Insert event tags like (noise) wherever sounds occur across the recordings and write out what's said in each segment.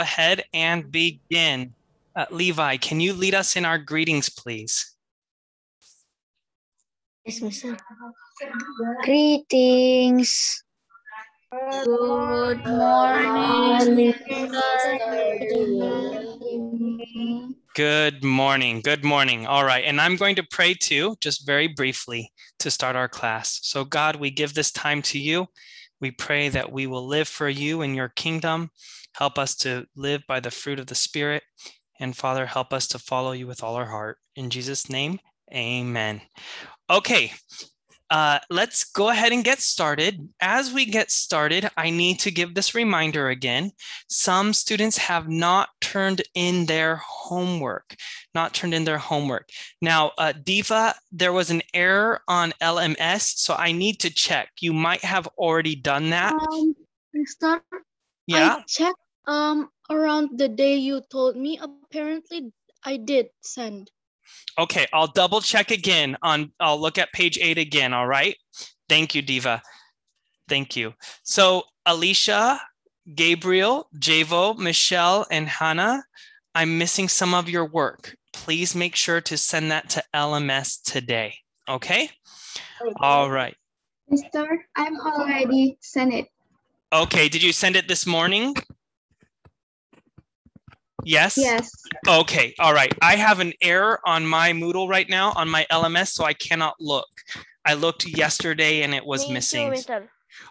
ahead and begin. Uh, Levi, can you lead us in our greetings, please? Yes, Mr. Greetings. Good morning. Good morning. Good morning. All right. And I'm going to pray too, just very briefly, to start our class. So, God, we give this time to you we pray that we will live for you in your kingdom. Help us to live by the fruit of the Spirit. And Father, help us to follow you with all our heart. In Jesus' name, amen. Okay, uh, let's go ahead and get started. As we get started, I need to give this reminder again. Some students have not turned in their homework, not turned in their homework. Now, uh, Diva, there was an error on LMS, so I need to check. You might have already done that. Um, Yeah. I checked um, around the day you told me. Apparently, I did send. Okay, I'll double check again on, I'll look at page eight again, all right? Thank you, Diva. Thank you. So Alicia, Gabriel, Javo, Michelle, and Hannah, I'm missing some of your work. Please make sure to send that to LMS today, okay? okay. All right. Mister, I'm already sent it. Okay, did you send it this morning? Yes? Yes. Okay. All right. I have an error on my Moodle right now on my LMS, so I cannot look. I looked yesterday and it was Me missing. Too,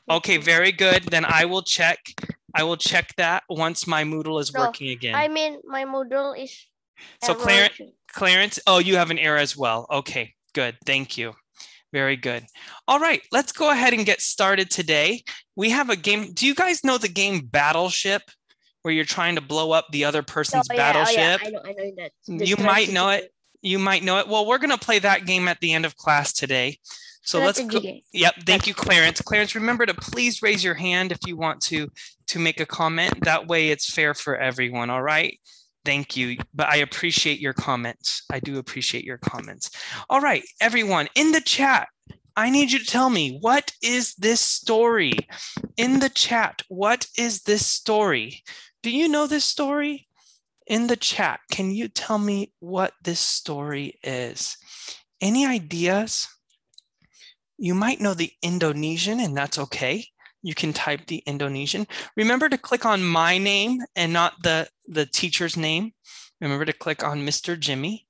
okay, very good. Then I will check. I will check that once my Moodle is no, working again. I mean, my Moodle is. So Clarence, Clarence, oh, you have an error as well. Okay, good. Thank you. Very good. All right, let's go ahead and get started today. We have a game. Do you guys know the game Battleship? where you're trying to blow up the other person's oh, oh, battleship. You might know it. You might know it. Well, we're going to play that game at the end of class today. So That's let's go. Yep. Thank you, Clarence. Clarence, remember to please raise your hand if you want to to make a comment. That way it's fair for everyone. All right. Thank you. But I appreciate your comments. I do appreciate your comments. All right, everyone in the chat. I need you to tell me what is this story in the chat? What is this story? Do you know this story? In the chat, can you tell me what this story is? Any ideas? You might know the Indonesian, and that's okay. You can type the Indonesian. Remember to click on my name and not the, the teacher's name. Remember to click on Mr. Jimmy.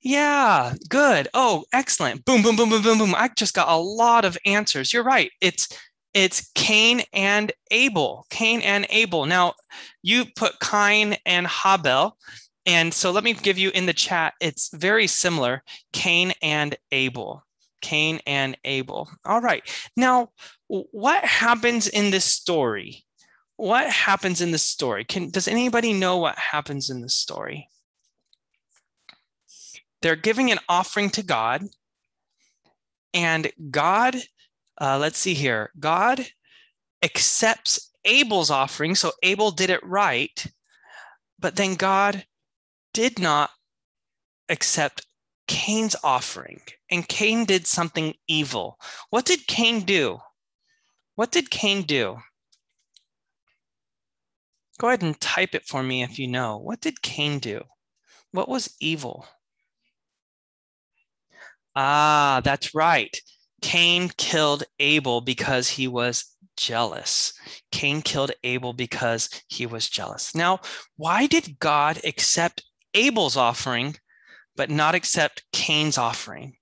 Yeah, good. Oh, excellent. Boom, boom, boom, boom, boom, boom. I just got a lot of answers. You're right. It's it's Cain and Abel. Cain and Abel. Now, you put Cain and Habel. And so let me give you in the chat, it's very similar Cain and Abel. Cain and Abel. All right. Now, what happens in this story? What happens in this story? Can does anybody know what happens in this story? They're giving an offering to God, and God uh, let's see here. God accepts Abel's offering, so Abel did it right, but then God did not accept Cain's offering, and Cain did something evil. What did Cain do? What did Cain do? Go ahead and type it for me if you know. What did Cain do? What was evil? Ah, that's right. Cain killed Abel because he was jealous. Cain killed Abel because he was jealous. Now, why did God accept Abel's offering, but not accept Cain's offering?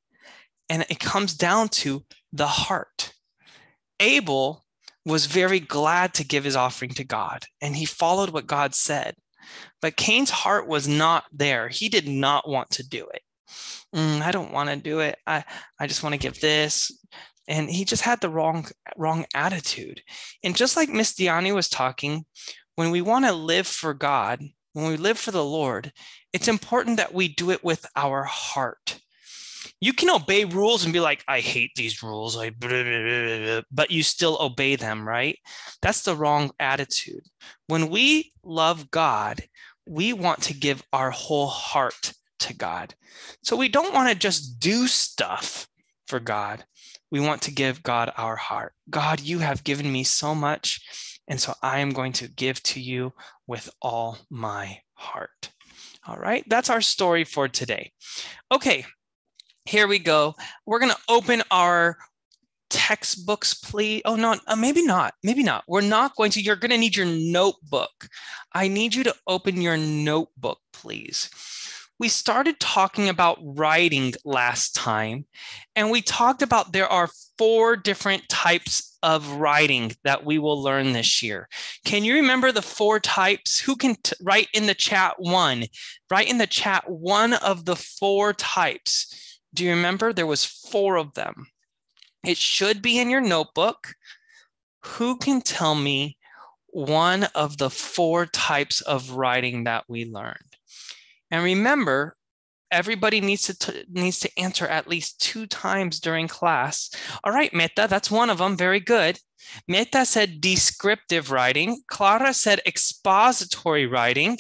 And it comes down to the heart. Abel was very glad to give his offering to God, and he followed what God said. But Cain's heart was not there. He did not want to do it mm, I don't want to do it. I, I just want to give this. And he just had the wrong, wrong attitude. And just like Miss Diani was talking, when we want to live for God, when we live for the Lord, it's important that we do it with our heart. You can obey rules and be like, I hate these rules, I blah, (laughs) blah, blah, but you still obey them, right? That's the wrong attitude. When we love God, we want to give our whole heart to God. So we don't want to just do stuff for God. We want to give God our heart. God, you have given me so much, and so I am going to give to you with all my heart. All right, that's our story for today. Okay, here we go. We're going to open our textbooks, please. Oh, no, uh, maybe not. Maybe not. We're not going to. You're going to need your notebook. I need you to open your notebook, please we started talking about writing last time, and we talked about there are four different types of writing that we will learn this year. Can you remember the four types? Who can t- write in the chat one? Write in the chat one of the four types. Do you remember there was four of them? It should be in your notebook. Who can tell me one of the four types of writing that we learned? And remember, everybody needs to t- needs to answer at least two times during class. All right, Meta, that's one of them. Very good. Meta said descriptive writing. Clara said expository writing.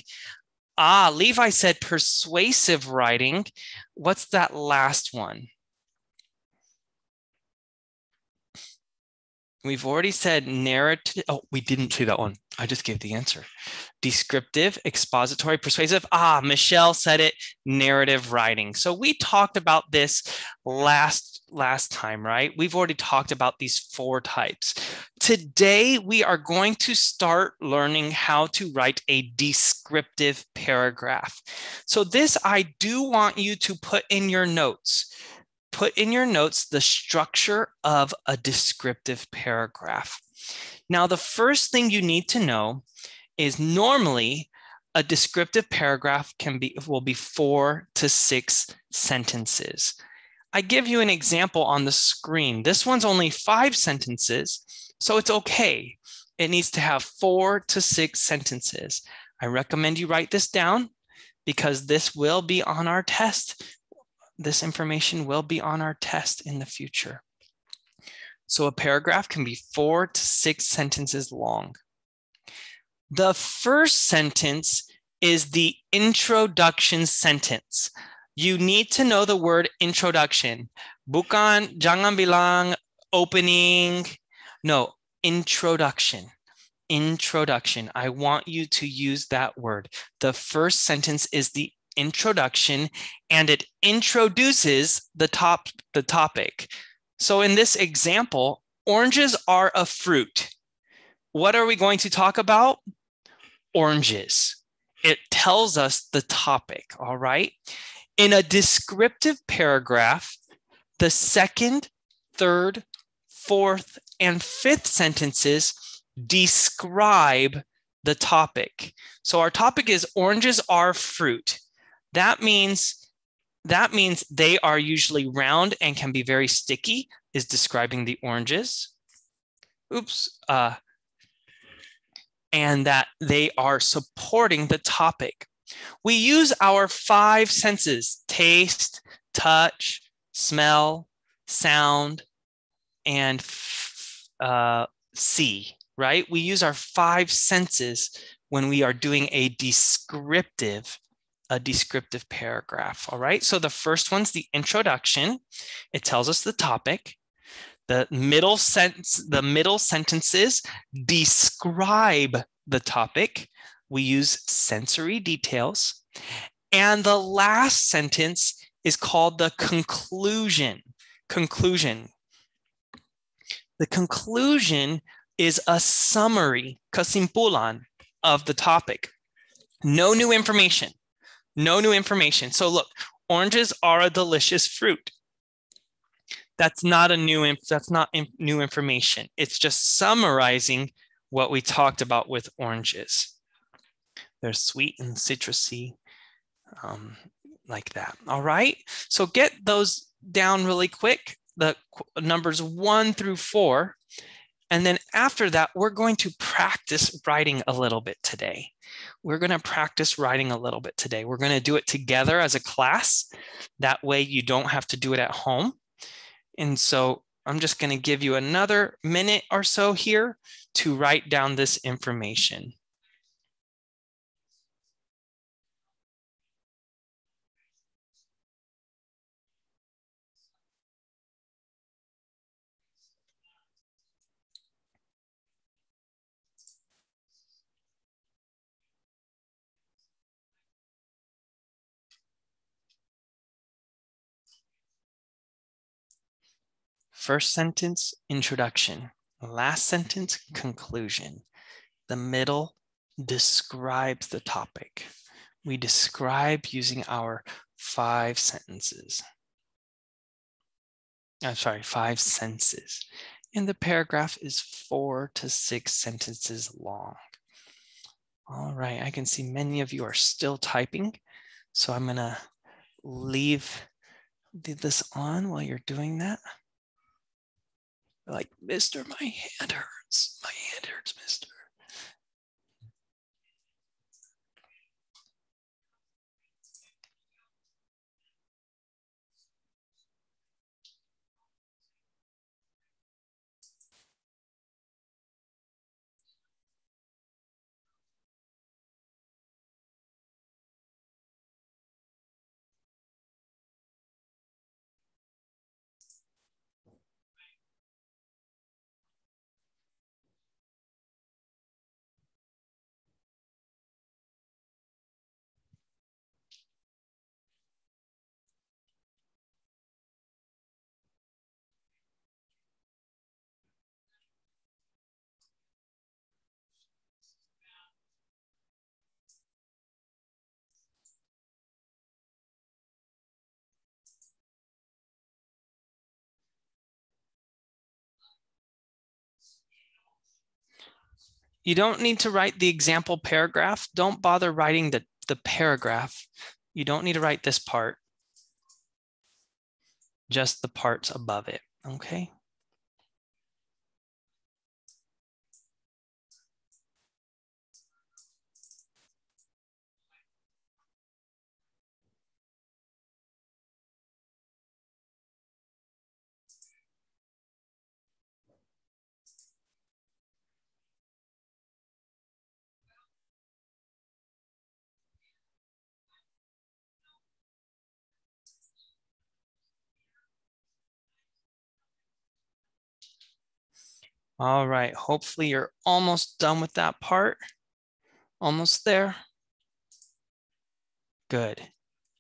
Ah, Levi said persuasive writing. What's that last one? We've already said narrative. Oh, we didn't say that one. I just gave the answer. Descriptive, expository, persuasive. Ah, Michelle said it, narrative writing. So we talked about this last last time, right? We've already talked about these four types. Today we are going to start learning how to write a descriptive paragraph. So this I do want you to put in your notes put in your notes the structure of a descriptive paragraph. Now, the first thing you need to know is normally a descriptive paragraph can be will be four to six sentences. I give you an example on the screen. This one's only five sentences, so it's okay. It needs to have four to six sentences. I recommend you write this down because this will be on our test this information will be on our test in the future. So a paragraph can be four to six sentences long. The first sentence is the introduction sentence. You need to know the word introduction. Bukan, jangan bilang, opening. No, introduction. Introduction. I want you to use that word. The first sentence is the introduction and it introduces the top the topic. So in this example, oranges are a fruit. What are we going to talk about? Oranges. It tells us the topic, all right? In a descriptive paragraph, the second, third, fourth, and fifth sentences describe the topic. So our topic is oranges are fruit. That means that means they are usually round and can be very sticky, is describing the oranges. Oops. Uh, and that they are supporting the topic. We use our five senses taste, touch, smell, sound, and uh, see, right? We use our five senses when we are doing a descriptive a descriptive paragraph. All right, so the first one's the introduction. It tells us the topic. The middle sense. the middle sentences describe the topic. We use sensory details. And the last sentence is called the conclusion. Conclusion. The conclusion is a summary, kasimpulan, of the topic. No new information. No new information. So look, oranges are a delicious fruit. That's not a new that's not in, new information. It's just summarizing what we talked about with oranges. They're sweet and citrusy, um, like that. All right. So get those down really quick. The numbers one through four, and then after that, we're going to practice writing a little bit today. We're going to practice writing a little bit today. We're going to do it together as a class. That way you don't have to do it at home. And so I'm just going to give you another minute or so here to write down this information. First sentence, introduction. Last sentence, conclusion. The middle describes the topic. We describe using our five sentences. I'm sorry, five senses. And the paragraph is four to six sentences long. All right, I can see many of you are still typing. So I'm gonna leave this on while you're doing that like, Mister, my hand hurts. My hand hurts, Mister. You don't need to write the example paragraph. Don't bother writing the, the paragraph. You don't need to write this part, just the parts above it, okay? All right, hopefully you're almost done with that part. Almost there. Good,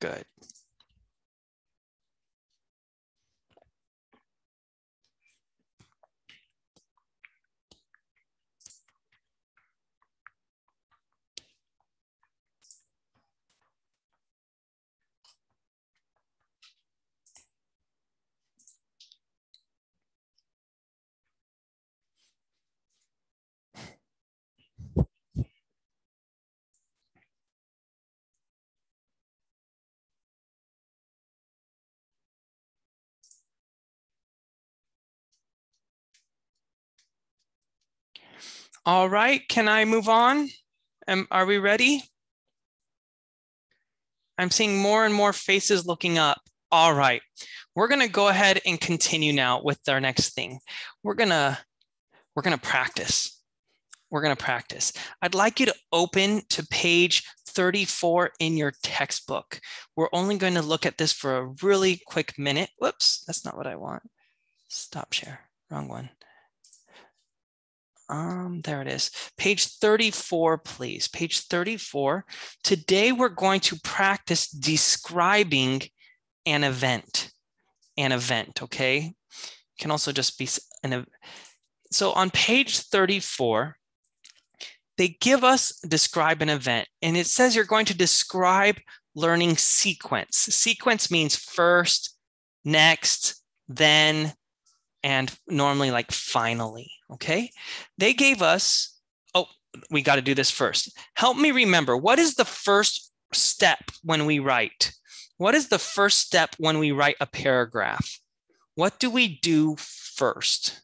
good. All right, can I move on? Um, are we ready? I'm seeing more and more faces looking up. All right, we're gonna go ahead and continue now with our next thing. We're gonna, we're gonna practice. We're gonna practice. I'd like you to open to page 34 in your textbook. We're only going to look at this for a really quick minute. Whoops, that's not what I want. Stop share, wrong one um, there it is, page 34, please. Page 34. Today we're going to practice describing an event, an event, okay? It can also just be an So on page 34, they give us describe an event, and it says you're going to describe learning sequence. Sequence means first, next, then, and normally like finally. Okay. They gave us, oh, we got to do this first. Help me remember what is the first step when we write? What is the first step when we write a paragraph? What do we do first?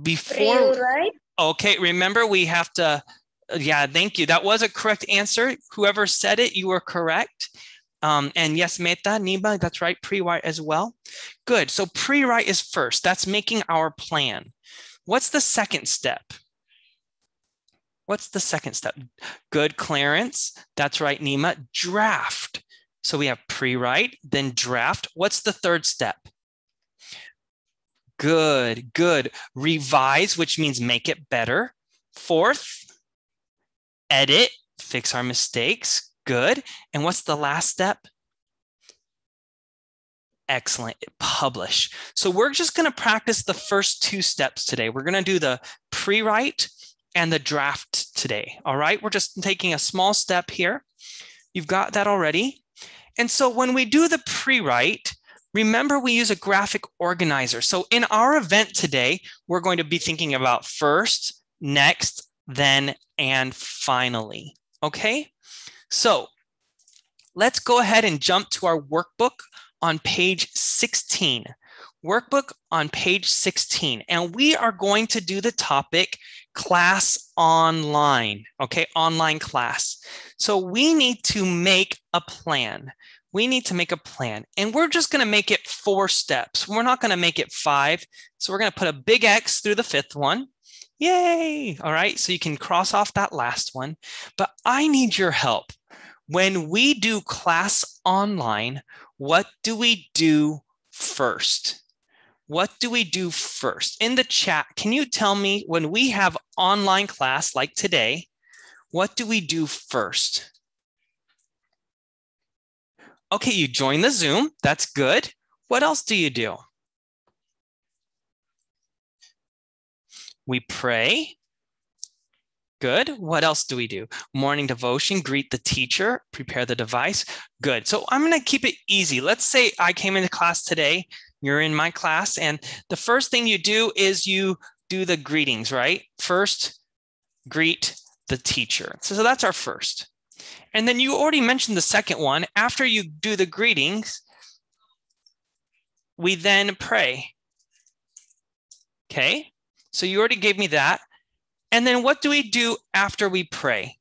Before, right? okay, remember we have to, yeah, thank you. That was a correct answer. Whoever said it, you were correct. Um, and yes, meta, niba, that's right, pre-write as well. Good, so pre-write is first. That's making our plan. What's the second step? What's the second step? Good clearance, that's right, Nima, draft. So we have pre-write, then draft. What's the third step? Good, good. Revise, which means make it better. Fourth, edit, fix our mistakes. Good. And what's the last step? Excellent. Publish. So we're just going to practice the first two steps today. We're going to do the pre-write and the draft today. All right. We're just taking a small step here. You've got that already. And so when we do the pre-write, remember we use a graphic organizer. So in our event today, we're going to be thinking about first, next, then, and finally. Okay. So let's go ahead and jump to our workbook on page 16. Workbook on page 16. And we are going to do the topic class online, okay, online class. So we need to make a plan. We need to make a plan. And we're just going to make it four steps. We're not going to make it five. So we're going to put a big X through the fifth one. Yay. All right. So you can cross off that last one. But I need your help. When we do class online, what do we do first? What do we do first? In the chat, can you tell me when we have online class like today, what do we do first? Okay, you join the Zoom. That's good. What else do you do? We pray. Good. What else do we do? Morning devotion, greet the teacher, prepare the device. Good. So I'm going to keep it easy. Let's say I came into class today, you're in my class, and the first thing you do is you do the greetings, right? First, greet the teacher. So, so that's our first. And then you already mentioned the second one. After you do the greetings, we then pray. Okay. So you already gave me that. And then what do we do after we pray?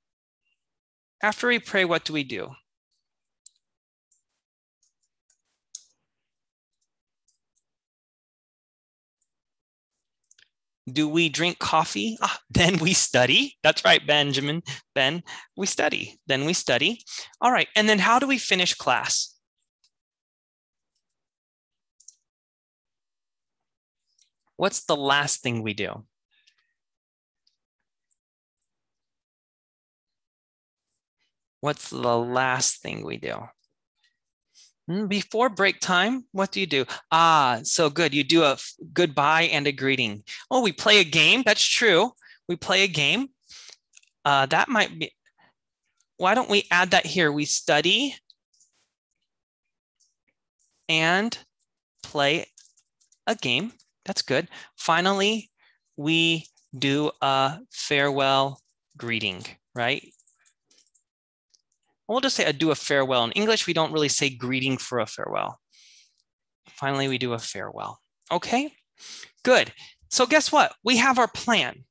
After we pray, what do we do? Do we drink coffee? (laughs) Ah, then we study. That's right, Benjamin. Ben, we study. Then we study. All right. And then how do we finish class? What's the last thing we do? What's the last thing we do? Hmm, before break time, what do you do? Ah, so good. You do a goodbye and a greeting. Oh, we play a game. That's true. We play a game. Uh, that might be. Why don't we add that here? We study and play a game. That's good. Finally, we do a farewell greeting, right? And we'll just say do a farewell. In English, we don't really say greeting for a farewell. Finally, we do a farewell. Okay, good. So guess what? We have our plan.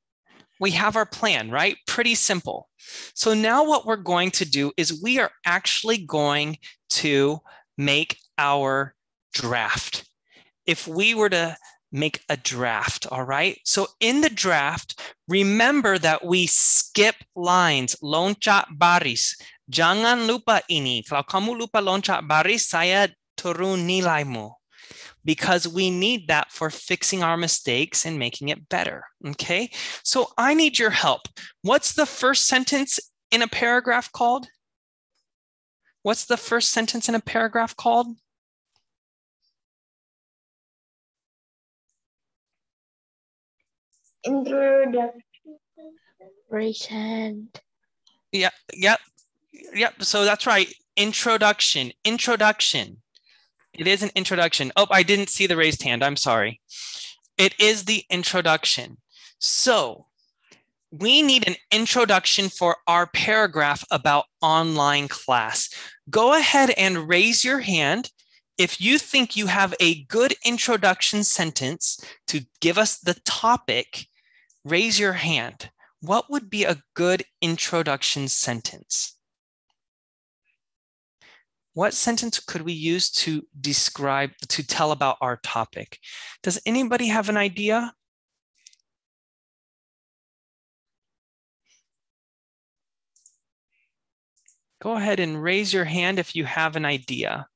We have our plan, right? Pretty simple. So now what we're going to do is we are actually going to make our draft. If we were to make a draft, all right? So in the draft, remember that we skip lines, loncha baris. Jangan lupa ini. Kalau kamu lupa loncat baris, saya turun nilaimu. Because we need that for fixing our mistakes and making it better. Okay. So I need your help. What's the first sentence in a paragraph called? What's the first sentence in a paragraph called? Introduction. Yeah, yeah, Yep. So that's right. Introduction. Introduction. It is an introduction. Oh, I didn't see the raised hand. I'm sorry. It is the introduction. So we need an introduction for our paragraph about online class. Go ahead and raise your hand if you think you have a good introduction sentence to give us the topic, raise your hand. What would be a good introduction sentence? What sentence could we use to describe, to tell about our topic? Does anybody have an idea? Go ahead and raise your hand if you have an idea.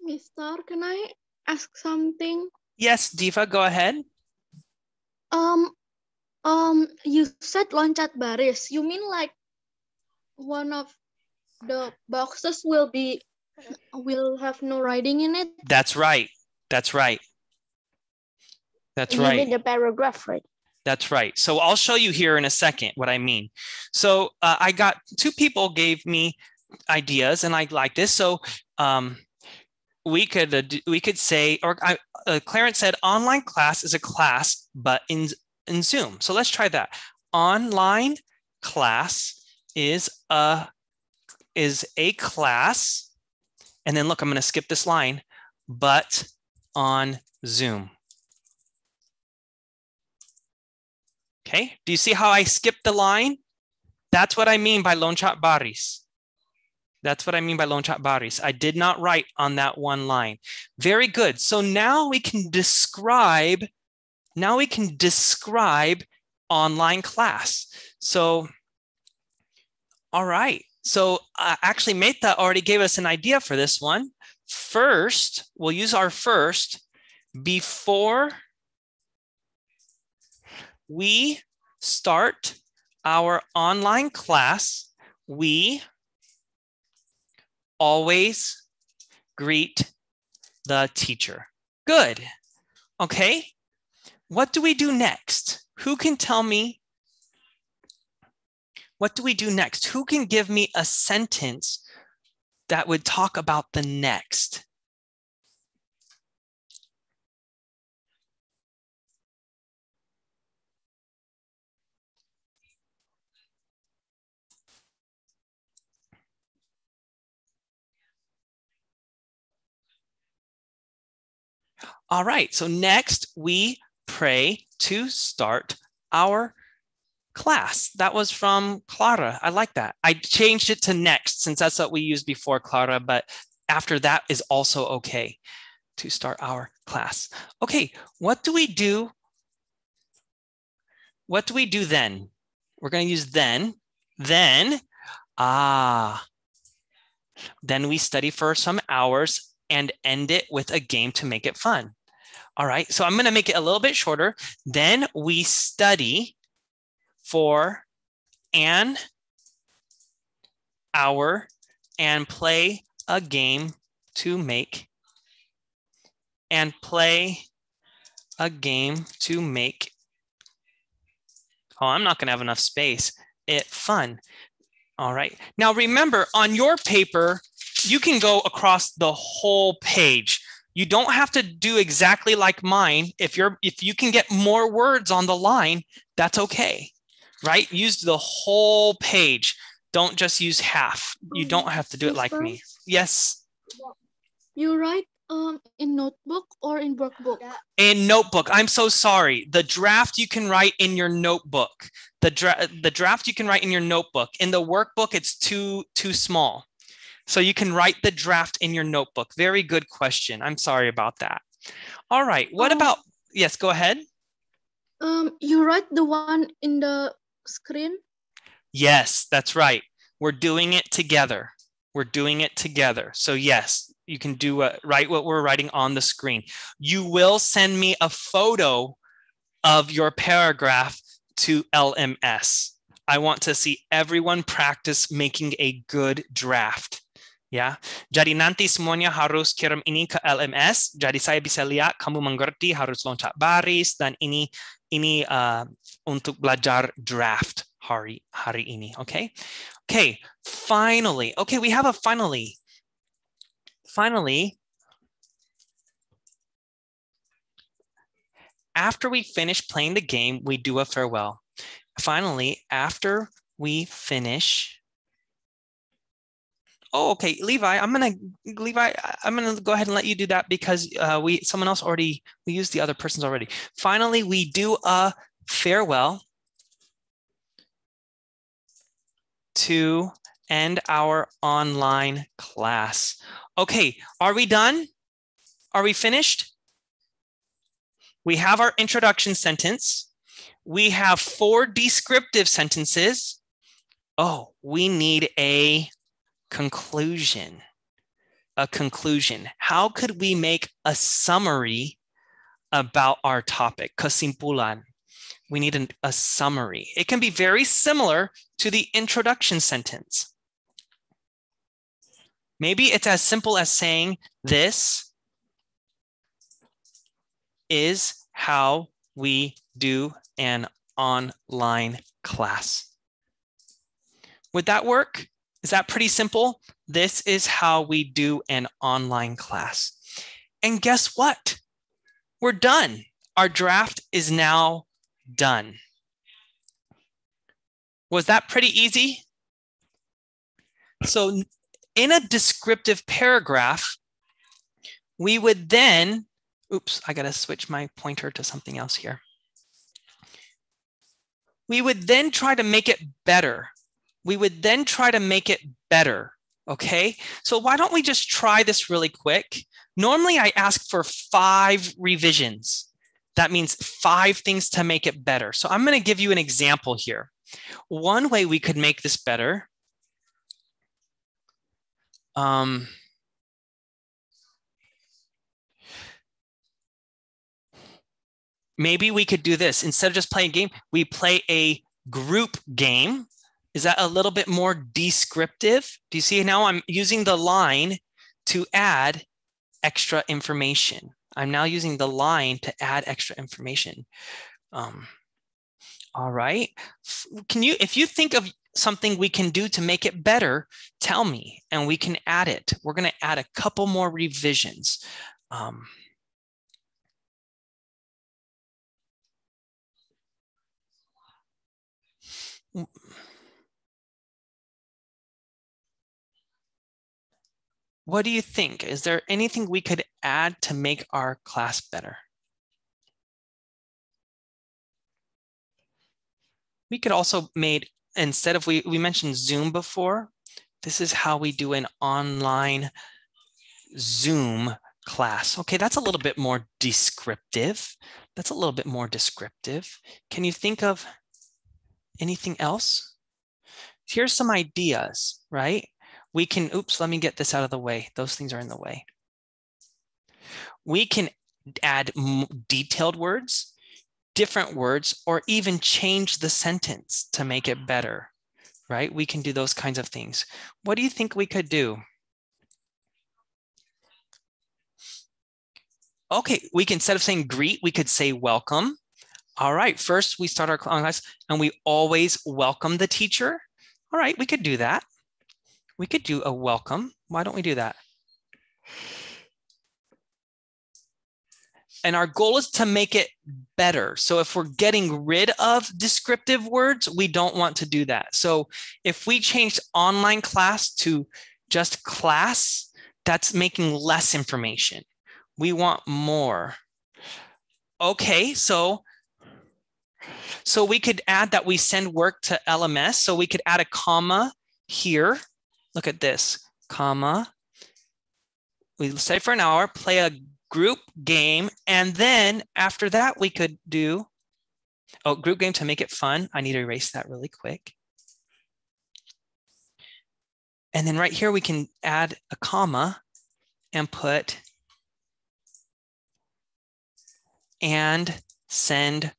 Mister, can I ask something? Yes, Diva, go ahead. Um, um, you said loncat baris. You mean like one of the boxes will be will have no writing in it? That's right. That's right. That's right. You mean the paragraph, right? That's right. So I'll show you here in a second what I mean. So uh, I got two people gave me ideas, and I like this. So um, we could uh, we could say, or I, uh, Clarence said, online class is a class, but in in Zoom. So let's try that. Online class is a, is a class. And then look, I'm going to skip this line, but on Zoom. Okay, do you see how I skipped the line? That's what I mean by lonchat baris. That's what I mean by lonchat baris. I did not write on that one line. Very good. So now we can describe now we can describe online class. So, all right. So uh, actually Meta already gave us an idea for this one. First, we'll use our first before we start our online class, we always greet the teacher. Good. Okay what do we do next? Who can tell me? What do we do next? Who can give me a sentence that would talk about the next? All right, so next we pray to start our class. That was from Clara. I like that. I changed it to next since that's what we used before Clara, but after that is also okay to start our class. Okay, what do we do? What do we do then? We're going to use then. Then, ah, then we study for some hours and end it with a game to make it fun. All right, so I'm going to make it a little bit shorter. Then we study for an hour and play a game to make and play a game to make. Oh, I'm not going to have enough space. It fun. All right. Now, remember on your paper, you can go across the whole page. You don't have to do exactly like mine. If you're if you can get more words on the line, that's okay. Right? Use the whole page. Don't just use half. You mm. don't have to do it like me. Yes. You write um in notebook or in workbook? In notebook. I'm so sorry. The draft you can write in your notebook. The dra- the draft you can write in your notebook. In the workbook it's too too small. So you can write the draft in your notebook. Very good question. I'm sorry about that. All right. What um, about, yes, go ahead. Um, you write the one in the screen? Yes, that's right. We're doing it together. We're doing it together. So yes, you can do uh, write what we're writing on the screen. You will send me a photo of your paragraph to LMS. I want to see everyone practice making a good draft. Ya. Jadi nanti semuanya harus kirim ini ke LMS. Jadi saya bisa lihat kamu mengerti harus loncat baris dan ini ini uh, untuk belajar draft hari hari ini. Okay. Okay. Finally. Okay. We have a finally. Finally. After we finish playing the game, we do a farewell. Finally, after we finish oh, okay, Levi, I'm gonna Levi, I'm gonna go ahead and let you do that because uh, we someone else already we used the other person's already. Finally, we do a farewell to end our online class. Okay, are we done? Are we finished? We have our introduction sentence. We have four descriptive sentences. Oh, we need a conclusion. A conclusion. How could we make a summary about our topic? Kasimpulan. We need an, a summary. It can be very similar to the introduction sentence. Maybe it's as simple as saying, This is how we do an online class. Would that work? Is that pretty simple? This is how we do an online class. And guess what? We're done. Our draft is now done. Was that pretty easy? So in a descriptive paragraph, we would then, oops, I gotta switch my pointer to something else here. We would then try to make it better we would then try to make it better. Okay, so why don't we just try this really quick? Normally, I ask for five revisions. That means five things to make it better. So I'm going to give you an example here. One way we could make this better. Um, maybe we could do this instead of just playing a game we play a group game is that a little bit more descriptive? Do you see now I'm using the line to add extra information? I'm now using the line to add extra information. Um, all right. Can you, if you think of something we can do to make it better, tell me and we can add it. We're going to add a couple more revisions. Um, What do you think? Is there anything we could add to make our class better? We could also made, instead of, we, we mentioned Zoom before, this is how we do an online Zoom class. Okay, that's a little bit more descriptive. That's a little bit more descriptive. Can you think of anything else? Here's some ideas, right? we can, oops, let me get this out of the way. Those things are in the way. We can add detailed words, different words, or even change the sentence to make it better, right? We can do those kinds of things. What do you think we could do? Okay, we can, instead of saying greet, we could say welcome. All right, first we start our class and we always welcome the teacher. All right, we could do that. We could do a welcome. Why don't we do that? And our goal is to make it better. So if we're getting rid of descriptive words, we don't want to do that. So if we changed online class to just class, that's making less information. We want more. Okay, so so we could add that we send work to LMS. So we could add a comma here Look at this, comma. We say for an hour, play a group game, and then after that we could do, oh, group game to make it fun. I need to erase that really quick. And then right here, we can add a comma and put and send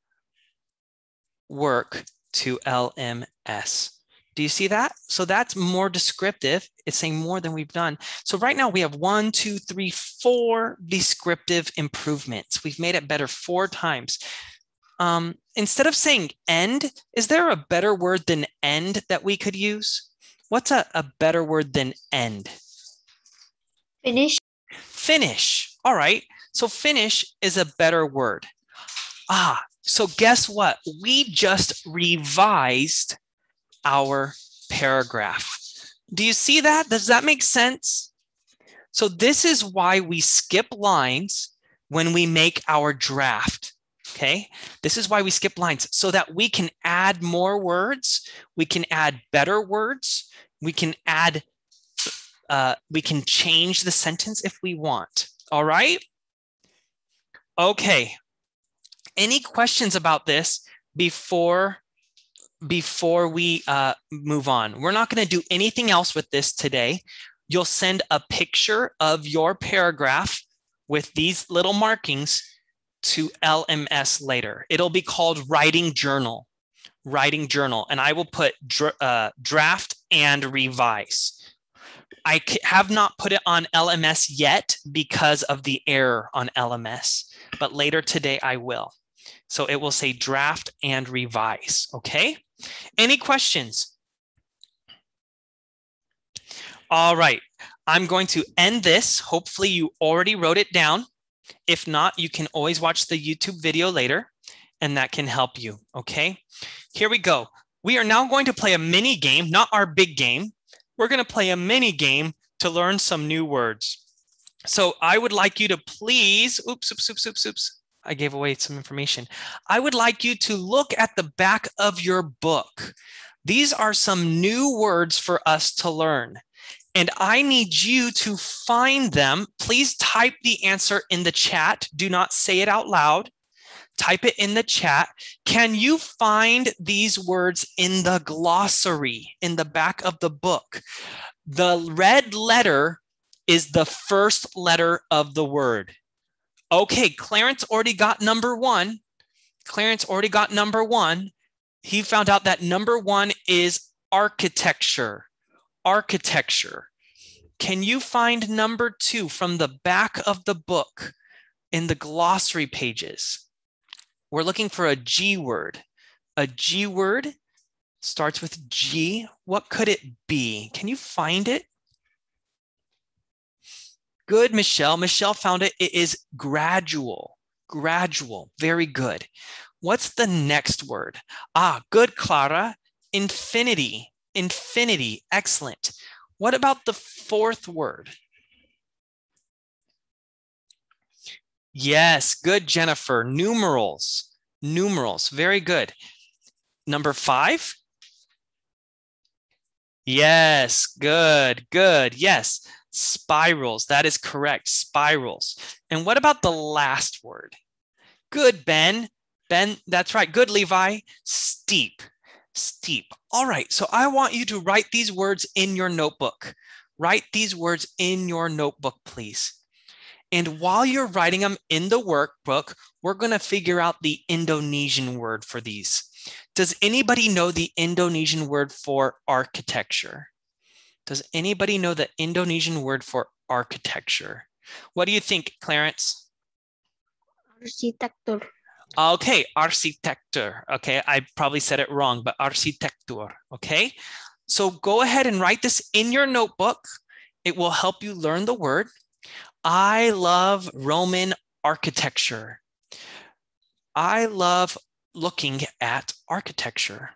work to LMS. Do you see that? So that's more descriptive. It's saying more than we've done. So right now we have one, two, three, four descriptive improvements. We've made it better four times. Um, instead of saying end, is there a better word than end that we could use? What's a, a better word than end? Finish. Finish. All right. So finish is a better word. Ah, so guess what? We just revised our paragraph. Do you see that? Does that make sense? So this is why we skip lines when we make our draft. Okay, this is why we skip lines so that we can add more words, we can add better words, we can add, uh, we can change the sentence if we want. All right. Okay. Any questions about this before before we uh, move on, we're not going to do anything else with this today. You'll send a picture of your paragraph with these little markings to LMS later. It'll be called writing journal, writing journal. And I will put dr uh, draft and revise. I have not put it on LMS yet because of the error on LMS, but later today I will. So it will say draft and revise, okay? Any questions? All right. I'm going to end this. Hopefully, you already wrote it down. If not, you can always watch the YouTube video later and that can help you. Okay. Here we go. We are now going to play a mini game, not our big game. We're going to play a mini game to learn some new words. So I would like you to please, oops, oops, oops, oops, oops. I gave away some information. I would like you to look at the back of your book. These are some new words for us to learn. And I need you to find them. Please type the answer in the chat. Do not say it out loud. Type it in the chat. Can you find these words in the glossary in the back of the book? The red letter is the first letter of the word okay, Clarence already got number one. Clarence already got number one. He found out that number one is architecture. Architecture. Can you find number two from the back of the book in the glossary pages? We're looking for a G word. A G word starts with G. What could it be? Can you find it? Good, Michelle. Michelle found it. It is gradual, gradual. Very good. What's the next word? Ah, good, Clara. Infinity, infinity. Excellent. What about the fourth word? Yes, good, Jennifer. Numerals, numerals. Very good. Number five. Yes, good, good. Yes. Spirals. That is correct. Spirals. And what about the last word? Good, Ben. Ben, that's right. Good, Levi. Steep. Steep. All right. So I want you to write these words in your notebook. Write these words in your notebook, please. And while you're writing them in the workbook, we're going to figure out the Indonesian word for these. Does anybody know the Indonesian word for architecture? Does anybody know the Indonesian word for architecture? What do you think, Clarence? Arsitektur. Okay, arsitektur. Okay, I probably said it wrong, but arsitektur. Okay, so go ahead and write this in your notebook. It will help you learn the word. I love Roman architecture. I love looking at architecture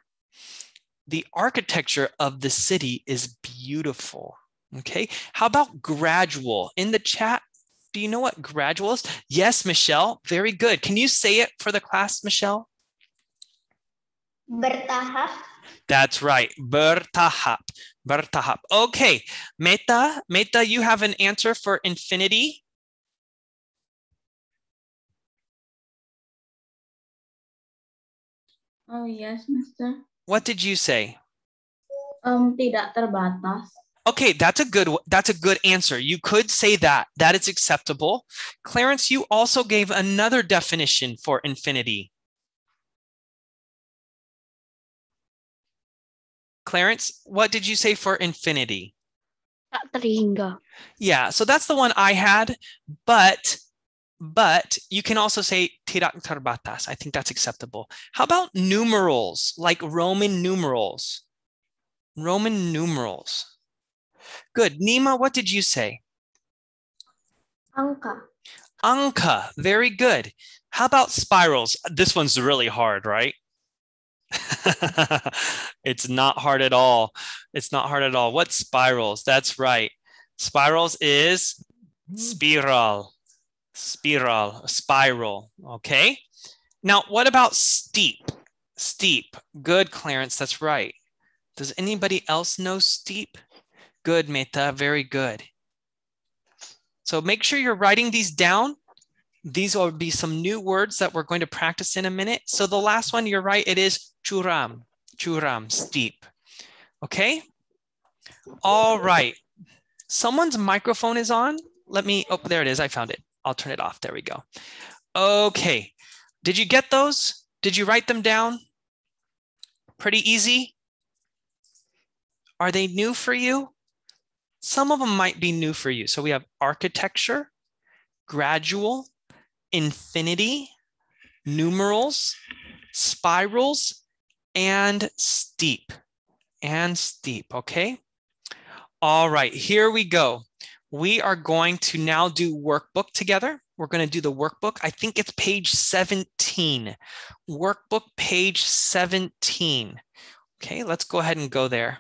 the architecture of the city is beautiful. Okay. How about gradual? In the chat, do you know what gradual is? Yes, Michelle. Very good. Can you say it for the class, Michelle? Bertahap. That's right. Bertahap. Bertahap. Okay. Meta, Meta, you have an answer for infinity? Oh, yes, mister. What did you say? Um, tidak terbatas. Okay, that's a good that's a good answer. You could say that. That is acceptable. Clarence, you also gave another definition for infinity. Clarence, what did you say for infinity? Yeah, so that's the one I had, but but you can also say tirak tarbatas. I think that's acceptable. How about numerals, like Roman numerals? Roman numerals. Good. Nima, what did you say? Anka. Anka. Very good. How about spirals? This one's really hard, right? (laughs) it's not hard at all. It's not hard at all. What spirals? That's right. Spirals is hmm. spiral spiral, spiral, okay? Now, what about steep? Steep, good Clarence, that's right. Does anybody else know steep? Good, Meta, very good. So make sure you're writing these down. These will be some new words that we're going to practice in a minute. So the last one, you're right, it is churam, churam, steep. Okay? All right. Someone's microphone is on. Let me, oh, there it is, I found it. I'll turn it off. There we go. Okay. Did you get those? Did you write them down? Pretty easy. Are they new for you? Some of them might be new for you. So we have architecture, gradual, infinity, numerals, spirals, and steep, and steep, okay? All right, here we go we are going to now do workbook together. We're going to do the workbook. I think it's page 17. Workbook page 17. Okay, let's go ahead and go there.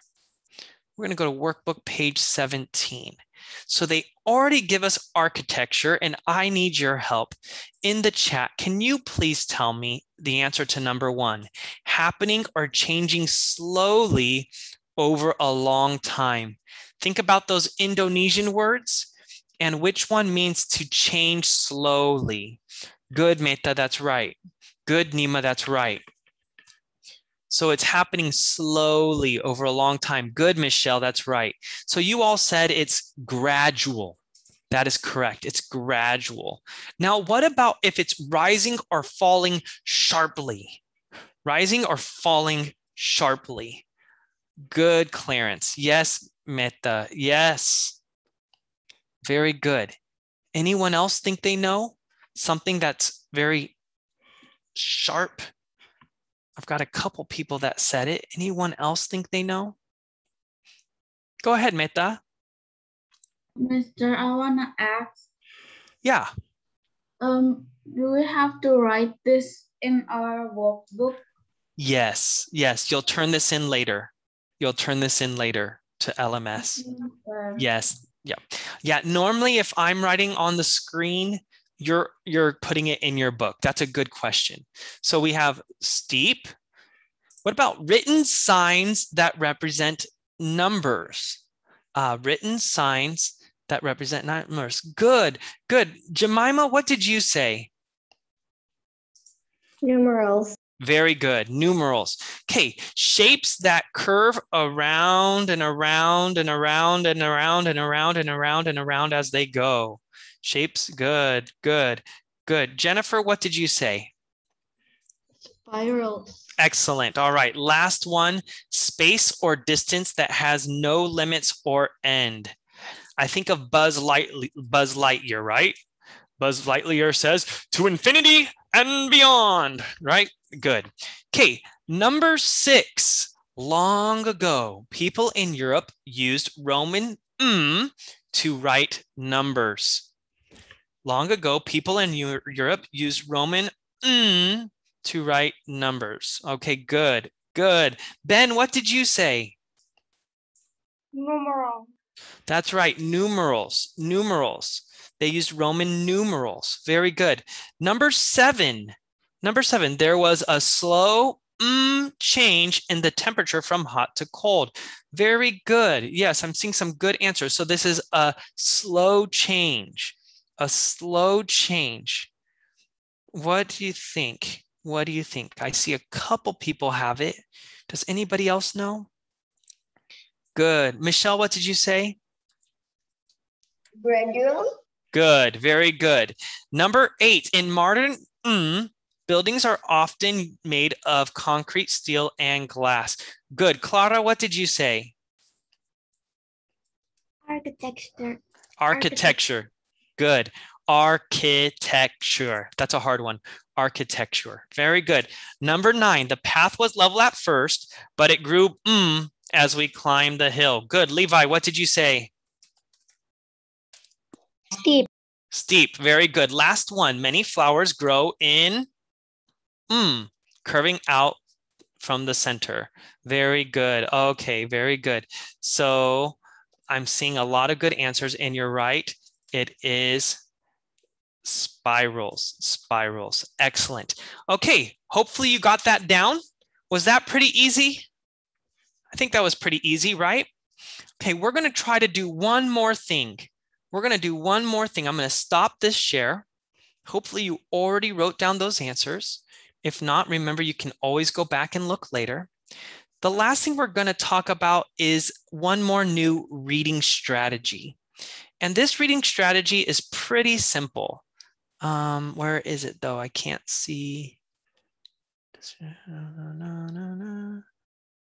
We're going to go to workbook page 17. So they already give us architecture and I need your help. In the chat, can you please tell me the answer to number one? Happening or changing slowly over a long time. Think about those Indonesian words and which one means to change slowly. Good metta, that's right. Good nima, that's right. So it's happening slowly over a long time. Good, Michelle, that's right. So you all said it's gradual. That is correct. It's gradual. Now, what about if it's rising or falling sharply? Rising or falling sharply? Good, Clarence. Yes, metta. Yes. Very good. Anyone else think they know something that's very sharp? I've got a couple people that said it. Anyone else think they know? Go ahead, Metta. Mister, I want to ask. Yeah. Um, do we have to write this in our workbook? Yes, yes. You'll turn this in later. You'll turn this in later to LMS. Mm-hmm. Yes. Yeah. Yeah. Normally, if I'm writing on the screen, you're you're putting it in your book. That's a good question. So we have steep. What about written signs that represent numbers? Uh, written signs that represent numbers. Good. Good. Jemima, what did you say? Numerals. Very good. Numerals. Okay. Shapes that curve around and around and around and around and around and around and around as they go. Shapes. Good. Good. Good. Jennifer, what did you say? Spirals. Excellent. All right. Last one space or distance that has no limits or end. I think of Buzz, Light, Buzz Lightyear, right? Buzz Lightyear says, to infinity and beyond, right? Good. Okay, number six. Long ago, people in Europe used Roman m to write numbers. Long ago, people in Europe used Roman m to write numbers. Okay, good, good. Ben, what did you say? Numeral. That's right. Numerals, numerals. They used Roman numerals. Very good. Number seven, number seven, there was a slow mm, change in the temperature from hot to cold. Very good. Yes, I'm seeing some good answers. So this is a slow change, a slow change. What do you think? What do you think? I see a couple people have it. Does anybody else know? Good. Michelle, what did you say? Gradual. Good. Very good. Number eight, in modern mm, buildings are often made of concrete, steel, and glass. Good. Clara, what did you say? Architecture. Architecture. Good. Architecture. That's a hard one. Architecture. Very good. Number nine, the path was level at first, but it grew mm, as we climb the hill. Good. Levi, what did you say? Steep. Steep. Very good. Last one. Many flowers grow in mm, curving out from the center. Very good. Okay, very good. So I'm seeing a lot of good answers, and you're right. It is spirals, spirals. Excellent. Okay, hopefully you got that down. Was that pretty easy? I think that was pretty easy, right? Okay, we're going to try to do one more thing. We're going to do one more thing. I'm going to stop this share. Hopefully you already wrote down those answers. If not, remember you can always go back and look later. The last thing we're going to talk about is one more new reading strategy. And this reading strategy is pretty simple. Um, where is it though? I can't see.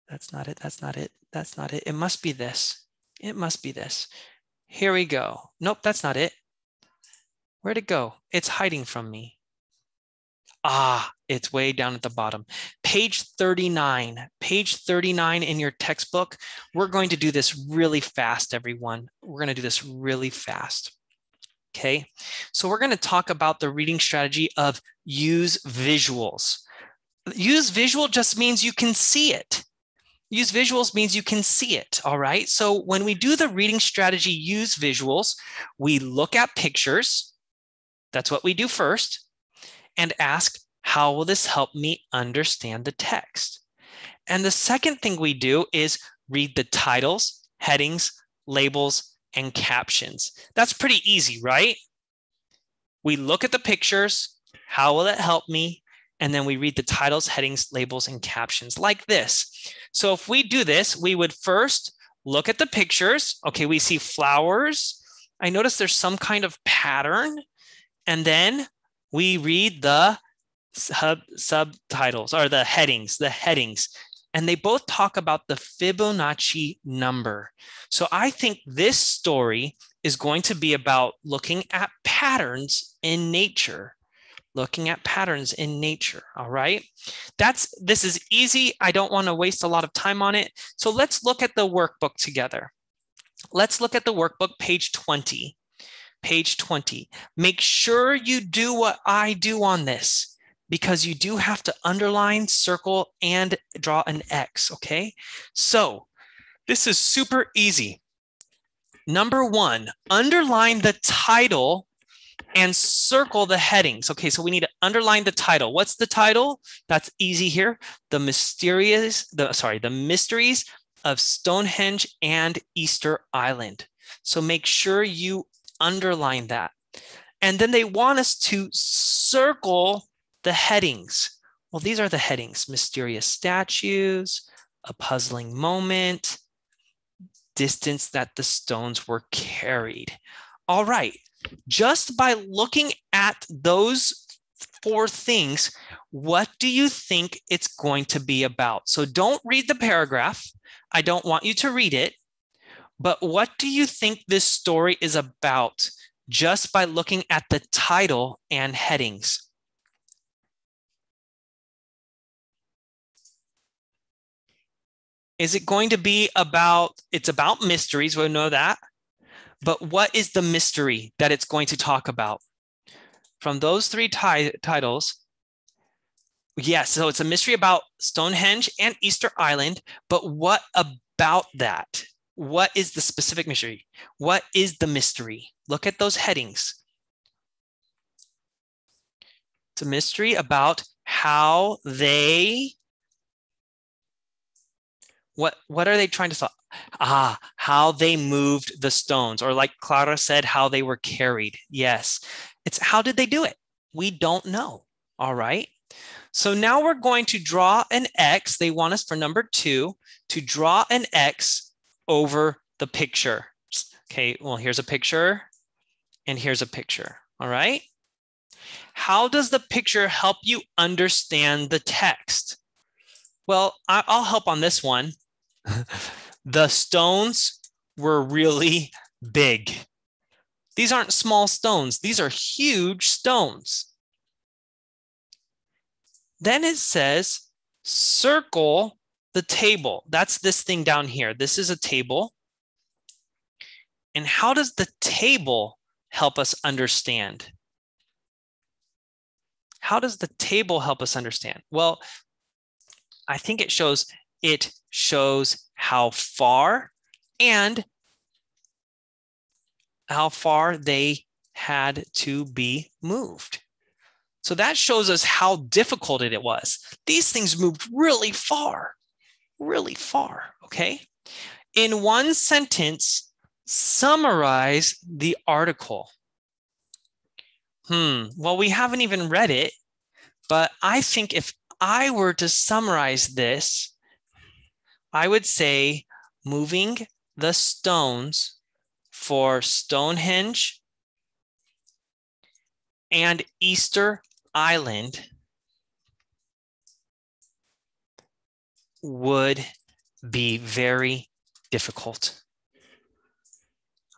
That's not it. That's not it. That's not it. It must be this. It must be this. Here we go. Nope, that's not it. Where'd it go? It's hiding from me. Ah, it's way down at the bottom. Page 39, page 39 in your textbook. We're going to do this really fast, everyone. We're going to do this really fast. Okay, so we're going to talk about the reading strategy of use visuals. Use visual just means you can see it. Use visuals means you can see it, all right? So when we do the reading strategy, use visuals, we look at pictures. That's what we do first. And ask, how will this help me understand the text? And the second thing we do is read the titles, headings, labels, and captions. That's pretty easy, right? We look at the pictures. How will it help me? and then we read the titles, headings, labels, and captions like this. So if we do this, we would first look at the pictures. Okay, we see flowers. I notice there's some kind of pattern. And then we read the sub subtitles or the headings, the headings. And they both talk about the Fibonacci number. So I think this story is going to be about looking at patterns in nature looking at patterns in nature, all right? That's this is easy. I don't want to waste a lot of time on it. So let's look at the workbook together. Let's look at the workbook page 20. Page 20. Make sure you do what I do on this because you do have to underline, circle, and draw an X, okay? So this is super easy. Number one, underline the title and circle the headings. Okay, so we need to underline the title. What's the title? That's easy here. The mysterious, the sorry, the mysteries of Stonehenge and Easter Island. So make sure you underline that. And then they want us to circle the headings. Well, these are the headings, mysterious statues, a puzzling moment, distance that the stones were carried. All right, just by looking at those four things, what do you think it's going to be about? So don't read the paragraph. I don't want you to read it. But what do you think this story is about just by looking at the title and headings? Is it going to be about, it's about mysteries, we know that. But what is the mystery that it's going to talk about? From those three titles, yes, so it's a mystery about Stonehenge and Easter Island, but what about that? What is the specific mystery? What is the mystery? Look at those headings. It's a mystery about how they what what are they trying to solve? ah, how they moved the stones, or like Clara said, how they were carried. Yes. It's how did they do it? We don't know. All right. So now we're going to draw an X. They want us for number two to draw an X over the picture. Okay, well, here's a picture and here's a picture. All right. How does the picture help you understand the text? Well, I'll help on this one. (laughs) The stones were really big. These aren't small stones, these are huge stones. Then it says, circle the table. That's this thing down here. This is a table. And how does the table help us understand? How does the table help us understand? Well, I think it shows it shows how far and how far they had to be moved. So that shows us how difficult it was. These things moved really far, really far, okay? In one sentence, summarize the article. Hmm, well, we haven't even read it, but I think if I were to summarize this, I would say moving the stones for Stonehenge and Easter Island would be very difficult.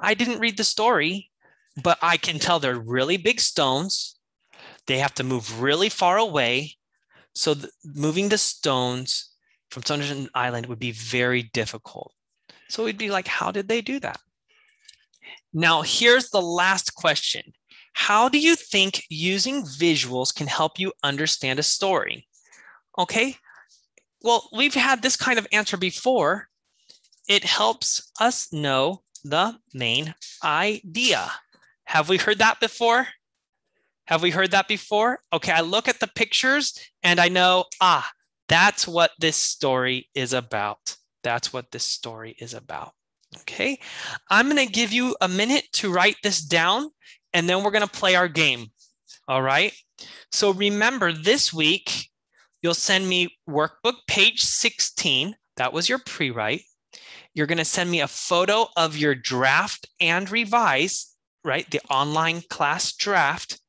I didn't read the story, but I can tell they're really big stones. They have to move really far away. So th- moving the stones from Sunderland Island would be very difficult. So we'd be like, how did they do that? Now, here's the last question How do you think using visuals can help you understand a story? Okay, well, we've had this kind of answer before. It helps us know the main idea. Have we heard that before? Have we heard that before? Okay, I look at the pictures and I know, ah, that's what this story is about. That's what this story is about. Okay, I'm going to give you a minute to write this down and then we're going to play our game. All right. So remember this week, you'll send me workbook page 16. That was your pre-write. You're going to send me a photo of your draft and revise, right? The online class draft.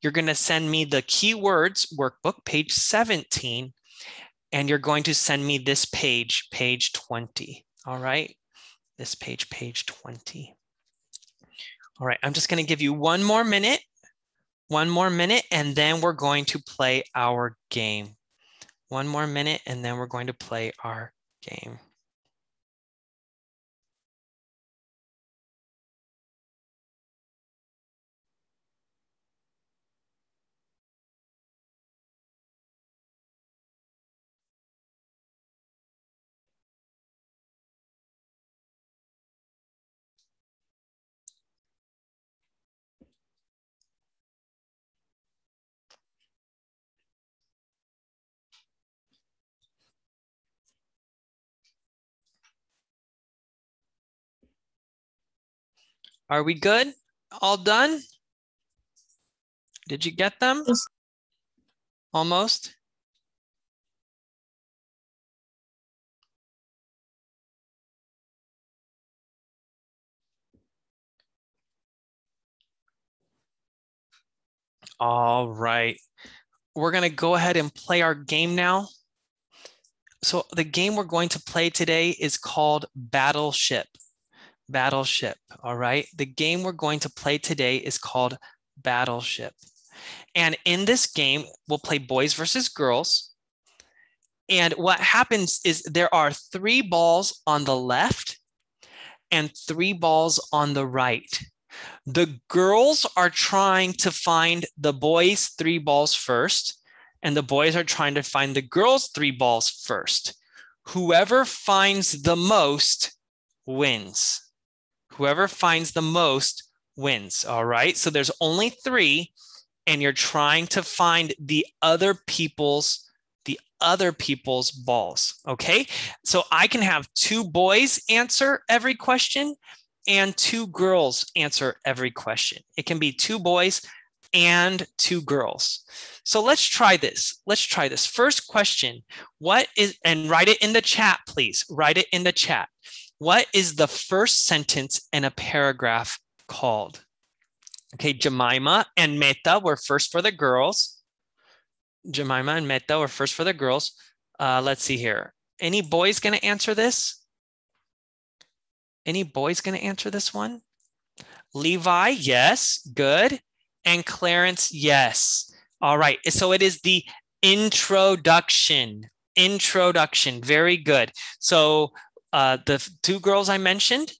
You're going to send me the keywords workbook page 17 and you're going to send me this page, page 20, all right? This page, page 20. All right, I'm just gonna give you one more minute, one more minute, and then we're going to play our game. One more minute, and then we're going to play our game. Are we good? All done? Did you get them? Almost? All right. We're going to go ahead and play our game now. So the game we're going to play today is called Battleship. Battleship. All right. The game we're going to play today is called Battleship. And in this game, we'll play boys versus girls. And what happens is there are three balls on the left and three balls on the right. The girls are trying to find the boys' three balls first, and the boys are trying to find the girls' three balls first. Whoever finds the most wins. Whoever finds the most wins. All right. So there's only three, and you're trying to find the other people's the other people's balls. Okay. So I can have two boys answer every question and two girls answer every question. It can be two boys and two girls. So let's try this. Let's try this. First question What is, and write it in the chat, please. Write it in the chat. What is the first sentence in a paragraph called? Okay, Jemima and Meta were first for the girls. Jemima and Meta were first for the girls. Uh, let's see here. Any boys going to answer this? Any boys going to answer this one? Levi, yes, good. And Clarence, yes. All right, so it is the introduction. Introduction, very good. So uh, the two girls I mentioned,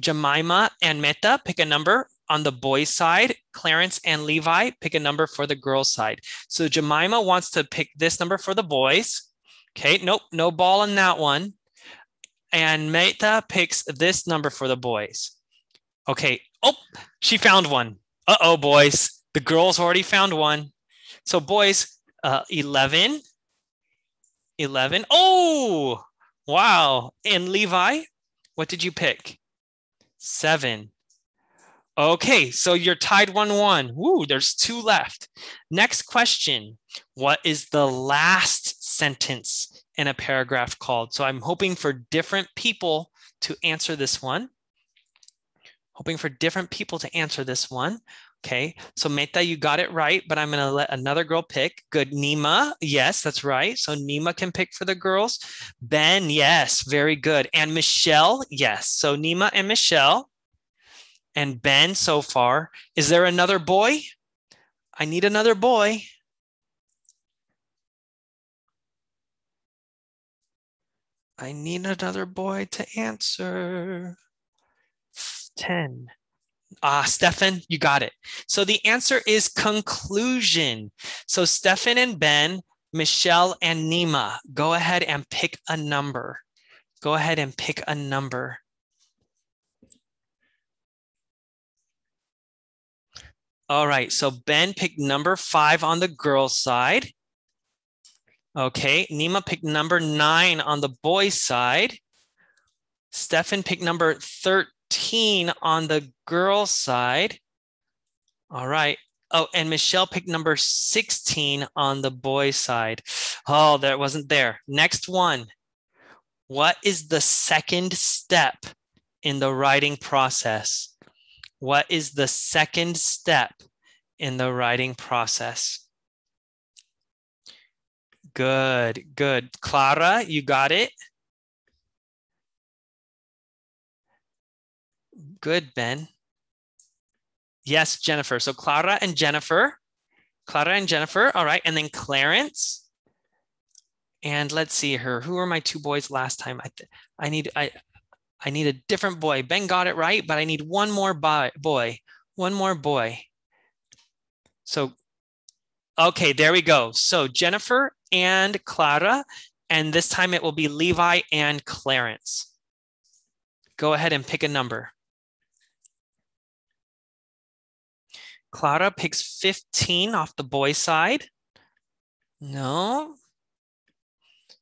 Jemima and Meta, pick a number on the boys' side. Clarence and Levi pick a number for the girls' side. So Jemima wants to pick this number for the boys. Okay, nope, no ball on that one. And Meta picks this number for the boys. Okay, oh, she found one. Uh oh, boys, the girls already found one. So, boys, uh, 11, 11. Oh, Wow. And Levi, what did you pick? Seven. Okay, so you're tied 1 1. Woo, there's two left. Next question What is the last sentence in a paragraph called? So I'm hoping for different people to answer this one. Hoping for different people to answer this one. Okay, so Meta, you got it right, but I'm going to let another girl pick. Good, Nima. Yes, that's right. So Nima can pick for the girls. Ben, yes, very good. And Michelle, yes. So Nima and Michelle and Ben so far. Is there another boy? I need another boy. I need another boy to answer. 10, Ah, uh, Stefan, you got it. So the answer is conclusion. So Stefan and Ben, Michelle and Nima, go ahead and pick a number. Go ahead and pick a number. All right, so Ben picked number five on the girl's side. Okay, Nima picked number nine on the boy's side. Stefan picked number 13 13 on the girls' side. All right. Oh, and Michelle picked number 16 on the boys' side. Oh, that wasn't there. Next one. What is the second step in the writing process? What is the second step in the writing process? Good, good. Clara, you got it? Good, Ben. Yes, Jennifer. So Clara and Jennifer. Clara and Jennifer. All right. And then Clarence. And let's see her. Who were my two boys last time? I, I need I, I need a different boy. Ben got it right, but I need one more boy. One more boy. So, okay, there we go. So Jennifer and Clara, and this time it will be Levi and Clarence. Go ahead and pick a number. Clara picks 15 off the boy side. No.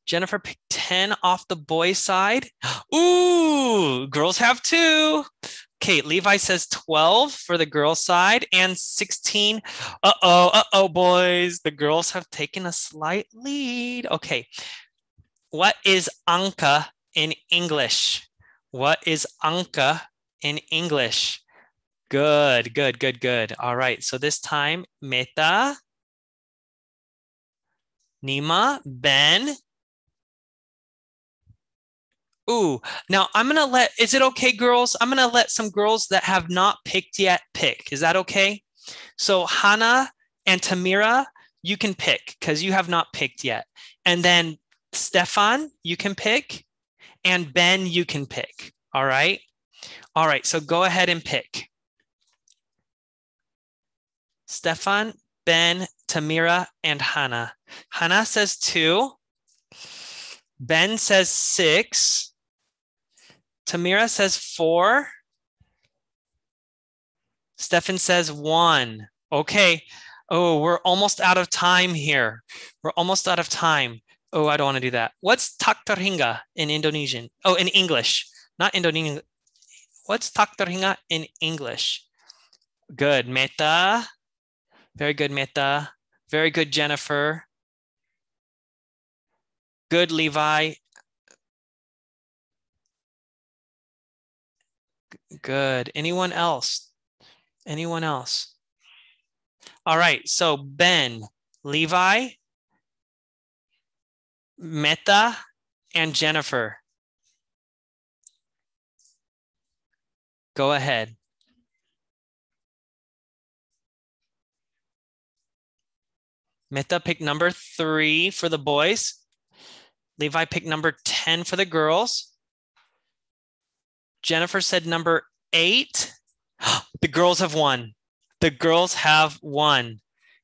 Jennifer picked 10 off the boy side. (gasps) Ooh, girls have two. Okay, Levi says 12 for the girl side and 16. Uh oh, uh oh, boys. The girls have taken a slight lead. Okay, what is Anka in English? What is Anka in English? Good, good, good, good. All right. So this time, Meta, Nima, Ben. Ooh, now I'm going to let, is it okay, girls? I'm going to let some girls that have not picked yet pick. Is that okay? So Hannah and Tamira, you can pick because you have not picked yet. And then Stefan, you can pick. And Ben, you can pick. All right. All right. So go ahead and pick. Stefan, Ben, Tamira, and Hannah. Hannah says two. Ben says six. Tamira says four. Stefan says one. Okay. Oh, we're almost out of time here. We're almost out of time. Oh, I don't want to do that. What's taktaringa in Indonesian? Oh, in English, not Indonesian. What's taktaringa in English? Good. Meta. Very good, Meta. Very good, Jennifer. Good, Levi. Good. Anyone else? Anyone else? All right. So Ben, Levi, Meta, and Jennifer. Go ahead. Mitha picked number three for the boys. Levi picked number 10 for the girls. Jennifer said number eight. (gasps) The girls have won. The girls have won.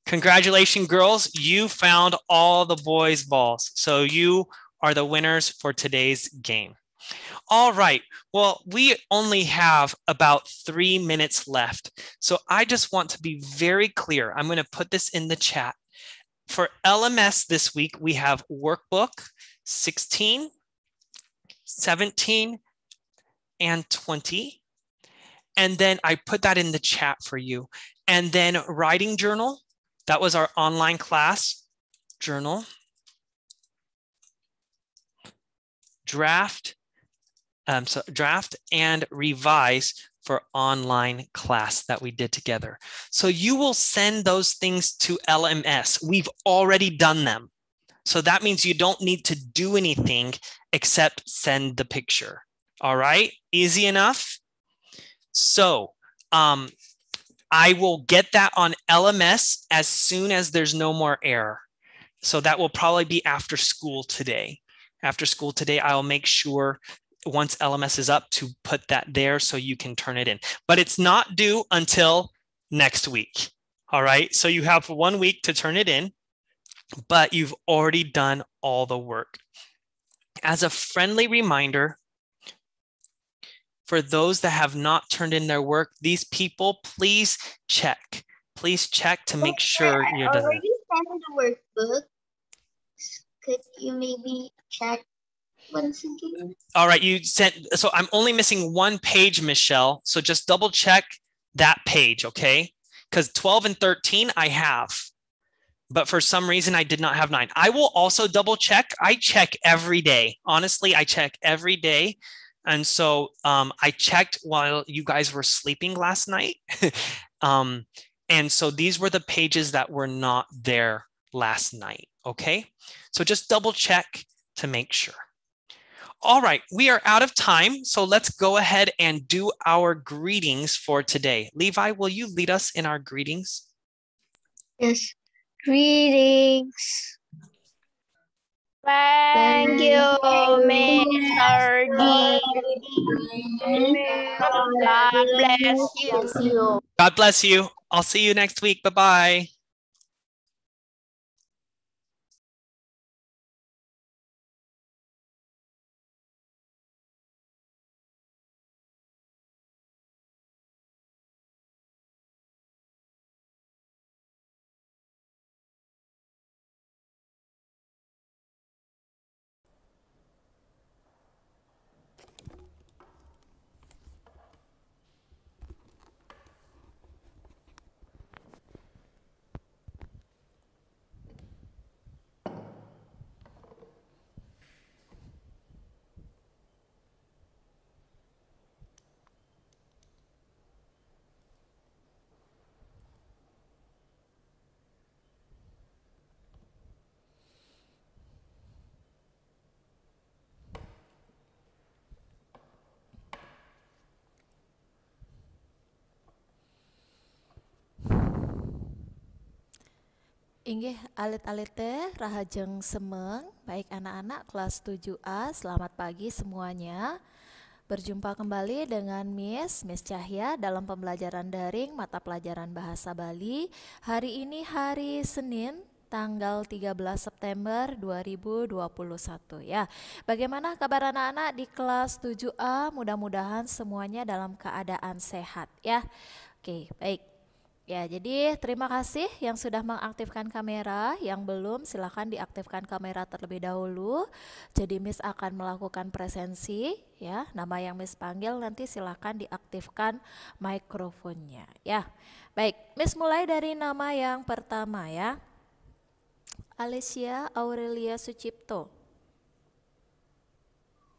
Congratulations, girls. You found all the boys' balls. So you are the winners for today's game. All right. Well, we only have about three minutes left. So I just want to be very clear. I'm going to put this in the chat for LMS this week, we have workbook 16, 17, and 20. And then I put that in the chat for you. And then writing journal, that was our online class journal. Draft, um, so draft and revise for online class that we did together. So you will send those things to LMS. We've already done them. So that means you don't need to do anything except send the picture. All right, easy enough. So um, I will get that on LMS as soon as there's no more error. So that will probably be after school today. After school today, I'll make sure once LMS is up to put that there so you can turn it in. But it's not due until next week. All right. So you have one week to turn it in, but you've already done all the work. As a friendly reminder, for those that have not turned in their work, these people, please check. Please check to make okay, sure you're done. I already done. the workbook. Could you maybe check all right, you sent. So I'm only missing one page, Michelle. So just double check that page, okay? Because 12 and 13 I have, but for some reason I did not have nine. I will also double check. I check every day. Honestly, I check every day. And so um, I checked while you guys were sleeping last night. (laughs) um, and so these were the pages that were not there last night. Okay. So just double check to make sure. All right, we are out of time, so let's go ahead and do our greetings for today. Levi, will you lead us in our greetings? Yes. Greetings. Thank you, Mr. D. God bless you. God bless you. I'll see you next week. Bye-bye. Inggih alit-alit teh rahajeng semeng baik anak-anak kelas 7A selamat pagi semuanya Berjumpa kembali dengan Miss Miss Cahya dalam pembelajaran daring mata pelajaran bahasa Bali Hari ini hari Senin tanggal 13 September 2021 ya. Bagaimana kabar anak-anak di kelas 7A? Mudah-mudahan semuanya dalam keadaan sehat ya. Oke, baik. Ya, jadi terima kasih yang sudah mengaktifkan kamera, yang belum silahkan diaktifkan kamera terlebih dahulu. Jadi Miss akan melakukan presensi, ya. Nama yang Miss panggil nanti silahkan diaktifkan mikrofonnya, ya. Baik, Miss mulai dari nama yang pertama ya. Alicia Aurelia Sucipto.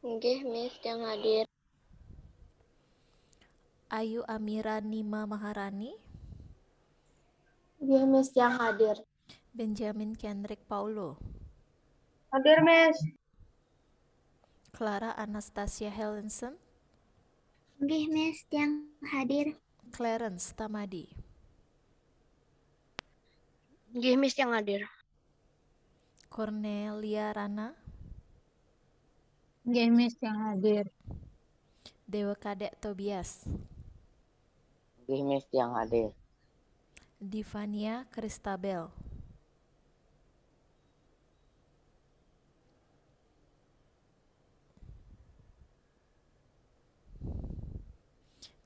Oke, Miss yang hadir. Ayu Amira Nima Maharani. Iya, yang hadir. Benjamin Kendrick Paulo. Hadir, Mes. Clara Anastasia Helenson. Nggih, Miss, yang hadir. Clarence Tamadi. Nggih, Miss, yang hadir. Cornelia Rana. Nggih, Miss, yang hadir. Dewa Kadek Tobias. Nggih, Miss, yang hadir. Divania Christabel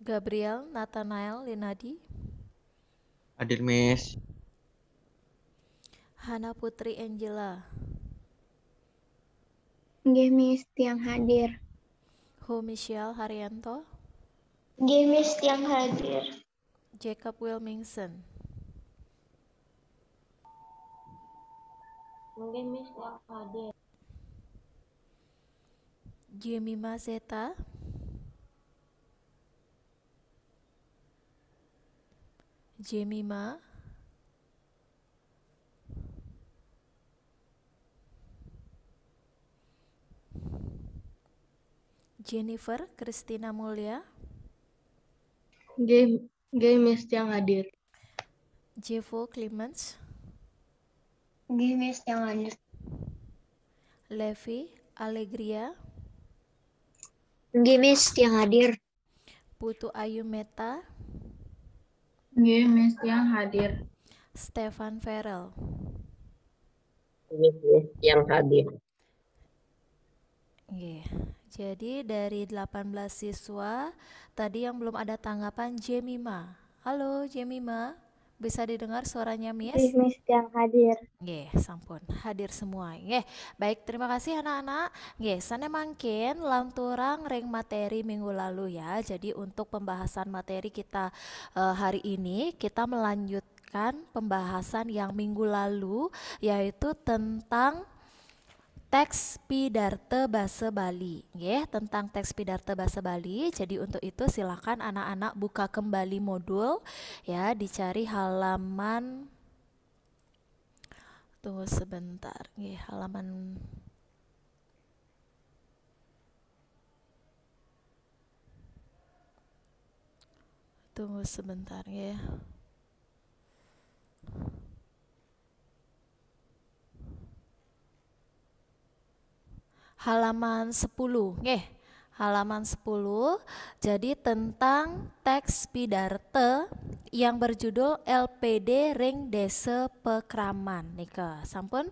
Gabriel Nathanael Linadi Adil Miss Hana Putri Angela Nggih Miss tiang hadir Ho Michelle Haryanto Nggih Miss tiang hadir Jacob Wilmingson Onge misli Maseta. Jemimaseta. Jemima. Jennifer Kristina Mulia. Game Game yang hadir. Jevo Clements. Gimis yang lanjut. Levi, Alegria. Gimis yang hadir. Putu Ayu Meta. Gimis yang hadir. Stefan Ferel. Gimis yang hadir. Yeah. Jadi dari 18 siswa tadi yang belum ada tanggapan Jemima. Halo Jemima. Bisa didengar suaranya Miss? Miss yang hadir. ya, sampun hadir semua. ya. baik terima kasih anak-anak. Ya, sana mungkin lanturang ring materi minggu lalu ya. Jadi untuk pembahasan materi kita uh, hari ini kita melanjutkan pembahasan yang minggu lalu yaitu tentang teks Pidarte Bahasa Bali ya tentang teks Pidarte Bahasa Bali jadi untuk itu silakan anak-anak buka kembali modul ya dicari halaman tunggu sebentar ya halaman tunggu sebentar ya halaman 10. Ngeh, halaman 10. Jadi tentang teks pidarte yang berjudul LPD Ring Desa Pekraman Nika. Sampun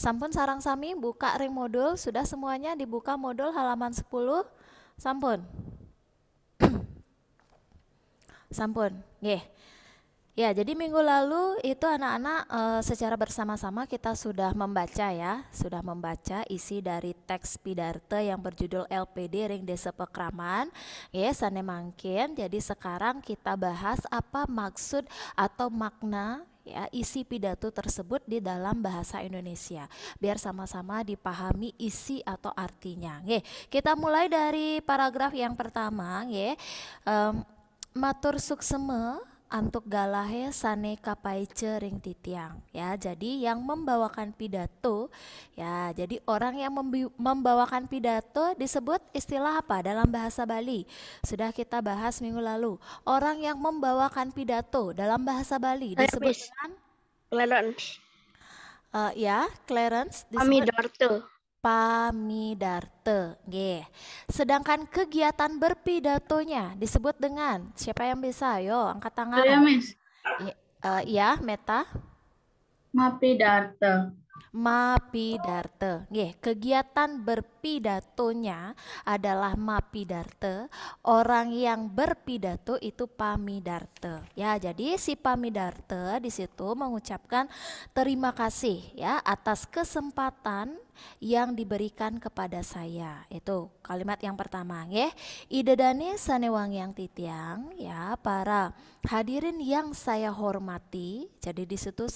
sampun sarang sami buka ring modul, sudah semuanya dibuka modul halaman 10. Sampun. (clears throat) sampun. Nggih. Ya, jadi minggu lalu itu anak-anak e, secara bersama-sama kita sudah membaca ya, sudah membaca isi dari teks Pidarte yang berjudul LPD Ring Desa Pekraman, ya sana Sane Mangkin. Jadi sekarang kita bahas apa maksud atau makna ya isi pidato tersebut di dalam bahasa Indonesia biar sama-sama dipahami isi atau artinya. ya kita mulai dari paragraf yang pertama, ya um, matur suksema antuk galahe sane kapai cering titiang ya jadi yang membawakan pidato ya jadi orang yang membawakan pidato disebut istilah apa dalam bahasa Bali sudah kita bahas minggu lalu orang yang membawakan pidato dalam bahasa Bali disebut Clarence. Uh, ya Clarence disebut pamidarte. Nggih. Sedangkan kegiatan berpidatonya disebut dengan siapa yang bisa? Yo, angkat tangan. Saya, Miss. Ya, uh, ya, Meta. Mapidarte. Mapidarte. kegiatan ber pidatonya adalah mapidarte, orang yang berpidato itu pamidarte. Ya, jadi si pamidarte di situ mengucapkan terima kasih ya atas kesempatan yang diberikan kepada saya. Itu kalimat yang pertama ya. dani sanewang yang titiang ya para hadirin yang saya hormati. Jadi di situ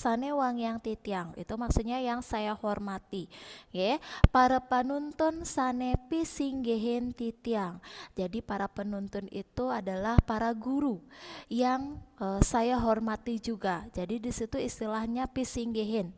yang titiang itu maksudnya yang saya hormati Ya, Para panuntun Sane sanepi singgehen titiang. Jadi para penuntun itu adalah para guru yang eh, saya hormati juga. Jadi di situ istilahnya pisinggehen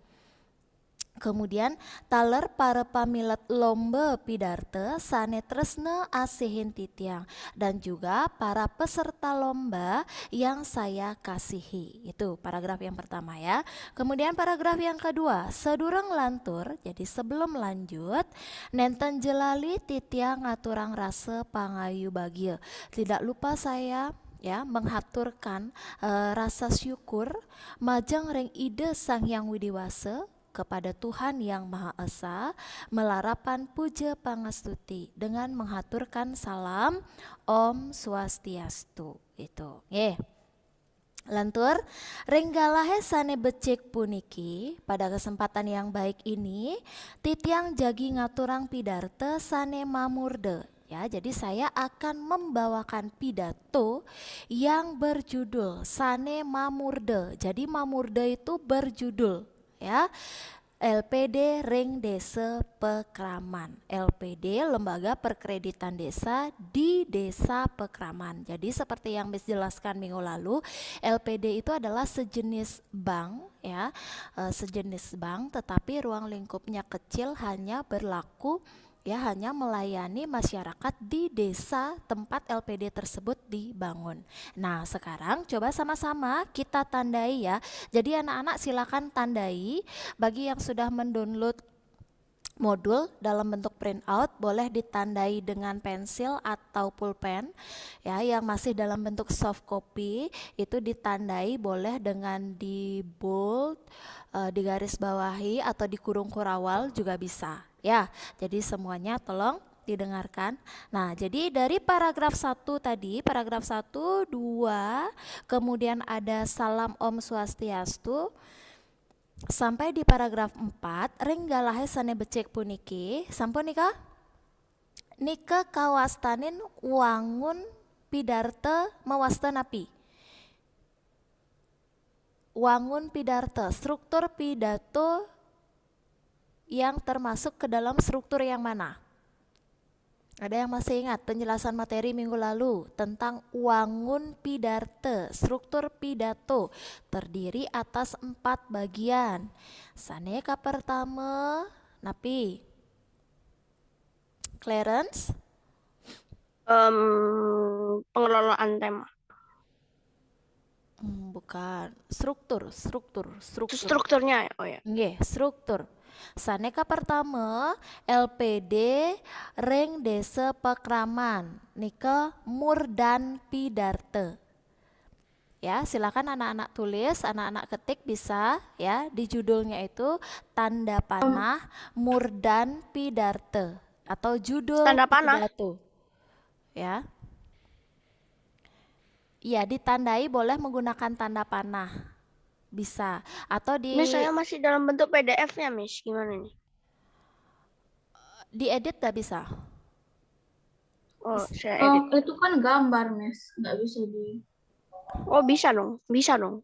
Kemudian taler para pamilet lomba pidarte sane tresne asihin titiang dan juga para peserta lomba yang saya kasihi. Itu paragraf yang pertama ya. Kemudian paragraf yang kedua, sedurang lantur, jadi sebelum lanjut, nenten jelali titiang aturang rasa pangayu bagil. Tidak lupa saya ya menghaturkan e, rasa syukur majang reng ide sang yang widiwase kepada Tuhan Yang Maha Esa, melarapan puja pangastuti dengan menghaturkan salam Om Swastiastu. Itu, ye lantur Lentur, renggalahe sane becek puniki pada kesempatan yang baik ini titiang jagi ngaturang pidarte sane mamurde ya. Jadi saya akan membawakan pidato yang berjudul sane mamurde. Jadi mamurde itu berjudul ya. LPD Ring Desa Pekraman. LPD Lembaga Perkreditan Desa di Desa Pekraman. Jadi seperti yang Miss jelaskan minggu lalu, LPD itu adalah sejenis bank ya, eh, sejenis bank tetapi ruang lingkupnya kecil hanya berlaku ya hanya melayani masyarakat di desa tempat LPD tersebut dibangun. Nah, sekarang coba sama-sama kita tandai ya. Jadi anak-anak silakan tandai bagi yang sudah mendownload modul dalam bentuk printout boleh ditandai dengan pensil atau pulpen ya yang masih dalam bentuk soft copy itu ditandai boleh dengan di bold e, garis bawahi atau di kurung kurawal juga bisa ya. Jadi semuanya tolong didengarkan. Nah, jadi dari paragraf 1 tadi, paragraf 1, 2, kemudian ada salam Om Swastiastu, sampai di paragraf 4, ringgalahe sane becek puniki, sampun nika? Nika kawastanin wangun pidarte mewastanapi. Wangun pidarte, struktur pidato yang termasuk ke dalam struktur yang mana? Ada yang masih ingat penjelasan materi minggu lalu tentang wangun pidarte, struktur pidato terdiri atas empat bagian. Saneka pertama, napi. Clarence? Um, pengelolaan tema. Hmm, bukan struktur, struktur, struktur. Strukturnya, oh ya. Nge, struktur Saneka pertama LPD Reng Desa Pekraman Nike Murdan Pidarte ya silakan anak-anak tulis anak-anak ketik bisa ya di judulnya itu tanda panah murdan pidarte atau judul tanda panah pidato ya ya ditandai boleh menggunakan tanda panah bisa. Atau di misalnya masih dalam bentuk PDF-nya, Miss. Gimana nih? di edit nggak bisa? Oh, saya oh, edit. Oh, itu kan gambar, Miss. Nggak bisa di Oh, bisa dong. Bisa dong.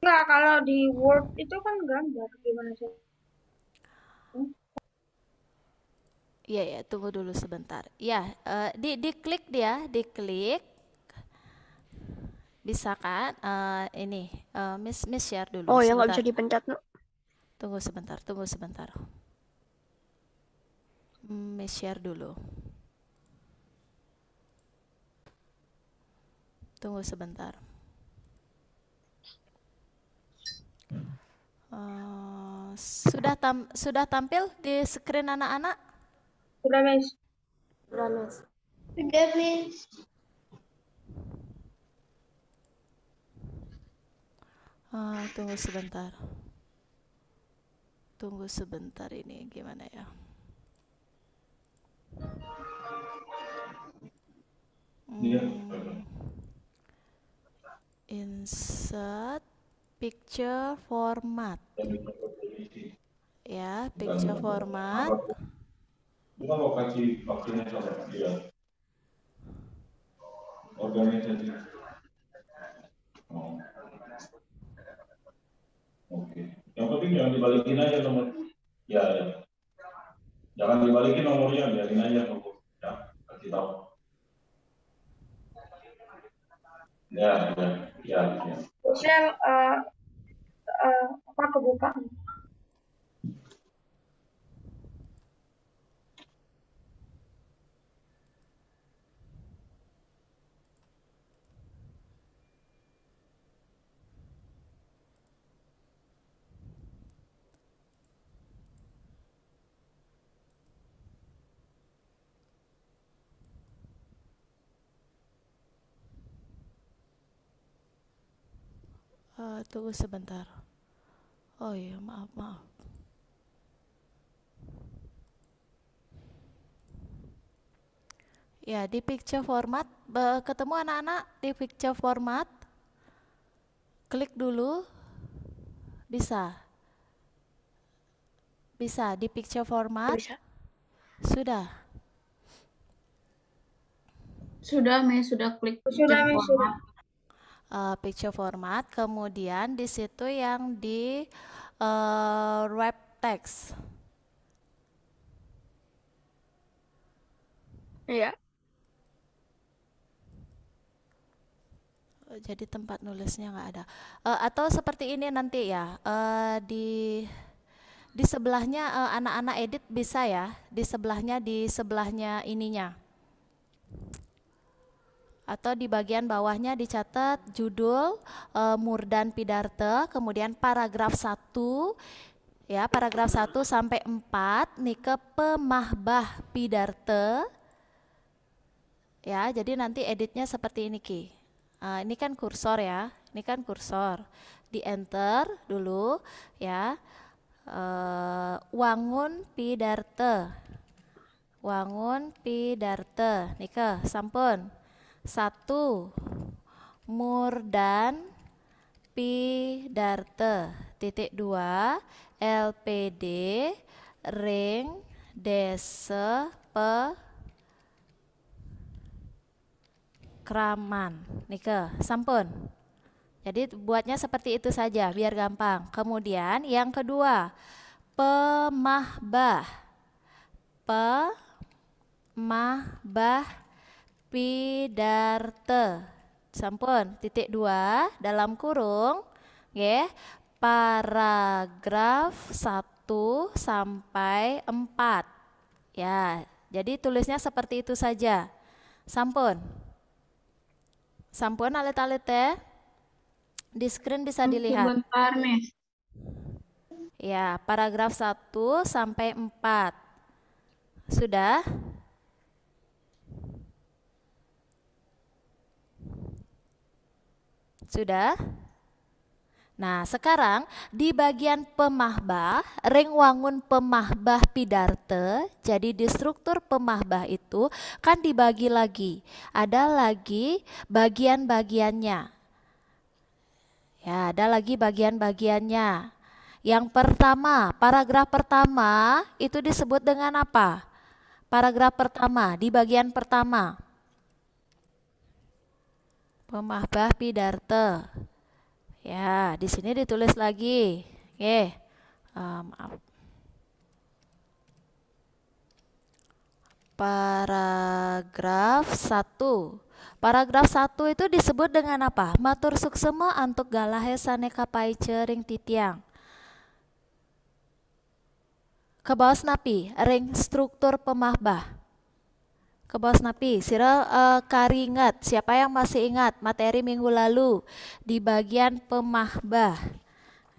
Enggak, kalau di Word itu kan gambar. Gimana sih? Iya, ya, tunggu dulu sebentar. Ya, uh, di klik dia, diklik. Bisa kan? uh, ini uh, Miss Miss share dulu Oh, yang nggak bisa dipencet, Nuk. Tunggu sebentar, tunggu sebentar. Hmm, Miss share dulu. Tunggu sebentar. Uh, sudah tam sudah tampil di screen anak-anak? Sudah, Miss. Sudah, Miss. Sudah, Miss. uh, tunggu sebentar tunggu sebentar ini gimana ya iya. hmm. insert picture format ya picture format bukan lokasi waktunya sama ya organisasi oh Oke. Yang penting jangan dibalikin aja nomor. Ya, ya. Jangan dibalikin nomornya, biarin aja nomor. Ya, kasih tahu. Ya, ya, ya. ya. Michelle, uh, uh, apa kebuka? Uh, tunggu sebentar. Oh iya, maaf, maaf. Ya, di picture format, ketemu anak-anak di picture format. Klik dulu. Bisa. Bisa di picture format. Bisa. Sudah. Sudah, Mei, sudah klik. Sudah, Mei, sudah uh, picture format. Kemudian di situ yang di uh, wrap text. Iya. Eh, jadi tempat nulisnya nggak ada. Uh, atau seperti ini nanti ya uh, di di sebelahnya anak-anak uh, anak -anak edit bisa ya di sebelahnya di sebelahnya ininya atau di bagian bawahnya dicatat judul e, Murdan Pidarte, kemudian paragraf 1 ya, paragraf 1 sampai 4 ke pemahbah Pidarte. Ya, jadi nanti editnya seperti ini Ki. E, ini kan kursor ya. Ini kan kursor. Di enter dulu ya. E, wangun Pidarte. Wangun Pidarte nih ke sampun. Satu, mur dan pi darte Titik dua, LPD Ring Dese Pe Kraman. Nike, sampun. Jadi buatnya seperti itu saja biar gampang. Kemudian yang kedua, pemahbah. Pemahbah pidarte sampun titik dua dalam kurung ya paragraf 1 sampai 4 ya jadi tulisnya seperti itu saja sampun sampun alit-alit di screen bisa dilihat bentar, ya paragraf 1 sampai 4 sudah Sudah? Nah, sekarang di bagian pemahbah, ring wangun pemahbah pidarte, jadi di struktur pemahbah itu kan dibagi lagi. Ada lagi bagian-bagiannya. Ya, ada lagi bagian-bagiannya. Yang pertama, paragraf pertama itu disebut dengan apa? Paragraf pertama, di bagian pertama. Pemahbah Pidarte. Ya, di sini ditulis lagi. Oke. Um, paragraf 1. Paragraf 1 itu disebut dengan apa? Matur suksema antuk galahe saneka paice ring titiang. Ke bawah napi, ring struktur pemahbah. Ke bos Napi, Sirel uh, eh, Karingat, siapa yang masih ingat materi minggu lalu di bagian pemahbah?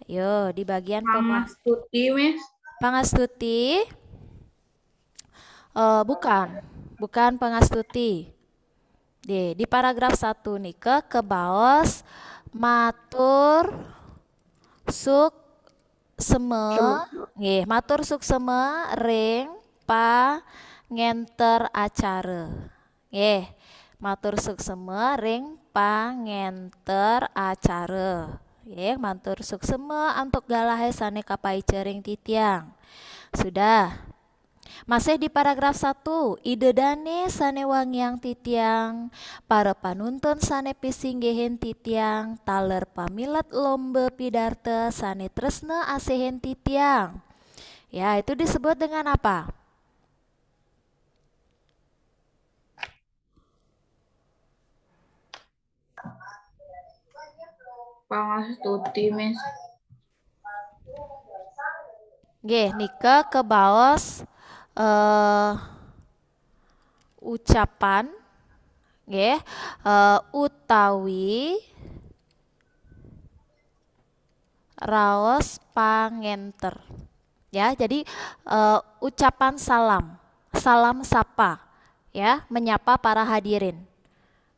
Yo, di bagian pangastuti, mes? Pangastuti? Uh, eh, bukan, bukan pangastuti. Di, di paragraf satu nih ke kebaos matur suk seme nggih matur suk seme ring pa ngenter acara. eh Matur suksema ring pangenter acara. eh matur suksema antuk galahe sane cereng titiang. Sudah. Masih di paragraf 1, ide dane sane wangiang titiang, para panuntun sane pisinggihin titiang, taler pamilat lombe pidarte sane tresna asehen titiang. Ya, itu disebut dengan apa? pangastuti Miss. Nggih, ke kebaos uh, eh, ucapan nggih eh, uh, utawi raos pangenter. Ya, jadi uh, ucapan salam, salam sapa ya, menyapa para hadirin.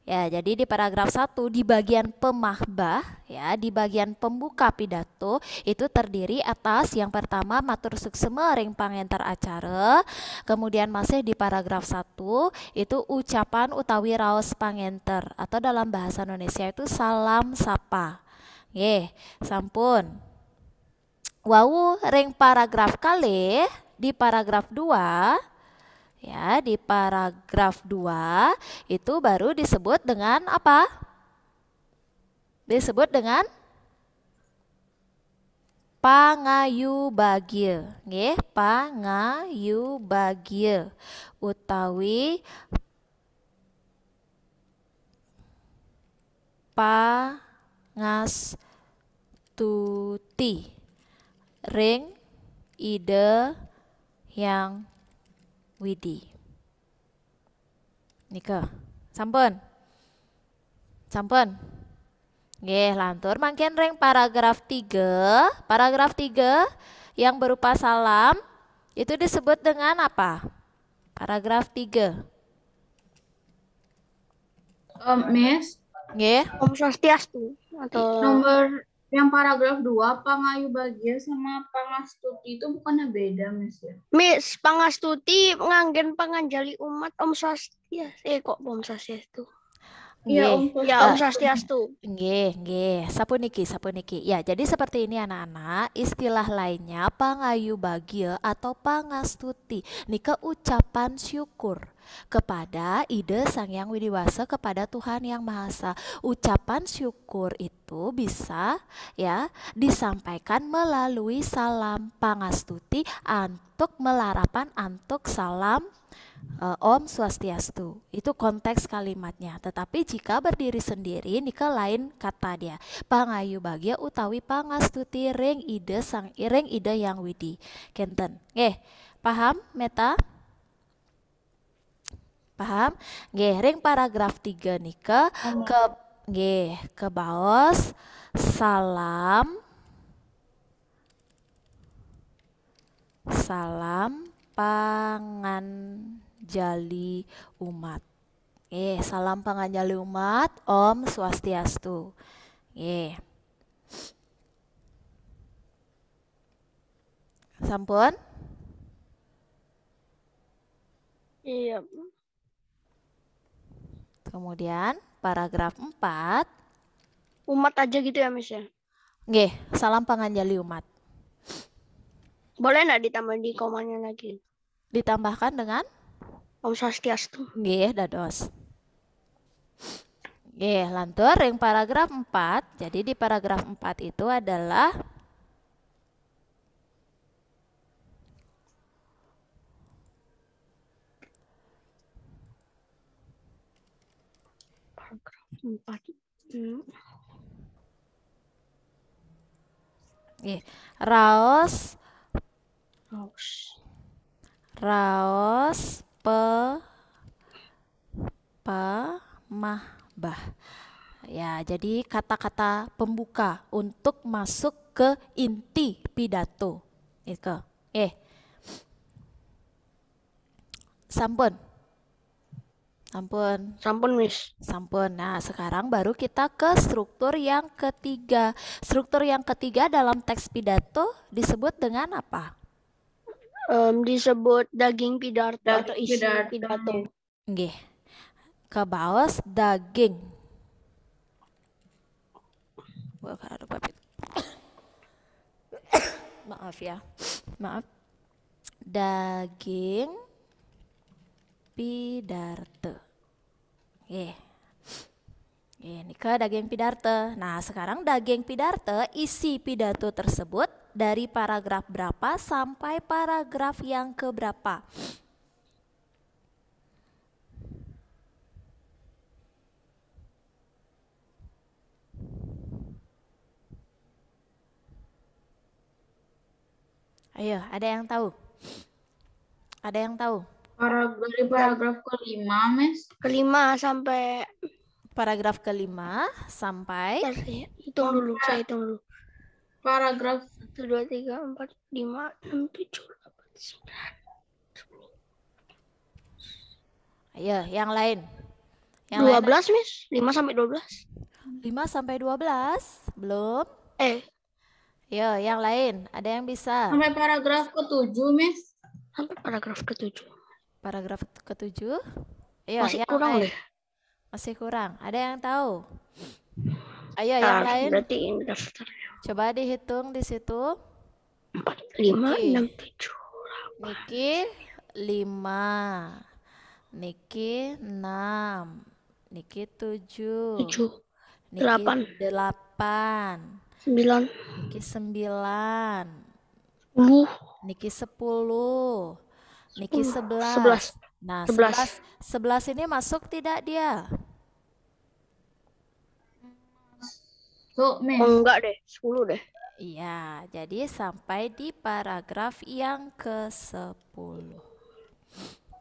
Ya, jadi di paragraf 1 di bagian pemahbah ya, di bagian pembuka pidato itu terdiri atas yang pertama matur suksema ring pangentar acara, kemudian masih di paragraf 1 itu ucapan utawi raos pangenter atau dalam bahasa Indonesia itu salam sapa. Nggih, sampun. Wau ring paragraf kali di paragraf 2 Ya, di paragraf 2 itu baru disebut dengan apa? Disebut dengan bagil, nggih, bagil, utawi tuti ring ide yang Widi. Nika, sampun. Sampun. Nggih, lantur mangken reng paragraf tiga, Paragraf tiga yang berupa salam itu disebut dengan apa? Paragraf tiga. Um, miss. Nggih. Om Swastiastu atau nomor yang paragraf 2 pangayu bagian sama pangastuti itu bukannya beda mas ya? Miss, pangastuti nganggen panganjali umat Om sastia Eh kok Om tuh? Iya, Om Ya, Om Swastiastu. Nggih, nggih. Sapuniki, sapuniki. Ya, jadi seperti ini anak-anak, istilah lainnya pangayu bagian atau pangastuti. Nika ucapan syukur kepada ide Sang Yang Widiwasa kepada Tuhan Yang Maha Ucapan syukur itu bisa ya disampaikan melalui salam pangastuti antuk melarapan antuk salam uh, Om Swastiastu. Itu konteks kalimatnya. Tetapi jika berdiri sendiri, nika lain kata dia. Pangayu bagia utawi pangastuti ring ide sang ring ide yang widi. Kenten. Eh, paham meta? paham nggih ring paragraf 3 nih ke hmm. ke g ke bawah salam salam pangan jali umat nggih salam pangan jali umat om swastiastu nggih sampun Iya. Kemudian paragraf 4. Umat aja gitu ya, Miss ya? Nggih, salam panganjali umat. Boleh nggak ditambah di komanya lagi? Ditambahkan dengan? Om Swastiastu. Nggih, dados. Nggih, lantur Yang paragraf 4. Jadi di paragraf 4 itu adalah sumpah Eh, Raos Raos Raos pe pe, mah, bah. ya jadi kata-kata pembuka untuk masuk ke inti pidato Itu. eh sampun Sampun. Sampun, Miss. Sampun. Nah, sekarang baru kita ke struktur yang ketiga. Struktur yang ketiga dalam teks pidato disebut dengan apa? Um, disebut daging pidato atau isi pidato. pidato. Nggih. Ke bawah daging. (coughs) Maaf ya. Maaf. Daging pidarte. Oke. Ini ke daging pidarte. Nah, sekarang daging pidarte isi pidato tersebut dari paragraf berapa sampai paragraf yang ke berapa? Ayo, ada yang tahu? Ada yang tahu? Paragraf dari paragraf kelima, Mes. Kelima sampai paragraf kelima sampai hitung dulu, saya hitung dulu. Paragraf satu dua tiga empat lima enam tujuh delapan sembilan. Ayo, yang lain. Yang 12, lain. Miss. 5 sampai 12. 5 sampai 12? Belum? Eh. Yo, yang lain. Ada yang bisa? Sampai paragraf ke-7, Miss. Sampai paragraf ke-7 paragraf ketujuh. Ayo, iya, masih yang kurang lain. deh. Masih kurang. Ada yang tahu? Ayo nah, yang lain. Berarti ini daftarnya. Coba dihitung di situ. Empat, lima, Niki. enam, tujuh, Niki lima, Niki enam, Niki tujuh, tujuh, Niki delapan, delapan, sembilan, Niki sembilan, sepuluh, Niki sepuluh, Niki 11. Hmm, 11. Nah, 11. 11 ini masuk tidak dia? Masuk, oh, enggak deh, 10 deh. Iya, jadi sampai di paragraf yang ke-10.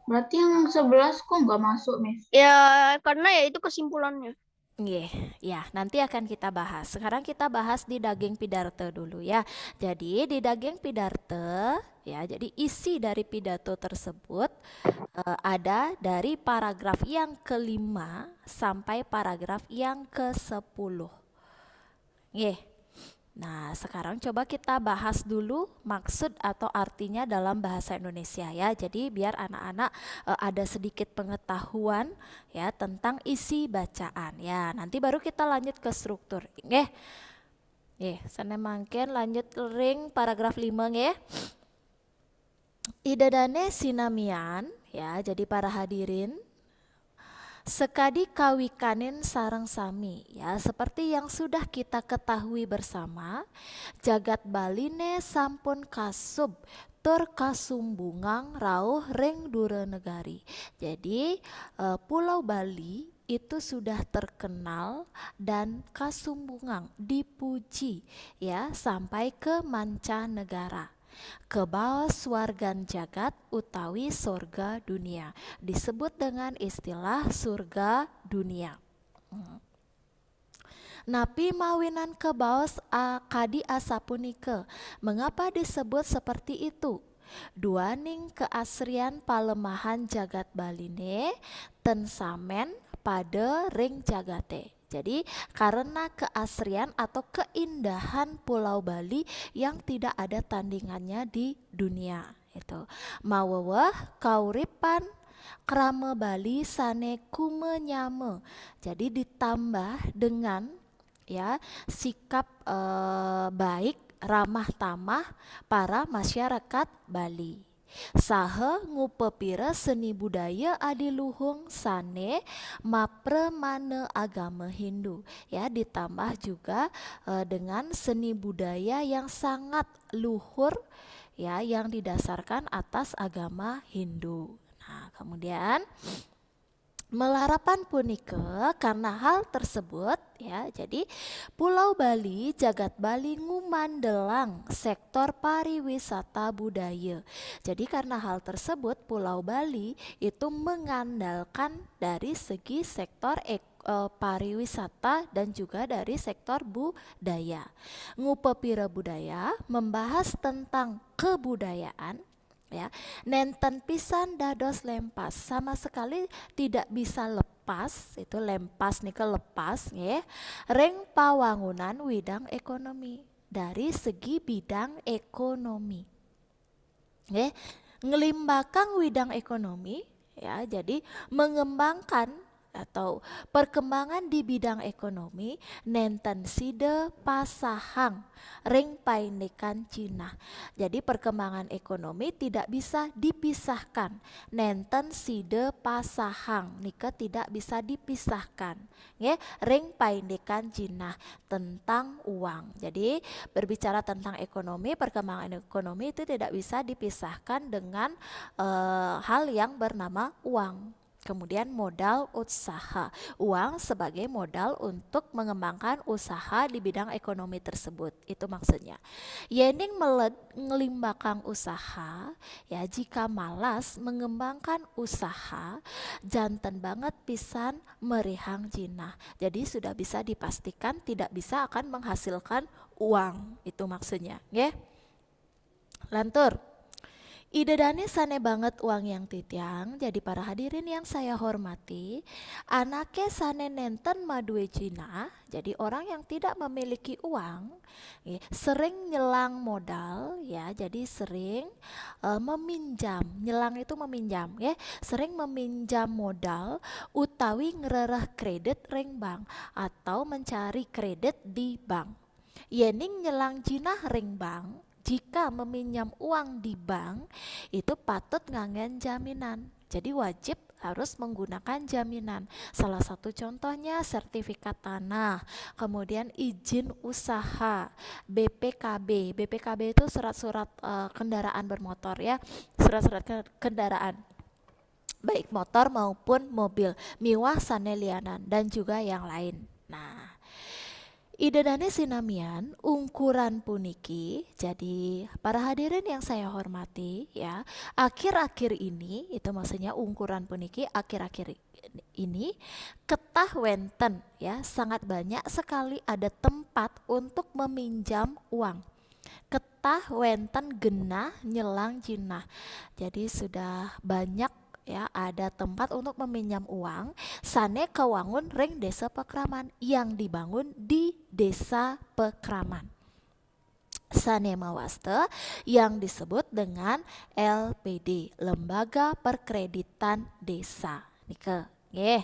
Berarti yang 11 kok nggak masuk, Miss? Ya, karena ya itu kesimpulannya. Yeah, ya nanti akan kita bahas. Sekarang kita bahas di daging pidarte dulu ya. Jadi di daging pidarte ya, jadi isi dari pidato tersebut eh, ada dari paragraf yang kelima sampai paragraf yang ke sepuluh. Nggih. Nah, sekarang coba kita bahas dulu maksud atau artinya dalam bahasa Indonesia ya. Jadi biar anak-anak e, ada sedikit pengetahuan ya tentang isi bacaan ya. Nanti baru kita lanjut ke struktur. Nggih. Nggih, sene mangken lanjut ring paragraf 5 nggih. Idadane sinamian ya. Jadi para hadirin sekadi Kawikanin sarang sami ya seperti yang sudah kita ketahui bersama jagat baline sampun kasub tur kasumbungang rauh reng dure negari jadi uh, pulau Bali itu sudah terkenal dan kasumbungang dipuji ya sampai ke manca negara. Kebal swargan jagat utawi surga dunia disebut dengan istilah surga dunia. Napi mawinan kebaos akadi asapunike. Mengapa disebut seperti itu? dua ning keasrian palemahan jagat baline tensamen pada ring jagate. Jadi karena keasrian atau keindahan Pulau Bali yang tidak ada tandingannya di dunia itu. Maweweh kauripan krama Bali sane kume nyame. Jadi ditambah dengan ya sikap eh, baik ramah tamah para masyarakat Bali Sahe ngupepira seni budaya adiluhung sane mapremane agama Hindu ya ditambah juga e, dengan seni budaya yang sangat luhur ya yang didasarkan atas agama Hindu. Nah, kemudian Melarapan punike karena hal tersebut ya. Jadi Pulau Bali, jagat Bali ngumandelang sektor pariwisata budaya. Jadi karena hal tersebut Pulau Bali itu mengandalkan dari segi sektor ekonomi e, pariwisata dan juga dari sektor budaya. Ngupepira budaya membahas tentang kebudayaan ya nenten pisan dados lempas sama sekali tidak bisa lepas itu lempas nih ke lepas ya reng pawangunan widang ekonomi dari segi bidang ekonomi ya ngelimbakang widang ekonomi ya jadi mengembangkan atau perkembangan di bidang ekonomi nenten side pasahang ring painekan Cina. Jadi perkembangan ekonomi tidak bisa dipisahkan. Nenten side pasahang nika tidak bisa dipisahkan. Ya, ring painekan Cina tentang uang. Jadi berbicara tentang ekonomi, perkembangan ekonomi itu tidak bisa dipisahkan dengan e, hal yang bernama uang. Kemudian modal usaha, uang sebagai modal untuk mengembangkan usaha di bidang ekonomi tersebut. Itu maksudnya. Yening melimbakan usaha, ya jika malas mengembangkan usaha, jantan banget pisan merihang jinah. Jadi sudah bisa dipastikan tidak bisa akan menghasilkan uang. Itu maksudnya, ya. Lantur. Ide Dani sane banget uang yang titiang, jadi para hadirin yang saya hormati, anaknya sane nenten madue Cina, jadi orang yang tidak memiliki uang, eh, sering nyelang modal, ya, jadi sering uh, meminjam, nyelang itu meminjam, ya, sering meminjam modal, utawi ngererah kredit ring bank, atau mencari kredit di bank. Yening nyelang Cina ring bank, jika meminjam uang di bank itu patut ngangen jaminan. Jadi wajib harus menggunakan jaminan. Salah satu contohnya sertifikat tanah, kemudian izin usaha, BPKB. BPKB itu surat-surat uh, kendaraan bermotor ya, surat-surat kendaraan baik motor maupun mobil, miwah sanelianan dan juga yang lain. Nah, Idedane sinamian ukuran puniki. Jadi para hadirin yang saya hormati ya, akhir-akhir ini itu maksudnya ukuran puniki akhir-akhir ini ketah wenten ya sangat banyak sekali ada tempat untuk meminjam uang ketah wenten genah nyelang jinah jadi sudah banyak ya ada tempat untuk meminjam uang sane kewangun ring desa pekraman yang dibangun di desa pekraman mawaste yang disebut dengan LPD Lembaga Perkreditan Desa Nike Nggih.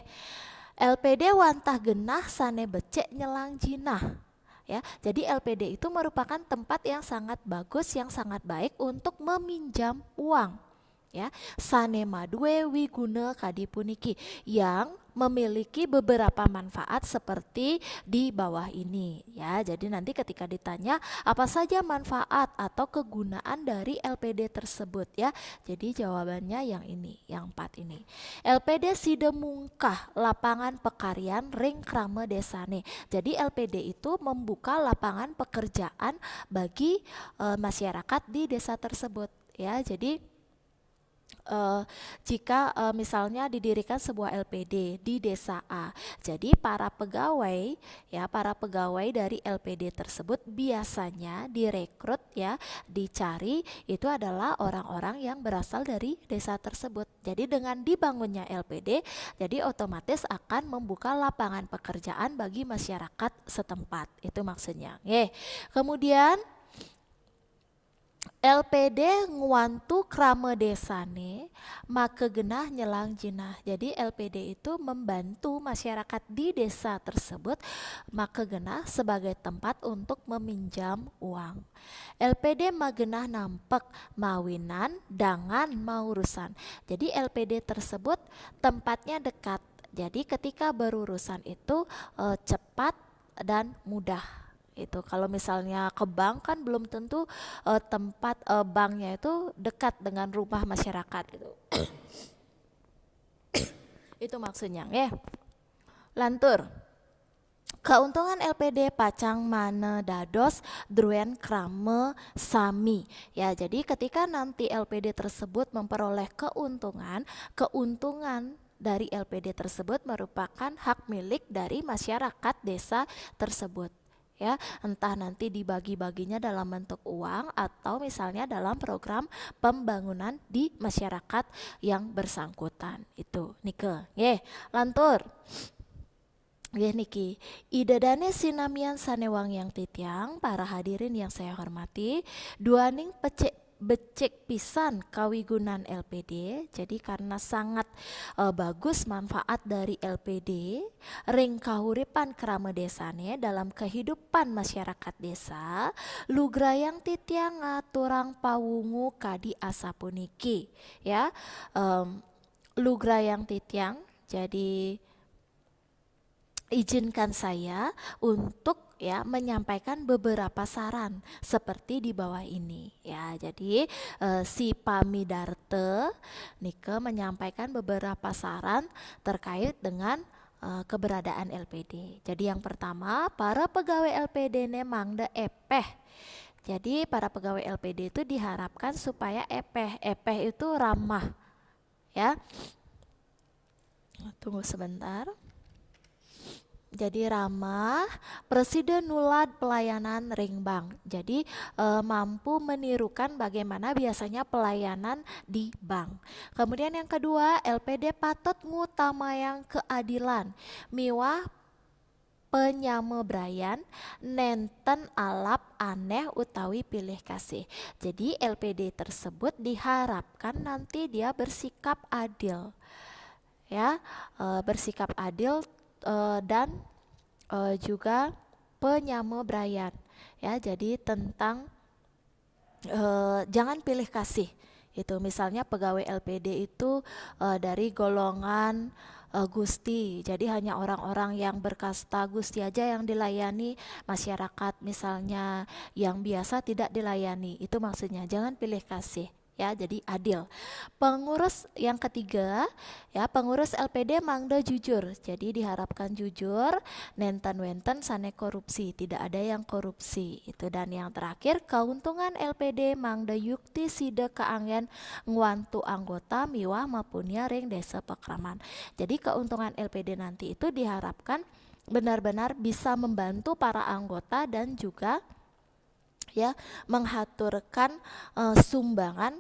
LPD wantah genah sane becek nyelang jinah ya. Jadi LPD itu merupakan tempat yang sangat bagus yang sangat baik untuk meminjam uang ya sanema due kadi kadipuniki yang memiliki beberapa manfaat seperti di bawah ini ya. Jadi nanti ketika ditanya apa saja manfaat atau kegunaan dari LPD tersebut ya. Jadi jawabannya yang ini, yang empat ini. LPD Sidemungkah lapangan pekarian Ring krama Desane. Jadi LPD itu membuka lapangan pekerjaan bagi e, masyarakat di desa tersebut ya. Jadi uh, jika uh, misalnya didirikan sebuah LPD di desa A. Jadi para pegawai ya para pegawai dari LPD tersebut biasanya direkrut ya dicari itu adalah orang-orang yang berasal dari desa tersebut. Jadi dengan dibangunnya LPD jadi otomatis akan membuka lapangan pekerjaan bagi masyarakat setempat. Itu maksudnya. Oke. Kemudian LPD nguantu krame desane maka genah nyelang jinah. Jadi LPD itu membantu masyarakat di desa tersebut maka genah sebagai tempat untuk meminjam uang. LPD magenah nampak mawinan dangan maurusan. Jadi LPD tersebut tempatnya dekat. Jadi ketika berurusan itu eh, cepat dan mudah itu kalau misalnya ke bank kan belum tentu uh, tempat uh, banknya itu dekat dengan rumah masyarakat gitu (coughs) itu maksudnya ya lantur Keuntungan LPD Pacang Mane Dados Druen Krame Sami. Ya, jadi ketika nanti LPD tersebut memperoleh keuntungan, keuntungan dari LPD tersebut merupakan hak milik dari masyarakat desa tersebut ya entah nanti dibagi-baginya dalam bentuk uang atau misalnya dalam program pembangunan di masyarakat yang bersangkutan itu nikel ye lantur Ya niki, idadane sinamian sanewang yang titiang, para hadirin yang saya hormati, dua ning pecik becek pisan kawigunan LPD jadi karena sangat e, bagus manfaat dari LPD ring kahuripan kerama desane dalam kehidupan masyarakat desa lugrayang titiang turang pawungu kadi asapuniki ya um, lugrayang titiang jadi izinkan saya untuk ya menyampaikan beberapa saran seperti di bawah ini ya. Jadi eh, si Pamidarte Nike menyampaikan beberapa saran terkait dengan eh, keberadaan LPD. Jadi yang pertama, para pegawai LPD memang de epeh jadi para pegawai LPD itu diharapkan supaya epeh, epeh itu ramah. Ya. Tunggu sebentar. Jadi ramah, presiden nulat pelayanan ring bank. Jadi e, mampu menirukan bagaimana biasanya pelayanan di bank. Kemudian yang kedua, LPD patut yang keadilan. Miwah penyamebrayan nenten alap aneh utawi pilih kasih. Jadi LPD tersebut diharapkan nanti dia bersikap adil. Ya, e, bersikap adil uh, dan uh, juga Brian ya jadi tentang uh, jangan pilih kasih itu misalnya pegawai LPD itu uh, dari golongan uh, gusti jadi hanya orang-orang yang berkasta gusti aja yang dilayani masyarakat misalnya yang biasa tidak dilayani itu maksudnya jangan pilih kasih ya jadi adil. Pengurus yang ketiga ya pengurus LPD Mangda jujur. Jadi diharapkan jujur, nenten wenten sane korupsi, tidak ada yang korupsi. Itu dan yang terakhir keuntungan LPD Mangda yukti sida keangen nguantu anggota miwa maupun ring desa pekraman. Jadi keuntungan LPD nanti itu diharapkan benar-benar bisa membantu para anggota dan juga ya menghaturkan e, sumbangan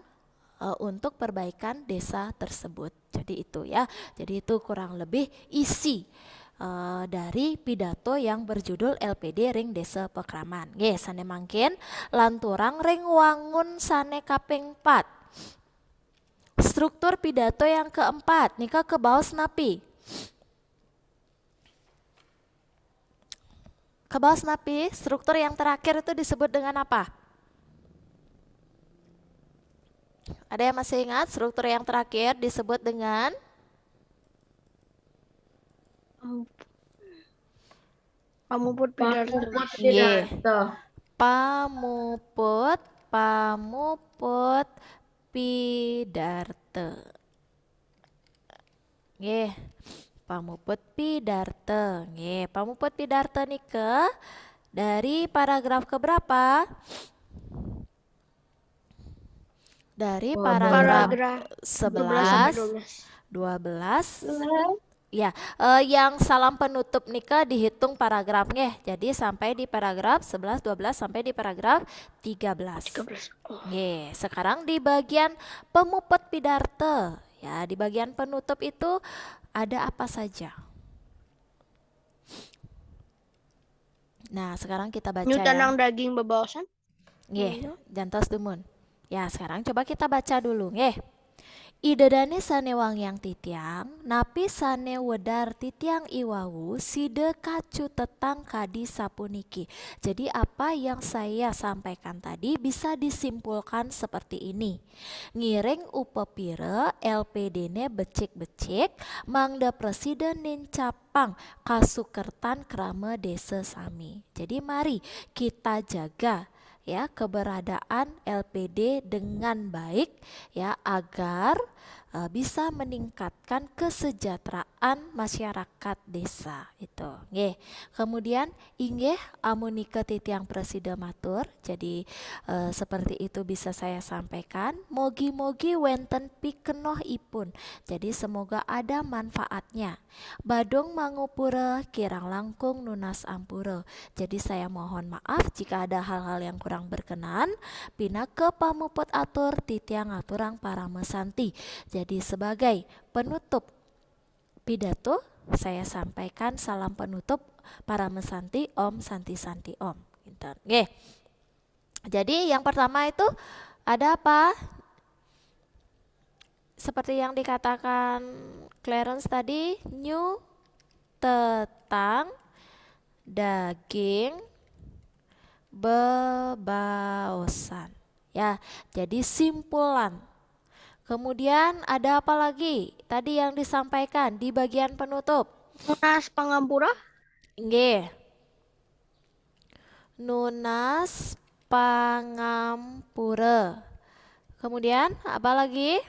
Eh, untuk perbaikan desa tersebut. Jadi itu ya. Jadi itu kurang lebih isi Uh, dari pidato yang berjudul LPD Ring Desa Pekraman. Nggih, sane mangkin lanturang ring wangun sane kaping 4. Struktur pidato yang keempat, nika ke bawah senapi. Ke bawah senapi, struktur yang terakhir itu disebut dengan apa? Ada yang masih ingat struktur yang terakhir disebut dengan? Pamuput Pamuput Pidarto. Iya. Pamuput Pamuput Pidarte. Nggih. Pamuput Pidarte. Nggih, Pamuput Pidarte ke dari paragraf keberapa? berapa? dari paragraf, paragraf 11, 12, 12 Ya, uh, yang salam penutup nikah dihitung paragrafnya. Jadi sampai di paragraf 11, 12 sampai di paragraf 13. 13. Oh. Ye, sekarang di bagian pemupet pidarte. Ya, di bagian penutup itu ada apa saja? Nah, sekarang kita baca. Nyutanang ya. daging bebawasan. Ye, iya, iya. jantos dumun. Ya, sekarang coba kita baca dulu, nggih. sane sanewang yang titiang, napi sane wedar titiang iwawu, side kacu tetang kadi sapuniki. Jadi apa yang saya sampaikan tadi bisa disimpulkan seperti ini. Ngiring upepire LPD-ne becik-becik, mangda presiden nincapang kasukertan kerama desa sami. Jadi mari kita jaga ya keberadaan LPD dengan baik ya agar Eh, bisa meningkatkan kesejahteraan masyarakat desa itu Nge. kemudian inggih amunika titiang presida matur jadi e, seperti itu bisa saya sampaikan mogi-mogi wenten pikenoh ipun jadi semoga ada manfaatnya badung mangupure kirang langkung nunas ampure jadi saya mohon maaf jika ada hal-hal yang kurang berkenan pina ke pamuput atur titiang aturang para mesanti jadi sebagai penutup pidato, saya sampaikan salam penutup para mesanti Om Santi Santi Om. Gitu. Oke. Jadi yang pertama itu ada apa? Seperti yang dikatakan Clarence tadi, new tetang daging bebaosan. Ya, jadi simpulan Kemudian ada apa lagi tadi yang disampaikan di bagian penutup? Nunas pangampura? Nggih. Nunas Pangampura. Kemudian apa lagi?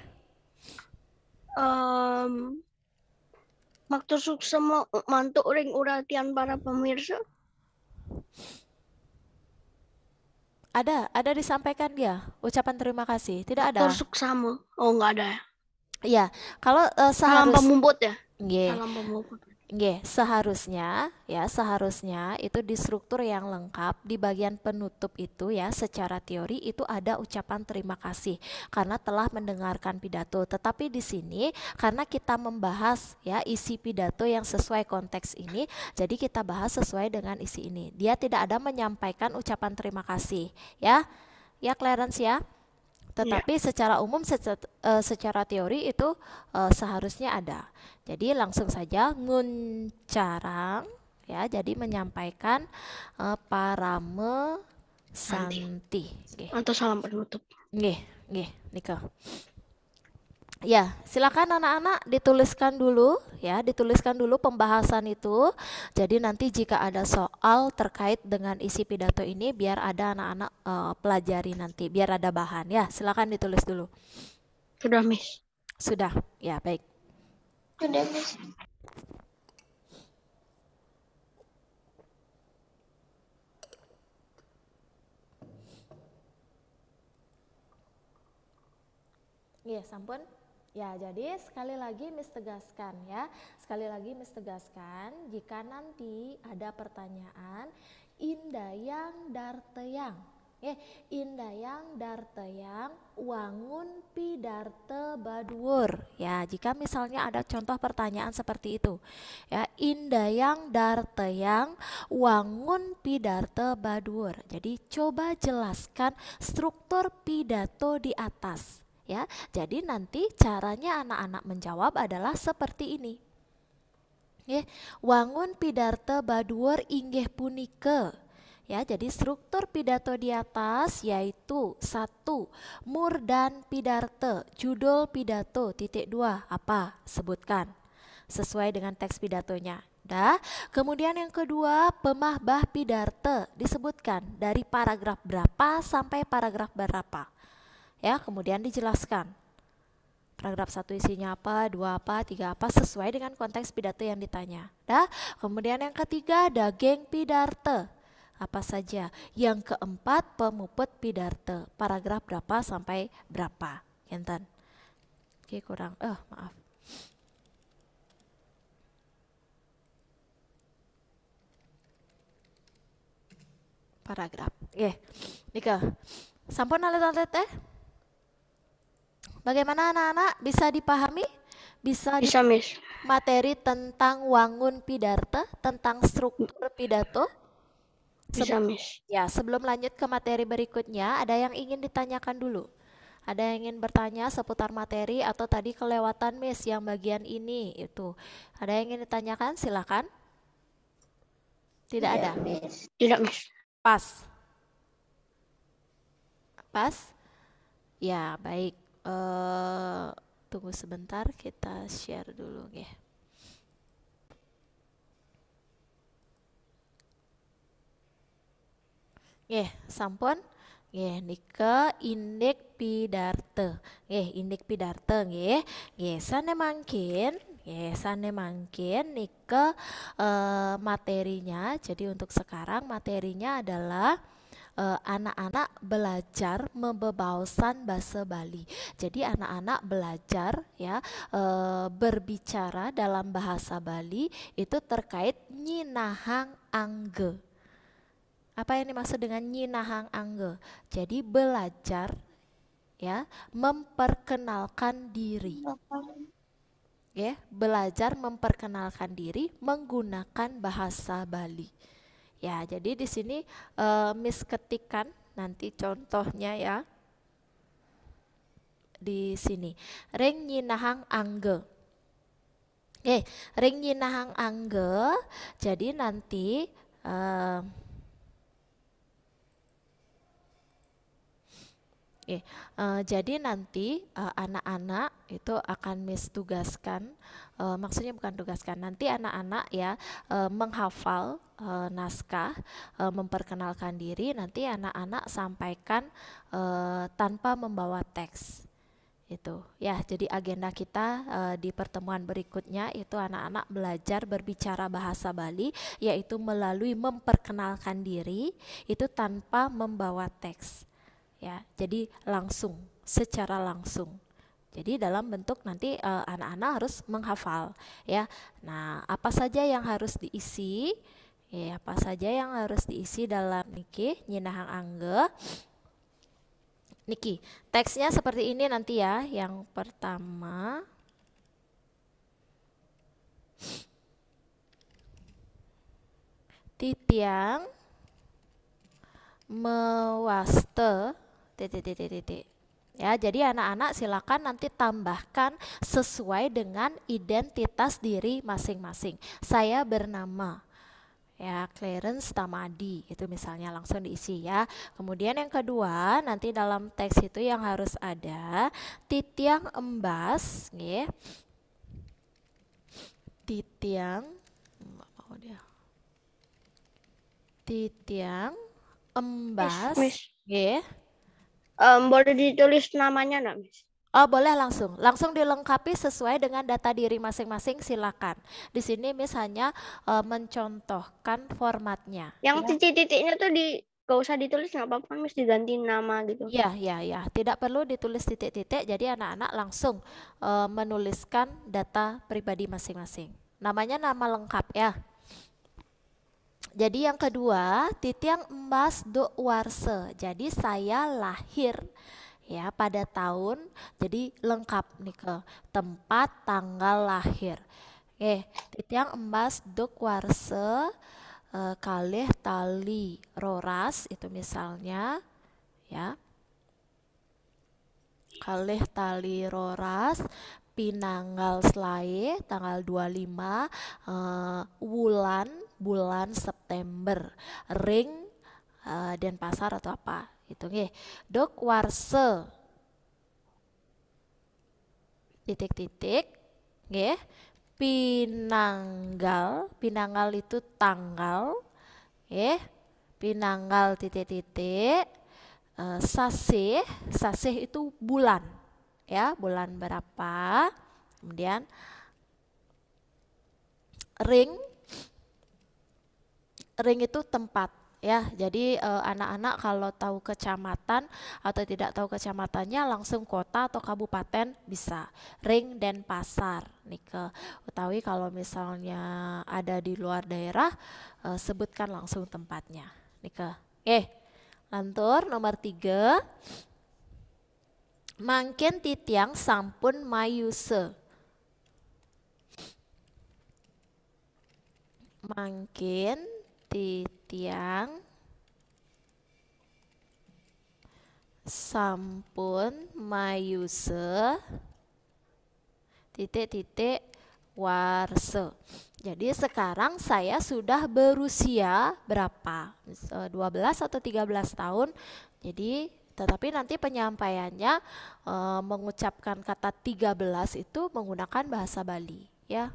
Um, maktusuk semua mantuk ring uratian para pemirsa. Ada, ada disampaikan dia ucapan terima kasih. Tidak ada. Korsuk sama. Oh, nggak ada ya. Iya, kalau uh, seharus ya? iya. salam pemumput ya. Yeah. Salam pemumput. G, seharusnya ya seharusnya itu di struktur yang lengkap di bagian penutup itu ya secara teori itu ada ucapan terima kasih karena telah mendengarkan pidato. Tetapi di sini karena kita membahas ya isi pidato yang sesuai konteks ini, jadi kita bahas sesuai dengan isi ini. Dia tidak ada menyampaikan ucapan terima kasih ya. Ya Clarence ya. Iya. Tetapi yeah. secara umum secara, uh, eh, secara teori itu uh, seharusnya ada. Jadi langsung saja nguncarang ya. Jadi menyampaikan uh, parame santi. santi. Atau salam penutup. Nggih, nggih, nikah. Ya, silakan anak-anak dituliskan dulu ya, dituliskan dulu pembahasan itu. Jadi nanti jika ada soal terkait dengan isi pidato ini biar ada anak-anak uh, pelajari nanti, biar ada bahan ya. Silakan ditulis dulu. Sudah, Miss. Sudah. Ya, baik. Sudah, Miss. Iya, sampun. Ya, jadi sekali lagi Miss tegaskan ya. Sekali lagi Miss tegaskan jika nanti ada pertanyaan indayang darteyang. Eh, indayang darteyang wangun pidarte baduur. Ya, jika misalnya ada contoh pertanyaan seperti itu. Ya, indayang darteyang wangun pidarte baduur. Jadi coba jelaskan struktur pidato di atas ya. Jadi nanti caranya anak-anak menjawab adalah seperti ini. Ya, wangun pidarte baduor inggih punike. Ya, jadi struktur pidato di atas yaitu satu mur dan pidarte, judul pidato titik dua apa sebutkan sesuai dengan teks pidatonya. Dah. Kemudian yang kedua, pemahbah pidarte disebutkan dari paragraf berapa sampai paragraf berapa ya kemudian dijelaskan paragraf satu isinya apa, dua apa, tiga apa sesuai dengan konteks pidato yang ditanya. Dah, kemudian yang ketiga ada geng pidarte apa saja. Yang keempat pemuput pidarte paragraf berapa sampai berapa, Kenten. Oke kurang, eh maaf. Paragraf, oke, eh, nikah. Sampun alat-alat teh? Bagaimana anak-anak bisa dipahami? Bisa, bisa miss. materi tentang wangun pidarte, tentang struktur pidato? Sebelum, bisa, miss. Ya, sebelum lanjut ke materi berikutnya, ada yang ingin ditanyakan dulu? ada yang ingin bertanya seputar materi atau tadi kelewatan miss yang bagian ini itu ada yang ingin ditanyakan silakan tidak, ya, ada miss. tidak miss pas pas ya baik uh, tunggu sebentar kita share dulu ya ya sampun. ya nika indek pidarte. ya indek pidarte ya ya sana mangkin ya sana Nih nika uh, eh, materinya. Jadi untuk sekarang materinya adalah Eh, anak-anak uh, belajar membebausan bahasa Bali. Jadi anak-anak belajar ya uh, berbicara dalam bahasa Bali itu terkait nyinahang angge. Apa yang dimaksud dengan nyinahang angge? Jadi belajar ya memperkenalkan diri ya belajar memperkenalkan diri menggunakan bahasa Bali Ya, jadi di sini e, misketikan nanti contohnya ya di sini. ring nyinahang angge. Oke, eh, ring nyinahang angge. Jadi nanti e, Oke, uh, jadi nanti eh, anak-anak uh, itu akan tugaskan, uh, eh, maksudnya bukan tugaskan. Nanti anak-anak ya uh, menghafal uh, naskah, uh, memperkenalkan diri. Nanti anak-anak sampaikan uh, tanpa membawa teks itu ya jadi agenda kita e, di pertemuan berikutnya itu anak-anak belajar berbicara bahasa Bali yaitu melalui memperkenalkan diri itu tanpa membawa teks ya jadi langsung secara langsung jadi dalam bentuk nanti eh, anak-anak uh, harus menghafal ya nah apa saja yang harus diisi ya apa saja yang harus diisi dalam niki nyinahang angge niki teksnya seperti ini nanti ya yang pertama titiang mewaste titik titik titik ya jadi anak-anak silakan nanti tambahkan sesuai dengan identitas diri masing-masing saya bernama ya Clarence Tamadi itu misalnya langsung diisi ya kemudian yang kedua nanti dalam teks itu yang harus ada titiang embas ya titiang mau dia titiang embas ya Um, boleh ditulis namanya nggak, Miss? Oh, boleh langsung. Langsung dilengkapi sesuai dengan data diri masing-masing, silakan. Di sini Miss hanya uh, mencontohkan formatnya. Yang ya. titik-titiknya tuh di gak usah ditulis nggak apa-apa Miss diganti nama gitu. Iya, iya, iya. Tidak perlu ditulis titik-titik. Jadi anak-anak langsung uh, menuliskan data pribadi masing-masing. Namanya nama lengkap ya. Jadi yang kedua, titiang emas do warse. Jadi saya lahir ya pada tahun jadi lengkap nih ke tempat tanggal lahir. Oke, titiang emas do warse e, kalih tali roras itu misalnya ya. Kalih tali roras pinanggal selai tanggal 25 e, wulan bulan September ring uh, pasar atau apa gitu nih? dok warse titik-titik nih? pinanggal pinanggal itu tanggal nih? pinanggal titik-titik uh, sasih sasih itu bulan ya bulan berapa kemudian ring ring itu tempat ya jadi eh, anak-anak e, kalau tahu kecamatan atau tidak tahu kecamatannya langsung kota atau kabupaten bisa ring dan pasar nih ke. utawi kalau misalnya ada di luar daerah e, sebutkan langsung tempatnya nih ke. eh lantur nomor tiga Mungkin titiang sampun mayuse Mungkin di tiang sampun mayuse titik-titik warse. Jadi sekarang saya sudah berusia berapa? 12 eh, atau 13 tahun. Jadi tetapi nanti penyampaiannya e, mengucapkan kata 13 itu menggunakan bahasa Bali ya.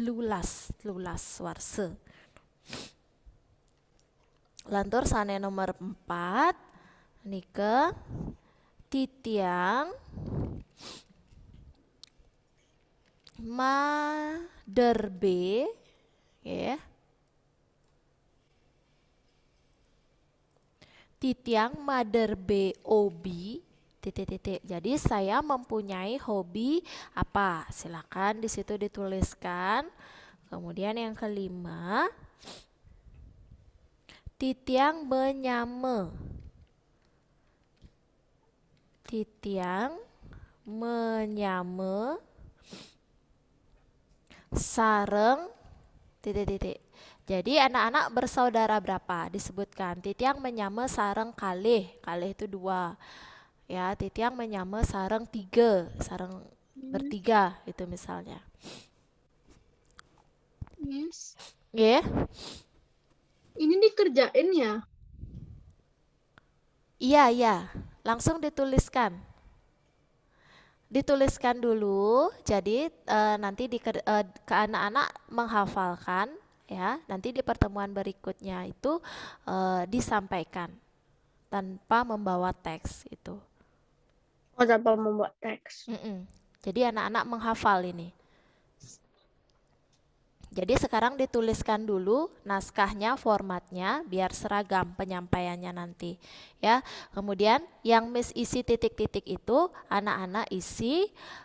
Lulas, lulas warse. Lantur sane nomor 4 nike titiang b ya yeah. titiang b obi titik-titik. Jadi saya mempunyai hobi apa? Silakan di situ dituliskan. Kemudian yang kelima, titiang menyame titiang menyame sareng titik titik jadi anak-anak bersaudara berapa disebutkan titiang menyame sareng kalih kalih itu dua ya titiang menyame sareng tiga sareng hmm. bertiga itu misalnya yes yeah ini dikerjain ya? Iya, iya. Langsung dituliskan. Dituliskan dulu, jadi e, nanti di, e, ke anak-anak menghafalkan, ya. Nanti di pertemuan berikutnya itu e, disampaikan tanpa membawa teks itu. Oh, tanpa membawa teks. Mm -mm. Jadi anak-anak menghafal ini. Jadi sekarang dituliskan dulu naskahnya, formatnya biar seragam penyampaiannya nanti ya. Kemudian yang miss isi titik-titik itu anak-anak isi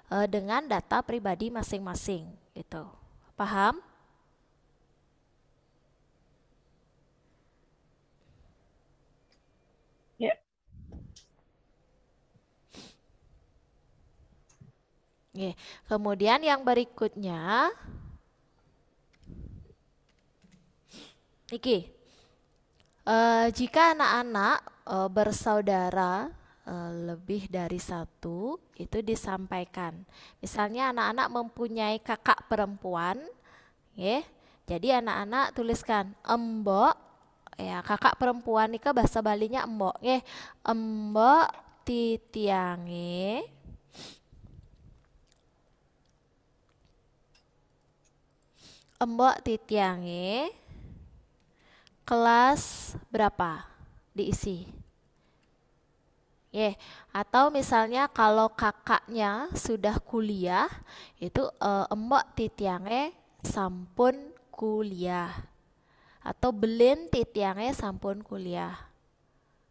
e, dengan data pribadi masing-masing Itu Paham? Yeah. Ya. Kemudian yang berikutnya Iki, uh, jika anak-anak uh, bersaudara uh, lebih dari satu, itu disampaikan. Misalnya anak-anak mempunyai kakak perempuan, ya, jadi anak-anak tuliskan embok, ya kakak perempuan ini ke bahasa Balinya embok, ya, embok titiange, embok titiange kelas berapa diisi. Yeah. Atau misalnya kalau kakaknya sudah kuliah, itu uh, eh, emok titiange sampun kuliah. Atau belin titiange sampun kuliah.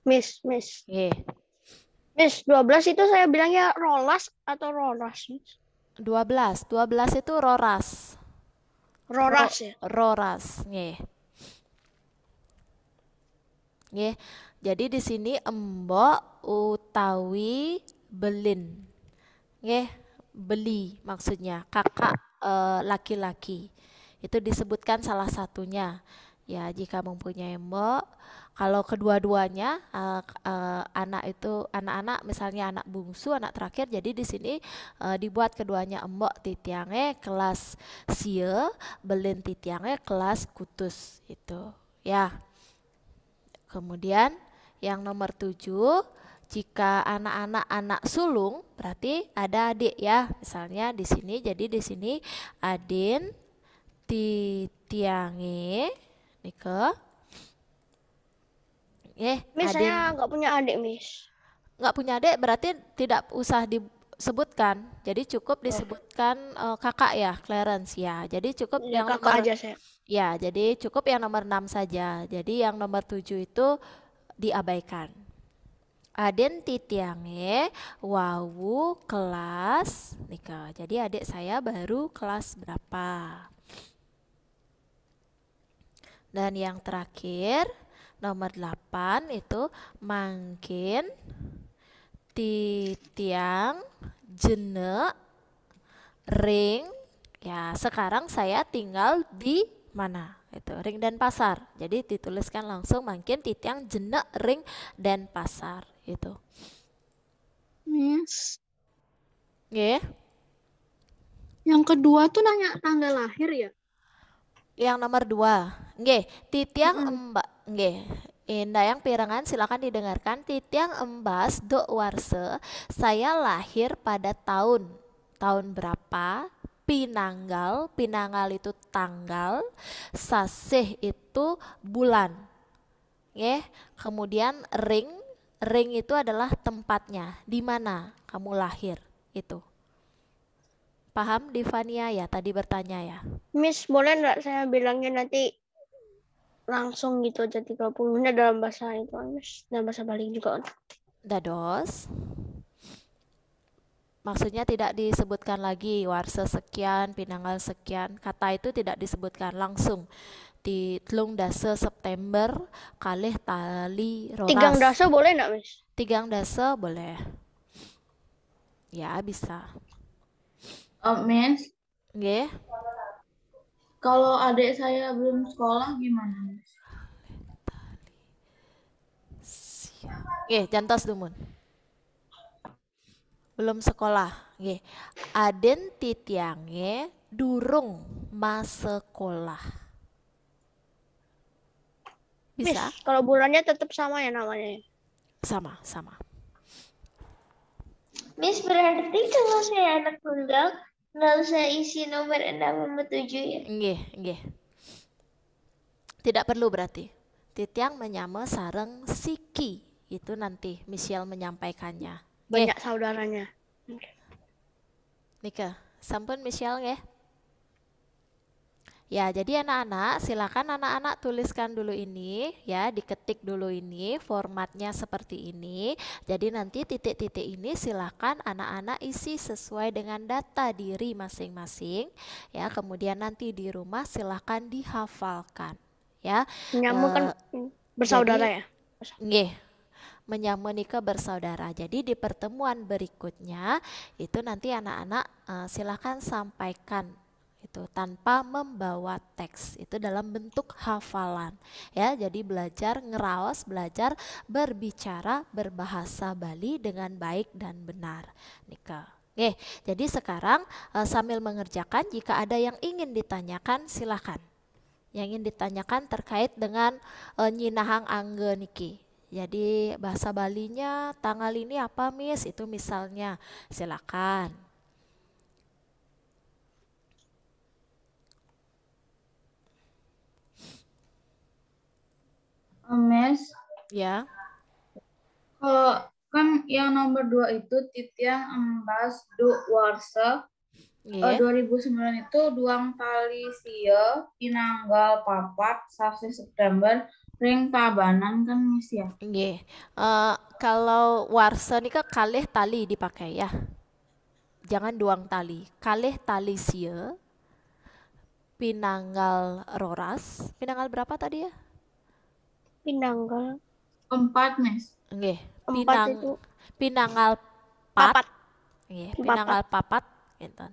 Miss, miss. Yeah. Miss, 12 itu saya bilangnya rolas atau roras, miss? 12, 12 itu roras. Roras Ro ya? Roras, yeah. Ye. Jadi di sini embok utawi belin. Ye. beli maksudnya kakak eh, laki-laki. E, Itu disebutkan salah satunya. Ya, jika mempunyai embok, kalau kedua-duanya uh, uh, anak itu anak-anak misalnya anak bungsu anak terakhir jadi di sini uh, dibuat keduanya embok titiange kelas sie belin titiange kelas kutus itu ya Kemudian yang nomor tujuh, jika anak-anak anak sulung berarti ada adik ya. Misalnya di sini jadi di sini adin titiangi Nike. Eh, Miss, adin. saya nggak punya adik, Miss. Nggak punya adik berarti tidak usah di, sebutkan. Jadi cukup oh. disebutkan uh, kakak ya, Clarence ya. Jadi cukup ya, yang kakak nomor, aja saya. Ya, jadi cukup yang nomor 6 saja. Jadi yang nomor 7 itu diabaikan. Aden titiange wawu kelas nika. Jadi adik saya baru kelas berapa? Dan yang terakhir nomor 8 itu mangkin titiang jene ring. Ya, sekarang saya tinggal di mana itu ring dan pasar jadi dituliskan langsung makin titiang jenak ring dan pasar itu yes. yeah. yang kedua tuh nanya tanggal lahir ya yang nomor dua g titiang mm -hmm. mbak nggih Indah yang pirangan silakan didengarkan titiang embas do warse saya lahir pada tahun tahun berapa pinanggal, pinanggal itu tanggal, sasih itu bulan. ya. Kemudian ring, ring itu adalah tempatnya, di mana kamu lahir itu. Paham Divania ya tadi bertanya ya? Miss, boleh nggak saya bilangnya nanti langsung gitu aja 30 menit dalam bahasa itu, Miss. Dalam bahasa Bali juga. Dados maksudnya tidak disebutkan lagi warsa sekian, pinanggal sekian. Kata itu tidak disebutkan langsung. Di telung dasa September kalih tali rolas. Tigang dasa boleh enggak, Miss? Tigang dasa boleh. Ya, bisa. Um, Miss. Nggih. Kalau adik saya belum sekolah gimana, Miss? Nggih, jantos dumun belum sekolah nggih aden titiange durung sekolah bisa kalau bulannya tetap sama ya namanya sama sama Miss berarti kalau saya anak tunggal nggak usah isi nomor enam sama tujuh ya nggih nggih tidak perlu berarti titiang menyama sarang siki itu nanti Michelle menyampaikannya Eh. banyak yeah. saudaranya Nika sampun Michelle nggih Ya, jadi anak-anak, silakan anak-anak tuliskan dulu ini, ya, diketik dulu ini, formatnya seperti ini. Jadi nanti titik-titik ini silakan anak-anak isi sesuai dengan data diri masing-masing, ya. Kemudian nanti di rumah silakan dihafalkan, ya. Nyamuk kan eh, bersaudara jadi, ya? Nggih, menyambung nikah bersaudara. Jadi di pertemuan berikutnya itu nanti anak-anak uh, eh, silahkan sampaikan itu tanpa membawa teks itu dalam bentuk hafalan ya jadi belajar ngeraos belajar berbicara berbahasa Bali dengan baik dan benar Nika Oke, jadi sekarang e, sambil mengerjakan jika ada yang ingin ditanyakan silahkan. Yang ingin ditanyakan terkait dengan e, eh, nyinahang angge niki. Jadi bahasa Balinya tanggal ini apa Miss? Itu misalnya. Silakan. Eh, Miss. Ya. Kalau kan yang nomor dua itu titian embas du warsa Yeah. 2009 itu duang tali sio inanggal papat sabtu September Ring tabanan kan Miss ya. Nggih. Uh, kalau warsa kan kalih tali dipakai ya. Jangan duang tali. Kalih tali sia pinanggal roras. Pinanggal berapa tadi ya? Pinanggal empat, nes. Oke, Pinang itu... pinanggal papat. Nggih, pinanggal papat enten.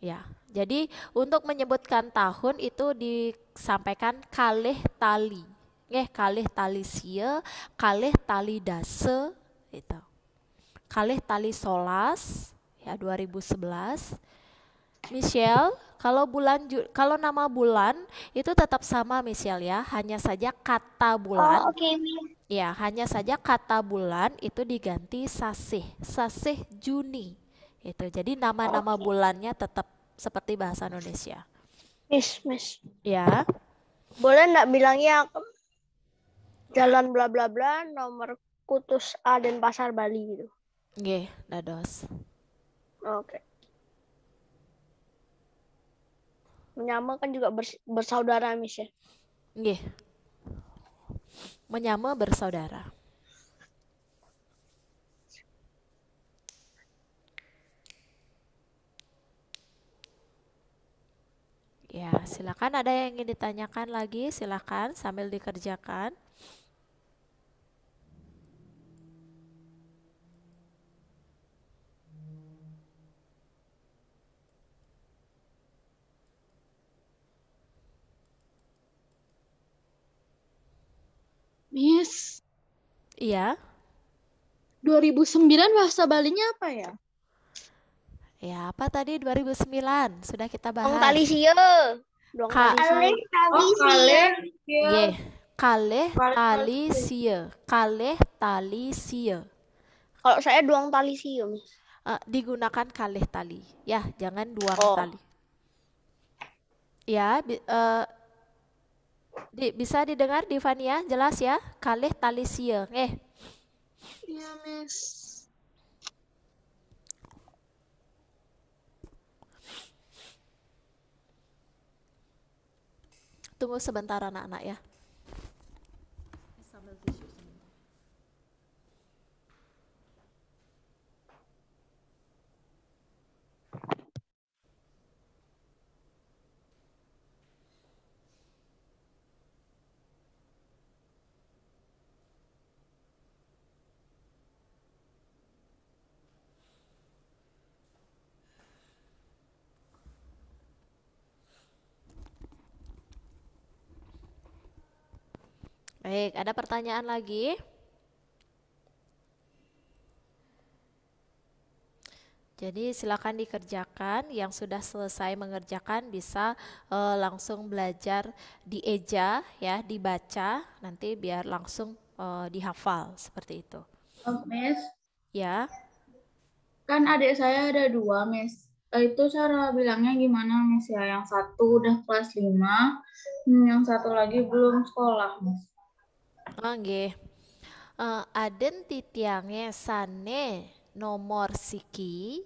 Gitu. Ya. Jadi untuk menyebutkan tahun itu disampaikan kalih tali eh kalih tali sie, kalih tali dase gitu. Kalih tali solas ya 2011. Michelle, kalau bulan kalau nama bulan itu tetap sama Michelle ya, hanya saja kata bulan. Oh, oke. Okay. Ya, hanya saja kata bulan itu diganti sasih, sasih Juni. Itu. Jadi nama-nama okay. bulannya tetap seperti bahasa Indonesia. Miss, miss. Ya. Boleh nggak bilangnya Jalan bla bla bla nomor Kutus A dan Pasar Bali gitu. Nggih, dados. Oke. Menyama kan juga bersaudara, Miss ya. Nggih. Menyama bersaudara. Ya, silakan ada yang ingin ditanyakan lagi, silakan sambil dikerjakan. Miss. Iya. 2009 bahasa Balinya apa ya? Ya, apa tadi 2009? Sudah kita bahas. Dong kali sio. Dong kali sio. Yeah. Kale tali sio. Kale tali sio. Kalau saya duang tali sio, Miss. Uh, digunakan kale tali. Ya, jangan duang oh. tali. Ya, uh, di, bisa didengar Divania jelas ya? Kalih tali Eh. Iya, Miss. Tunggu sebentar anak-anak ya. Baik, ada pertanyaan lagi? Jadi silakan dikerjakan. Yang sudah selesai mengerjakan bisa e, langsung belajar di eja ya, dibaca nanti biar langsung e, dihafal seperti itu. Oh, miss. Ya. Kan adik saya ada dua, Miss. Eh, itu cara bilangnya gimana, Miss? ya? Yang satu udah kelas lima, hmm, yang satu lagi belum sekolah, Miss. Oke. Uh, aden titiange sane nomor siki.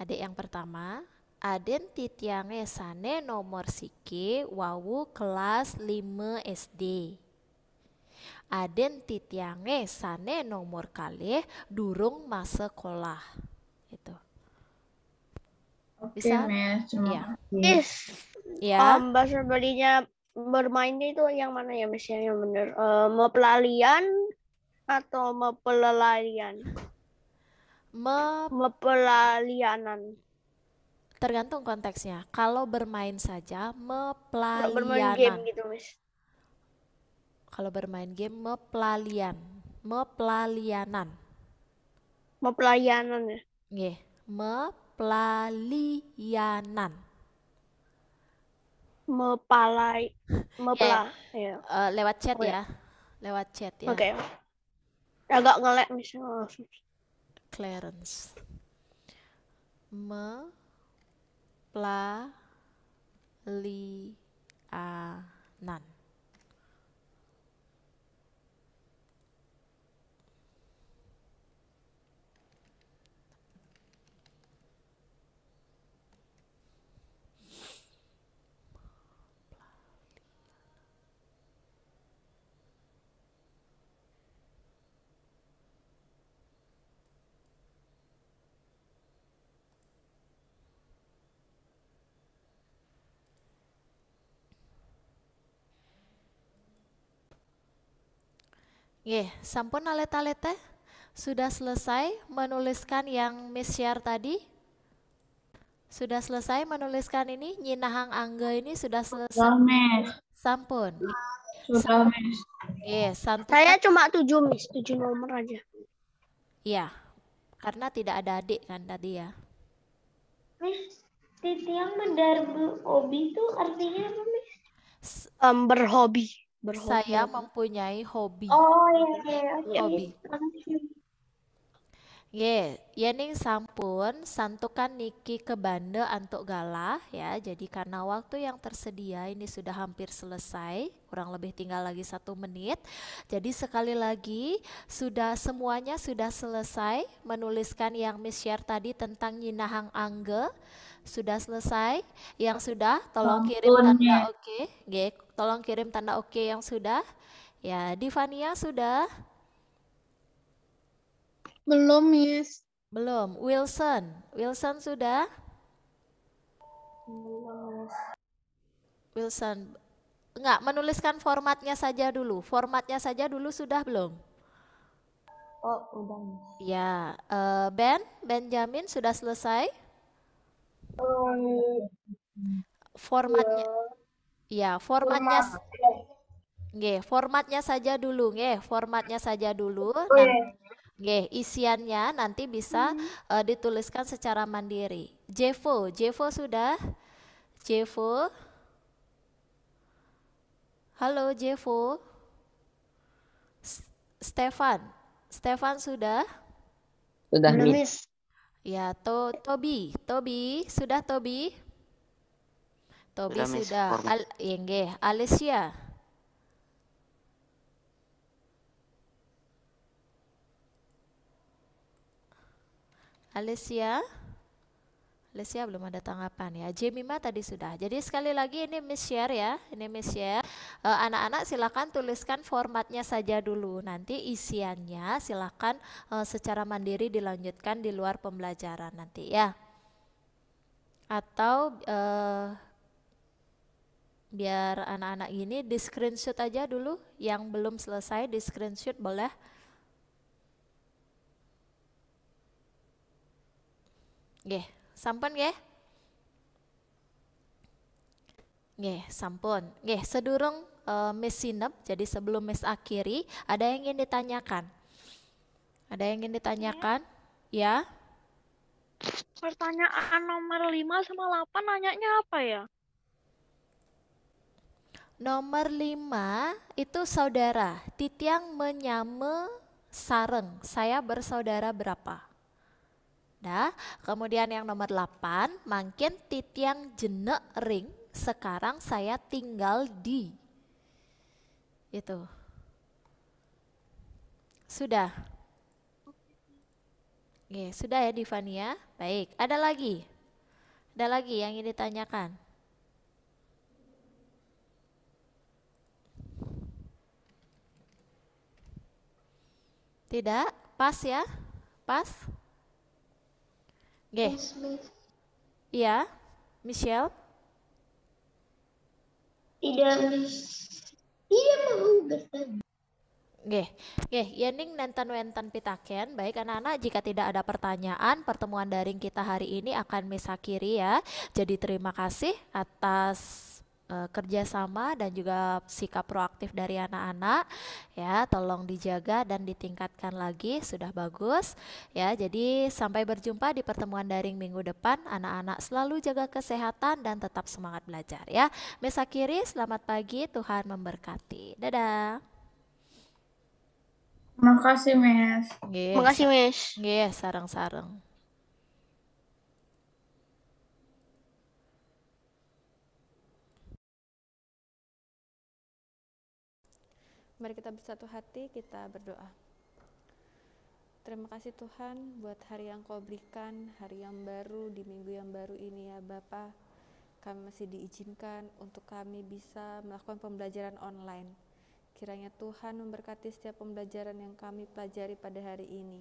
Adik yang pertama, aden titiange sane nomor siki wau kelas 5 SD. Aden titiange sane nomor kali durung masa sekolah. Itu. Bisa? Oke, Mes. Cuma... ya. Yes. Um, bahasa bermainnya itu yang mana ya Mas yang benar? Uh, eh, pelarian atau mau mempelarian? Me... mepelalianan Tergantung konteksnya. Kalau bermain saja mepelalianan Kalau bermain game gitu, Kalau bermain game mepelalian mepelalianan mepelalianan ya. Nge mepelalianan mepalai mepela ya, yeah. Ya. yeah. Ya. uh, lewat chat ya. lewat chat ya oke okay. agak ngelek misalnya Clarence mepla pla Nggih, sampun alet alete, Sudah selesai menuliskan yang Miss Share tadi? Sudah selesai menuliskan ini nyinahang angga ini sudah selesai. Sudah, Miss. Sampun. Sudah, Miss. Yes, santukan. Saya cuma tujuh Miss, tujuh nomor aja. Iya. Karena tidak ada adik kan tadi ya. Miss, titiang mendarbu hobi itu artinya apa, Miss? Um, berhobi berhobi? Saya mempunyai hobi. Oh iya, iya. iya. Hobi. Ye, yeah. yening sampun santukan niki ke bande antuk galah ya. Jadi karena waktu yang tersedia ini sudah hampir selesai, kurang lebih tinggal lagi satu menit. Jadi sekali lagi sudah semuanya sudah selesai menuliskan yang Miss Share tadi tentang Nyinahang Angge sudah selesai. Yang sudah tolong kirim tanda ya. oke. Okay. Tolong kirim tanda oke okay yang sudah. Ya, Divania sudah? Belum, Miss. Belum. Wilson, Wilson sudah? Belum. Wilson, enggak menuliskan formatnya saja dulu. Formatnya saja dulu sudah belum? Oh, udah. Ya, uh, Ben, Benjamin sudah selesai? formatnya. Ya formatnya iya. Nge, formatnya saja dulu, nge, formatnya saja dulu. Oh, iya. nge, isiannya nanti bisa hmm. uh, dituliskan secara mandiri. Jevo, Jevo sudah? Jevo? Halo Jevo? Stefan, Stefan sudah? Sudah, Miss. Ya, to Tobi, Tobi, sudah Tobi? Toby sudah. Al yenge. Iya Alessia. Alessia. Alessia belum ada tanggapan ya. Jemima tadi sudah. Jadi sekali lagi ini Miss Share ya. Ini Miss Share. Eh, anak-anak silakan tuliskan formatnya saja dulu. Nanti isiannya silakan eh, secara mandiri dilanjutkan di luar pembelajaran nanti ya. Atau eh, biar anak-anak ini di screenshot aja dulu yang belum selesai di screenshot boleh Oke, sampun ya. Oke, sampun. Oke, sedurung uh, Miss Sinep, jadi sebelum Miss akhiri, ada yang ingin ditanyakan? Ada yang ingin ditanyakan? Ya. Pertanyaan nomor 5 sama 8 nanyanya apa ya? Nomor lima itu saudara. Titiang menyame sareng. Saya bersaudara berapa? Nah, kemudian yang nomor delapan, makin titiang jenek ring. Sekarang saya tinggal di. Itu. Sudah. Oke, sudah ya Divania. Baik, ada lagi? Ada lagi yang ingin ditanyakan? Tidak? Pas ya? Pas? Oke. Okay. iya, Michelle. Tidak, tidak mau bertemu. Oke, oke, yening nentan wenten pitaken. Baik anak-anak, jika tidak ada pertanyaan, pertemuan daring kita hari ini akan misakiri ya. Jadi terima kasih atas Eh, kerjasama dan juga sikap proaktif dari anak-anak ya tolong dijaga dan ditingkatkan lagi sudah bagus ya jadi sampai berjumpa di pertemuan daring minggu depan anak-anak selalu jaga kesehatan dan tetap semangat belajar ya Mesa Kiri selamat pagi Tuhan memberkati dadah Makasih Mes. Yes. Makasih Mes. Yes, sarang-sarang. Mari kita bersatu hati, kita berdoa. Terima kasih Tuhan buat hari yang kau berikan, hari yang baru, di minggu yang baru ini ya Bapak. Kami masih diizinkan untuk kami bisa melakukan pembelajaran online. Kiranya Tuhan memberkati setiap pembelajaran yang kami pelajari pada hari ini.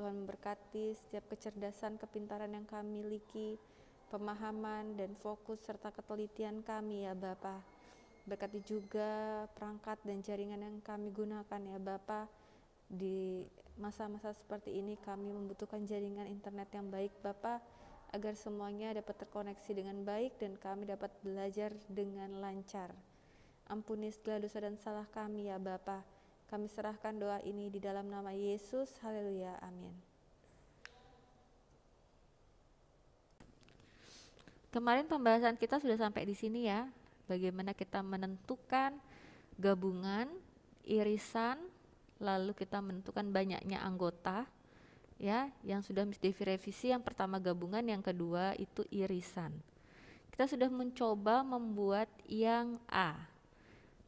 Tuhan memberkati setiap kecerdasan, kepintaran yang kami miliki, pemahaman dan fokus serta ketelitian kami ya Bapak Berkati juga perangkat dan jaringan yang kami gunakan ya Bapak. Di masa-masa seperti ini kami membutuhkan jaringan internet yang baik Bapak agar semuanya dapat terkoneksi dengan baik dan kami dapat belajar dengan lancar. Ampuni segala dosa dan salah kami ya bapak Kami serahkan doa ini di dalam nama Yesus. Haleluya. Amin. Kemarin pembahasan kita sudah sampai di sini ya bagaimana kita menentukan gabungan, irisan, lalu kita menentukan banyaknya anggota ya yang sudah mesti direvisi yang pertama gabungan, yang kedua itu irisan. Kita sudah mencoba membuat yang A.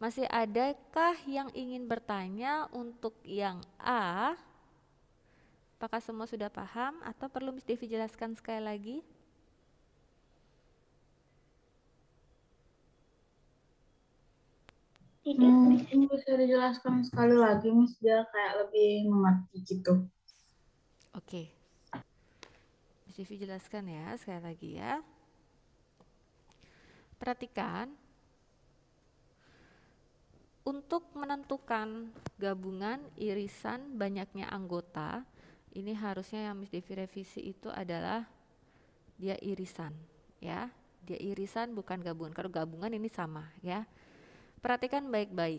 Masih adakah yang ingin bertanya untuk yang A? Apakah semua sudah paham atau perlu Miss Devi jelaskan sekali lagi? Iya, hmm. Ini Hmm, bisa dijelaskan sekali lagi, Miss, biar kayak lebih mengerti gitu. Oke. Okay. Miss jelaskan ya, sekali lagi ya. Perhatikan, untuk menentukan gabungan irisan banyaknya anggota, ini harusnya yang Miss Devi revisi itu adalah dia irisan, ya. Dia irisan bukan gabungan. Kalau gabungan ini sama, ya Perhatikan baik-baik.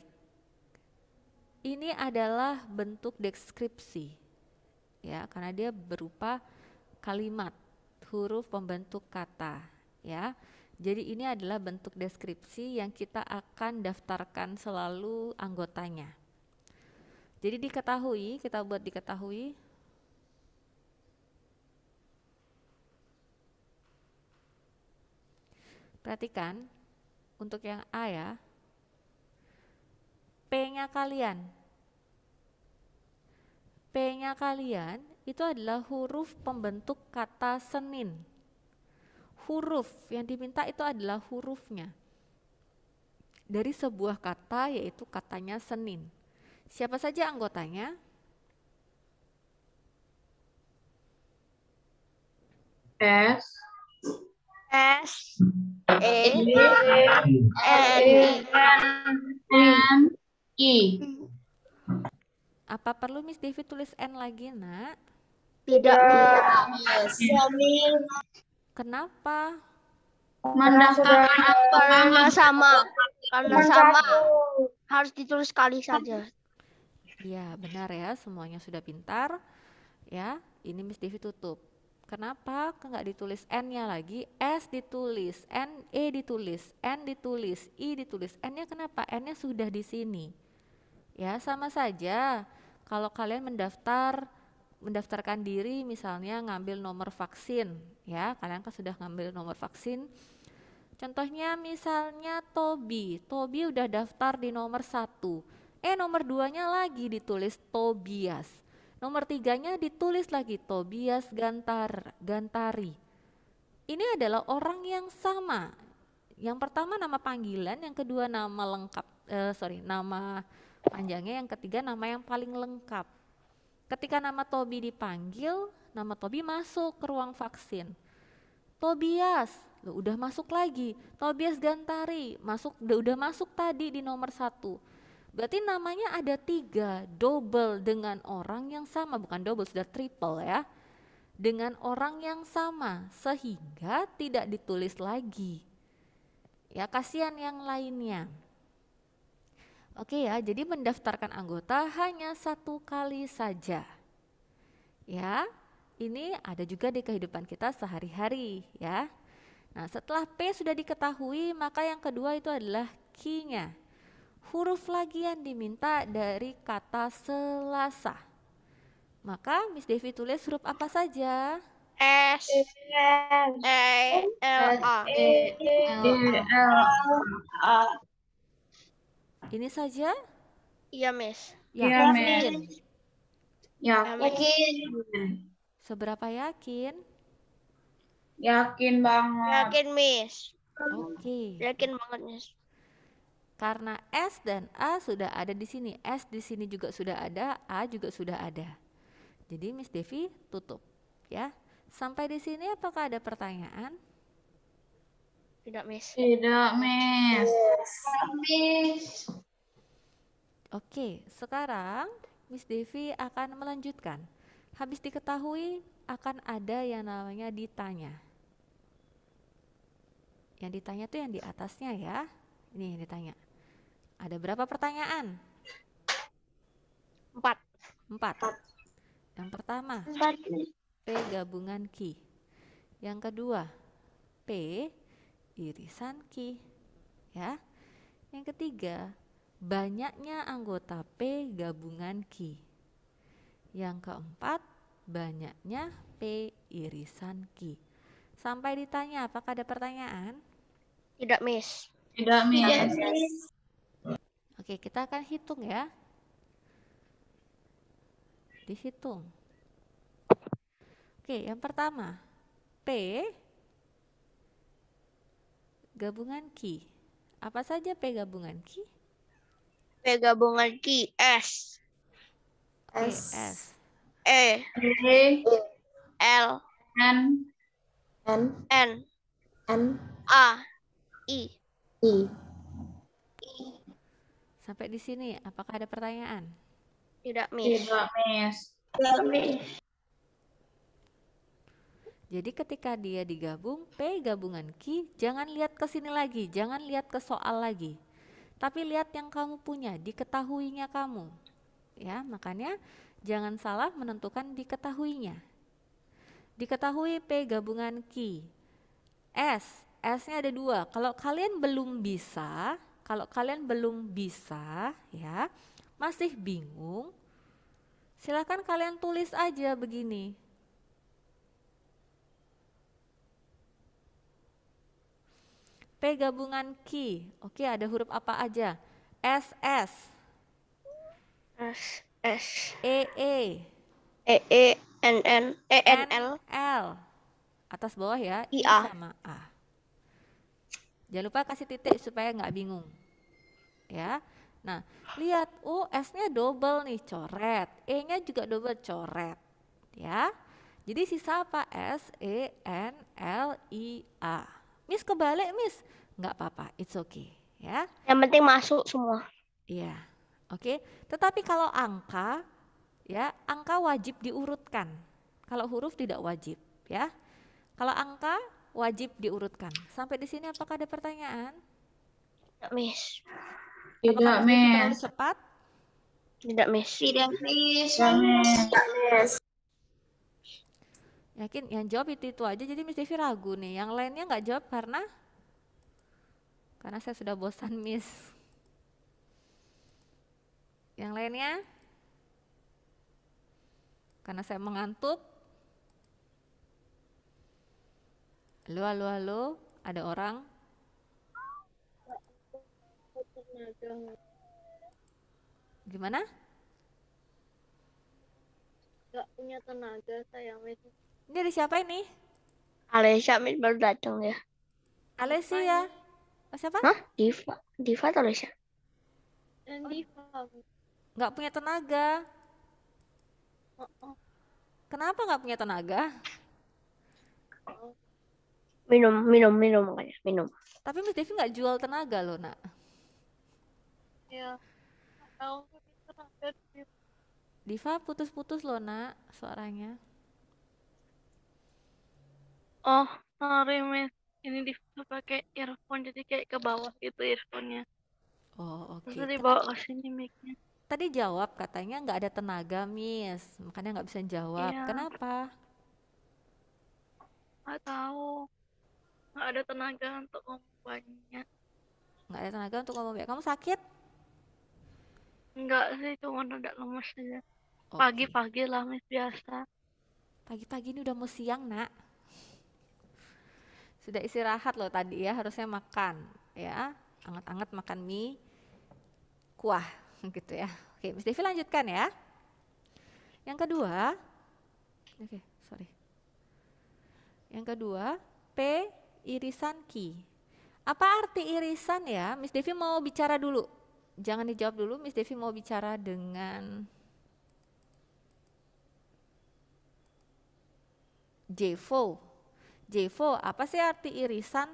Ini adalah bentuk deskripsi. Ya, karena dia berupa kalimat, huruf pembentuk kata, ya. Jadi ini adalah bentuk deskripsi yang kita akan daftarkan selalu anggotanya. Jadi diketahui, kita buat diketahui Perhatikan untuk yang A ya, P-nya kalian. P-nya kalian itu adalah huruf pembentuk kata Senin. Huruf yang diminta itu adalah hurufnya. Dari sebuah kata yaitu katanya Senin. Siapa saja anggotanya? S S E, e. N e. N I. Apa perlu Miss Devi tulis N lagi, Nak? Tidak, tidak Miss. Kenapa? Mendaftarkan apa karena sama. Karena sama harus ditulis sekali saja. Ya, benar ya, semuanya sudah pintar. Ya, ini Miss Devi tutup. Kenapa nggak ditulis N-nya lagi? S ditulis, N, E ditulis, N ditulis, I ditulis. N-nya kenapa? N-nya sudah di sini. Ya, sama saja kalau kalian mendaftar mendaftarkan diri misalnya ngambil nomor vaksin ya kalian kan sudah ngambil nomor vaksin contohnya misalnya Tobi Tobi udah daftar di nomor satu eh nomor duanya lagi ditulis Tobias nomor tiganya ditulis lagi Tobias Gantar Gantari ini adalah orang yang sama yang pertama nama panggilan yang kedua nama lengkap eh, sorry nama panjangnya, yang ketiga nama yang paling lengkap. Ketika nama Tobi dipanggil, nama Tobi masuk ke ruang vaksin. Tobias, lo udah masuk lagi. Tobias Gantari, masuk udah, udah masuk tadi di nomor satu. Berarti namanya ada tiga, double dengan orang yang sama, bukan double, sudah triple ya. Dengan orang yang sama, sehingga tidak ditulis lagi. Ya kasihan yang lainnya. Oke ya, jadi mendaftarkan anggota hanya satu kali saja. Ya, ini ada juga di kehidupan kita sehari-hari ya. Nah, setelah P sudah diketahui, maka yang kedua itu adalah Q-nya. Huruf lagi yang diminta dari kata selasa. Maka Miss Devi tulis huruf apa saja? S E L A e, ini saja? Iya, Miss. Ya, ya Yakin. Ya, Yakin. Seberapa yakin? Yakin banget. Yakin, Miss. Oke. Okay. Yakin banget, Miss. Karena S dan A sudah ada di sini. S di sini juga sudah ada, A juga sudah ada. Jadi Miss Devi tutup ya. Sampai di sini apakah ada pertanyaan? Tidak, Miss. Tidak, Miss. Yes. Miss. Oke, sekarang Miss Devi akan melanjutkan. Habis diketahui akan ada yang namanya ditanya. Yang ditanya tuh yang di atasnya ya. Ini yang ditanya. Ada berapa pertanyaan? Empat. Empat. Yang pertama, Empat. P gabungan Ki. Yang kedua, P irisan Ki. ya yang ketiga banyaknya anggota P gabungan Ki. yang keempat banyaknya P irisan Ki. sampai ditanya apakah ada pertanyaan tidak miss tidak miss, iya, tidak miss. Oke, kita akan hitung ya. Dihitung. Oke, yang pertama P gabungan Ki. Apa saja P gabungan Ki? P gabungan Ki S. S. S. E. E. L. N. N. N. N. A. I. I. Sampai di sini, apakah ada pertanyaan? Tidak, Miss. Tidak, Miss. Tidak, Miss. Jadi ketika dia digabung P gabungan Q, jangan lihat ke sini lagi, jangan lihat ke soal lagi. Tapi lihat yang kamu punya, diketahuinya kamu. Ya, makanya jangan salah menentukan diketahuinya. Diketahui P gabungan Q. S, S-nya ada dua. Kalau kalian belum bisa, kalau kalian belum bisa ya, masih bingung, silahkan kalian tulis aja begini P gabungan Q. Oke, ada huruf apa aja? S S. S S. E E. E E N N E N L. L. Atas bawah ya. I A. Sama A. Jangan lupa kasih titik supaya nggak bingung. Ya. Nah, lihat U S-nya double nih, coret. E-nya juga double coret. Ya. Jadi sisa apa? S E N L I A. Miss kebalik Miss, nggak apa-apa, it's okay ya. Yang penting masuk semua. Iya, oke. Okay. Tetapi kalau angka, ya angka wajib diurutkan. Kalau huruf tidak wajib, ya. Kalau angka wajib diurutkan. Sampai di sini apakah ada pertanyaan? Tidak, Miss. Tidak, Miss. Cepat. Tidak, Miss. Tidak, Miss. Tidak, Miss. Yakin yang jawab itu itu aja. Jadi Miss Devi ragu nih. Yang lainnya nggak jawab karena karena saya sudah bosan Miss. Yang lainnya karena saya mengantuk. Halo, halo, halo, ada orang? Gimana? Gak punya tenaga, saya Miss. Ini ada siapa ini? Alessia baru datang ya. ya. Oh, siapa? Hah? Diva. Diva atau Alesha? Dan oh. Diva. Nggak punya tenaga. Oh, oh. Kenapa nggak punya tenaga? Minum, minum, minum makanya, minum. Tapi Miss Devi nggak jual tenaga loh, nak. Iya. Diva putus-putus loh, nak, suaranya. Oh, sorry Miss. Ini di pakai earphone jadi kayak ke bawah gitu earphone-nya. Oh, oke. Okay. Terus dibawa ke sini mic-nya. Tadi jawab katanya nggak ada tenaga, Miss. Makanya nggak bisa jawab. Iya. Kenapa? Nggak tahu. Nggak ada tenaga untuk ngomong banyak. Nggak ada tenaga untuk ngomong banyak. Kamu sakit? Nggak sih, cuma udah lemes aja. Pagi-pagi okay. lah, Miss, biasa. Pagi-pagi ini udah mau siang, nak sudah istirahat loh tadi ya harusnya makan ya anget-anget makan mie kuah (laughs) gitu ya oke Miss Devi lanjutkan ya yang kedua oke sorry yang kedua P irisan ki apa arti irisan ya Miss Devi mau bicara dulu jangan dijawab dulu Miss Devi mau bicara dengan Jevo Jevo, apa sih arti irisan?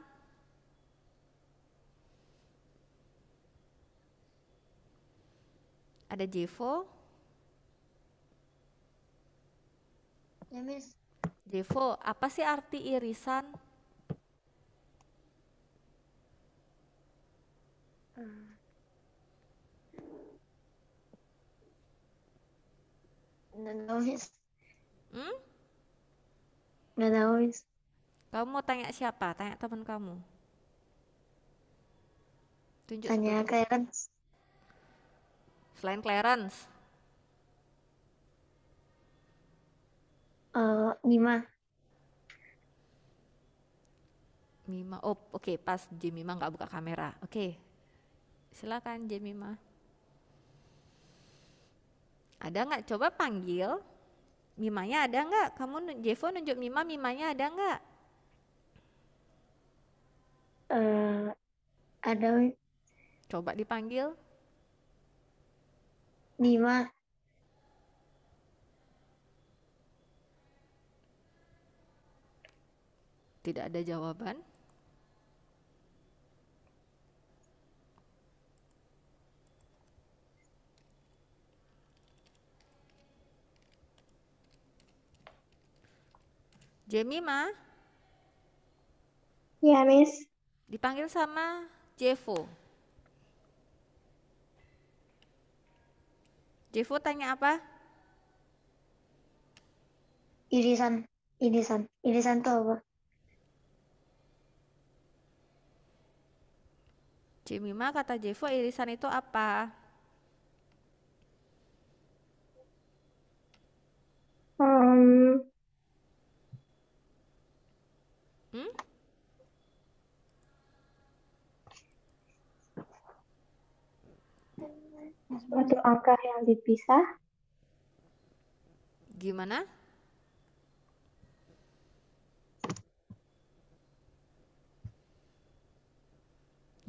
Ada Jevo? Ya, Miss. Jevo, apa sih arti irisan? Hmm. Nggak tahu, Miss. Hmm? Nggak tahu, Miss. Kamu mau tanya siapa? Tanya teman kamu. Tunjuk Tanya Clarence. Selain Clarence. Uh, Mima. Mima. Oh, oke, okay, pas Jemima nggak buka kamera. Oke. Okay. Silakan Jemima. Ada nggak? Coba panggil. Mimanya ada nggak? Kamu Jevo nunjuk Mima, Mimanya ada nggak? uh, ada coba dipanggil Bima tidak ada jawaban Jemima? Ya, Miss dipanggil sama Jevo. Jevo tanya apa? Irisan, irisan, irisan itu apa? Cimima kata Jevo irisan itu apa? Um. Hmm? hmm? untuk angka yang dipisah. Gimana?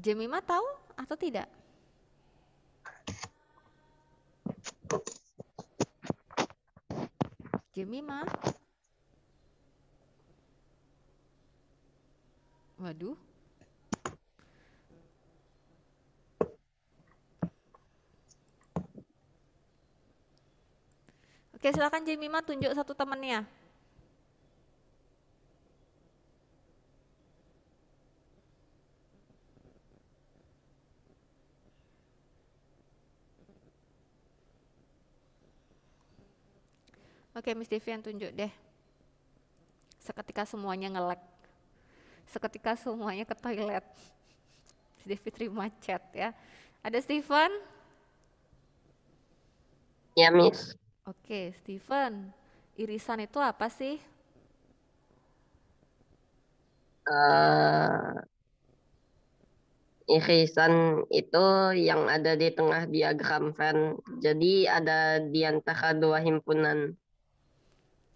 Jemima tahu atau tidak? Jemima? Waduh. Oke, silakan Jemima tunjuk satu temannya. Oke, Miss Devian tunjuk deh. Seketika semuanya ngelek. Seketika semuanya ke toilet. (laughs) Miss Devi terima chat ya. Ada Steven? Ya, Miss. Oke, Steven, irisan itu apa sih? Uh, irisan itu yang ada di tengah diagram Venn. Jadi ada di antara dua himpunan.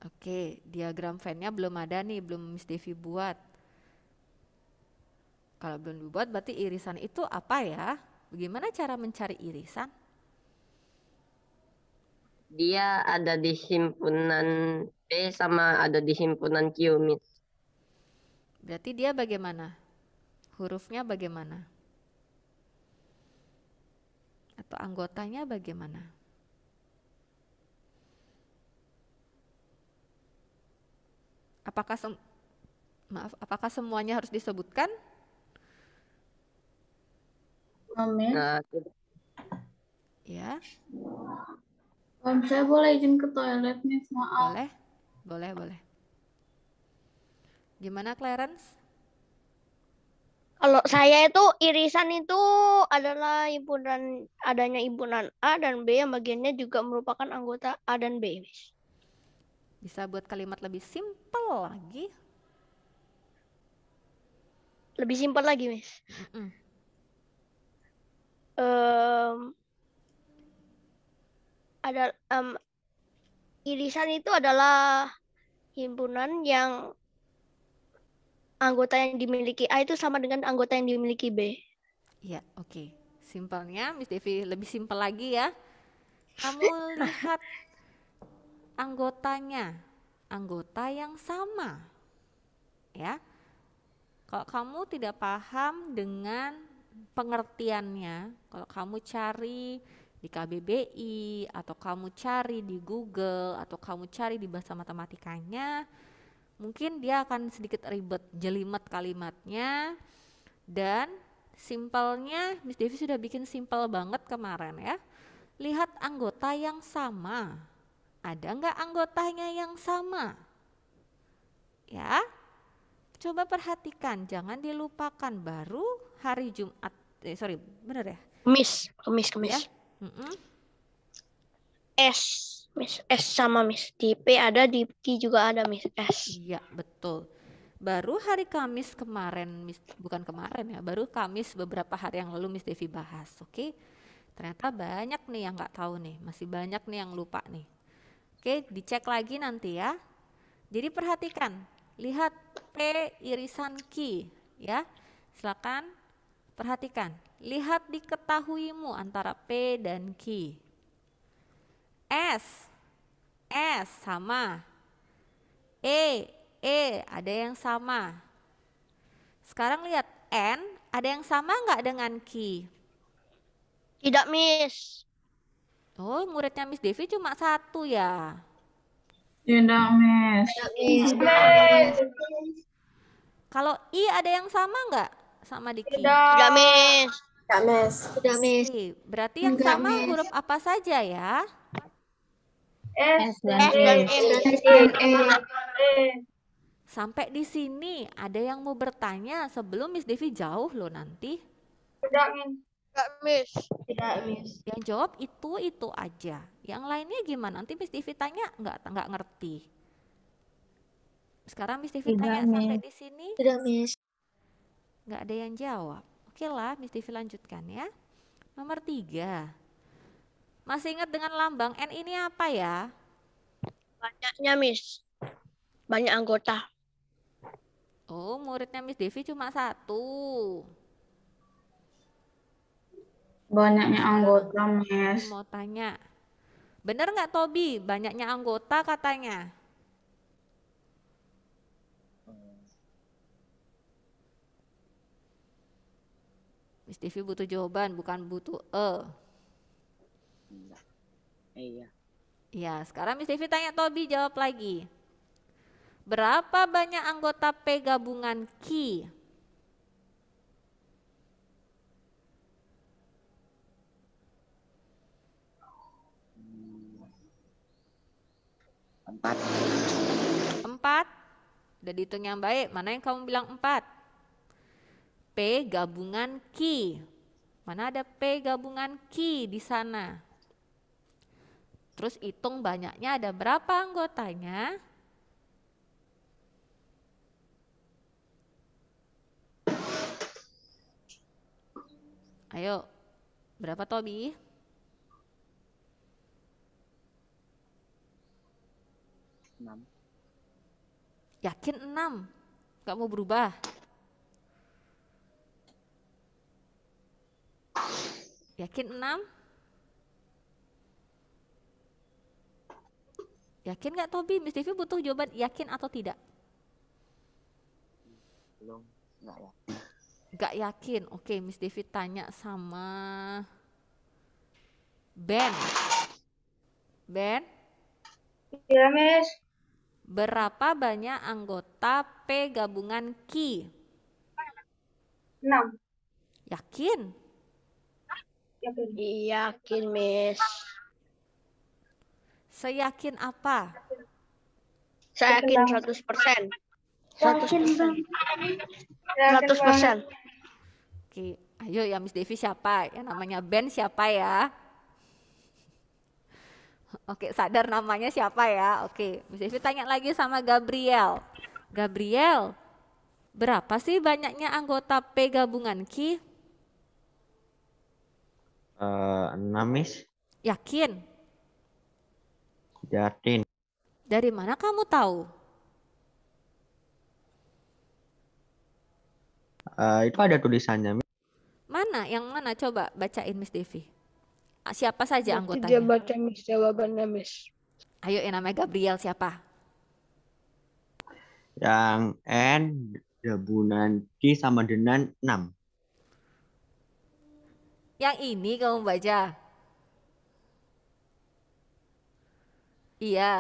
Oke, diagram Venn-nya belum ada nih, belum Miss Devi buat. Kalau belum dibuat berarti irisan itu apa ya? Bagaimana cara mencari irisan? Dia ada di himpunan B sama ada di himpunan Q, Miss. Berarti dia bagaimana? Hurufnya bagaimana? Atau anggotanya bagaimana? Apakah sem maaf, apakah semuanya harus disebutkan? Amin. Nah, ya. Saya boleh izin ke toilet, Miss. Maaf. Boleh, boleh, boleh. Gimana, Clarence? Kalau saya itu irisan itu adalah himpunan adanya himpunan A dan B yang bagiannya juga merupakan anggota A dan B, Miss. Bisa buat kalimat lebih simpel lagi. Lebih simpel lagi, Miss. Mm -mm. Um, ada um, irisan itu adalah himpunan yang anggota yang dimiliki A itu sama dengan anggota yang dimiliki B. Iya, oke. Okay. Simpelnya Miss Devi lebih simpel lagi ya. Kamu (laughs) lihat anggotanya, anggota yang sama. Ya. Kalau kamu tidak paham dengan pengertiannya, kalau kamu cari di KBBI atau kamu cari di Google atau kamu cari di bahasa matematikanya mungkin dia akan sedikit ribet jelimet kalimatnya dan simpelnya Miss Devi sudah bikin simpel banget kemarin ya lihat anggota yang sama ada nggak anggotanya yang sama ya coba perhatikan jangan dilupakan baru hari Jumat eh sorry bener ya kemis kemis kemis ya, Mm S, Miss S sama Miss D, P ada, di T juga ada Miss S. Iya, betul. Baru hari Kamis kemarin, Miss, bukan kemarin ya, baru Kamis beberapa hari yang lalu Miss Devi bahas, oke? Okay? Ternyata banyak nih yang nggak tahu nih, masih banyak nih yang lupa nih. Oke, okay, dicek lagi nanti ya. Jadi perhatikan, lihat P irisan Q ya. Silakan Perhatikan, lihat diketahuimu antara P dan Q. S, S sama. E, E ada yang sama. Sekarang lihat N, ada yang sama nggak dengan Q? Tidak, Miss. Oh, muridnya Miss Devi cuma satu ya? Tidak, Miss. Tidak, Miss. Kalau I ada yang sama nggak? sama Diki? Tidak, Miss. Tidak, Miss. Tidak, Miss. Berarti yang sama huruf apa saja ya? S e. dan E. E, Sampai di sini ada yang mau bertanya sebelum Miss Devi jauh loh nanti. Tidak, Miss. Tidak, Miss. Tidak, Miss. Yang jawab itu-itu aja. Yang lainnya gimana? Nanti Miss Devi tanya nggak nggak ngerti. Sekarang Miss Devi tanya sampai di sini. Tidak, Miss nggak ada yang jawab oke lah Miss Devi lanjutkan ya nomor tiga masih ingat dengan lambang N ini apa ya banyaknya Miss banyak anggota oh muridnya Miss Devi cuma satu banyaknya anggota Miss mau tanya Bener nggak Tobi? Banyaknya anggota katanya. Miss Devi butuh jawaban, bukan butuh e. Iya. Iya, sekarang Miss Devi tanya Tobi jawab lagi. Berapa banyak anggota P gabungan Ki? Empat. Empat? Udah dihitung yang baik, mana yang kamu bilang empat? P gabungan ki. Mana ada P gabungan ki di sana? Terus hitung banyaknya ada berapa anggotanya? Ayo, berapa Tobi? Enam. Yakin enam? Gak mau berubah? Yakin enam? Yakin nggak Tobi? Miss Devi butuh jawaban yakin atau tidak? Belum, nggak yakin. Nggak yakin. Oke, Miss Devi tanya sama Ben. Ben? Iya, Miss. Berapa banyak anggota P gabungan Ki? 6. Yakin? Yakin. Yakin, Miss. Seyakin apa? Saya yakin 100%. 100%. 100%. persen. Oke, ayo ya Miss Devi siapa? Ya namanya Ben siapa ya? Oke, sadar namanya siapa ya? Oke, Miss Devi tanya lagi sama Gabriel. Gabriel, berapa sih banyaknya anggota P gabungan Ki? Uh, Miss. Yakin? Yakin. Dari mana kamu tahu? Uh, itu ada tulisannya. mis. Mana? Yang mana? Coba bacain Miss Devi. Ah, siapa saja Nanti anggotanya? Dia baca Miss jawabannya Miss. Ayo yang namanya Gabriel siapa? Yang N, Debunanti sama dengan 6. Yang ini kamu baca. Iya.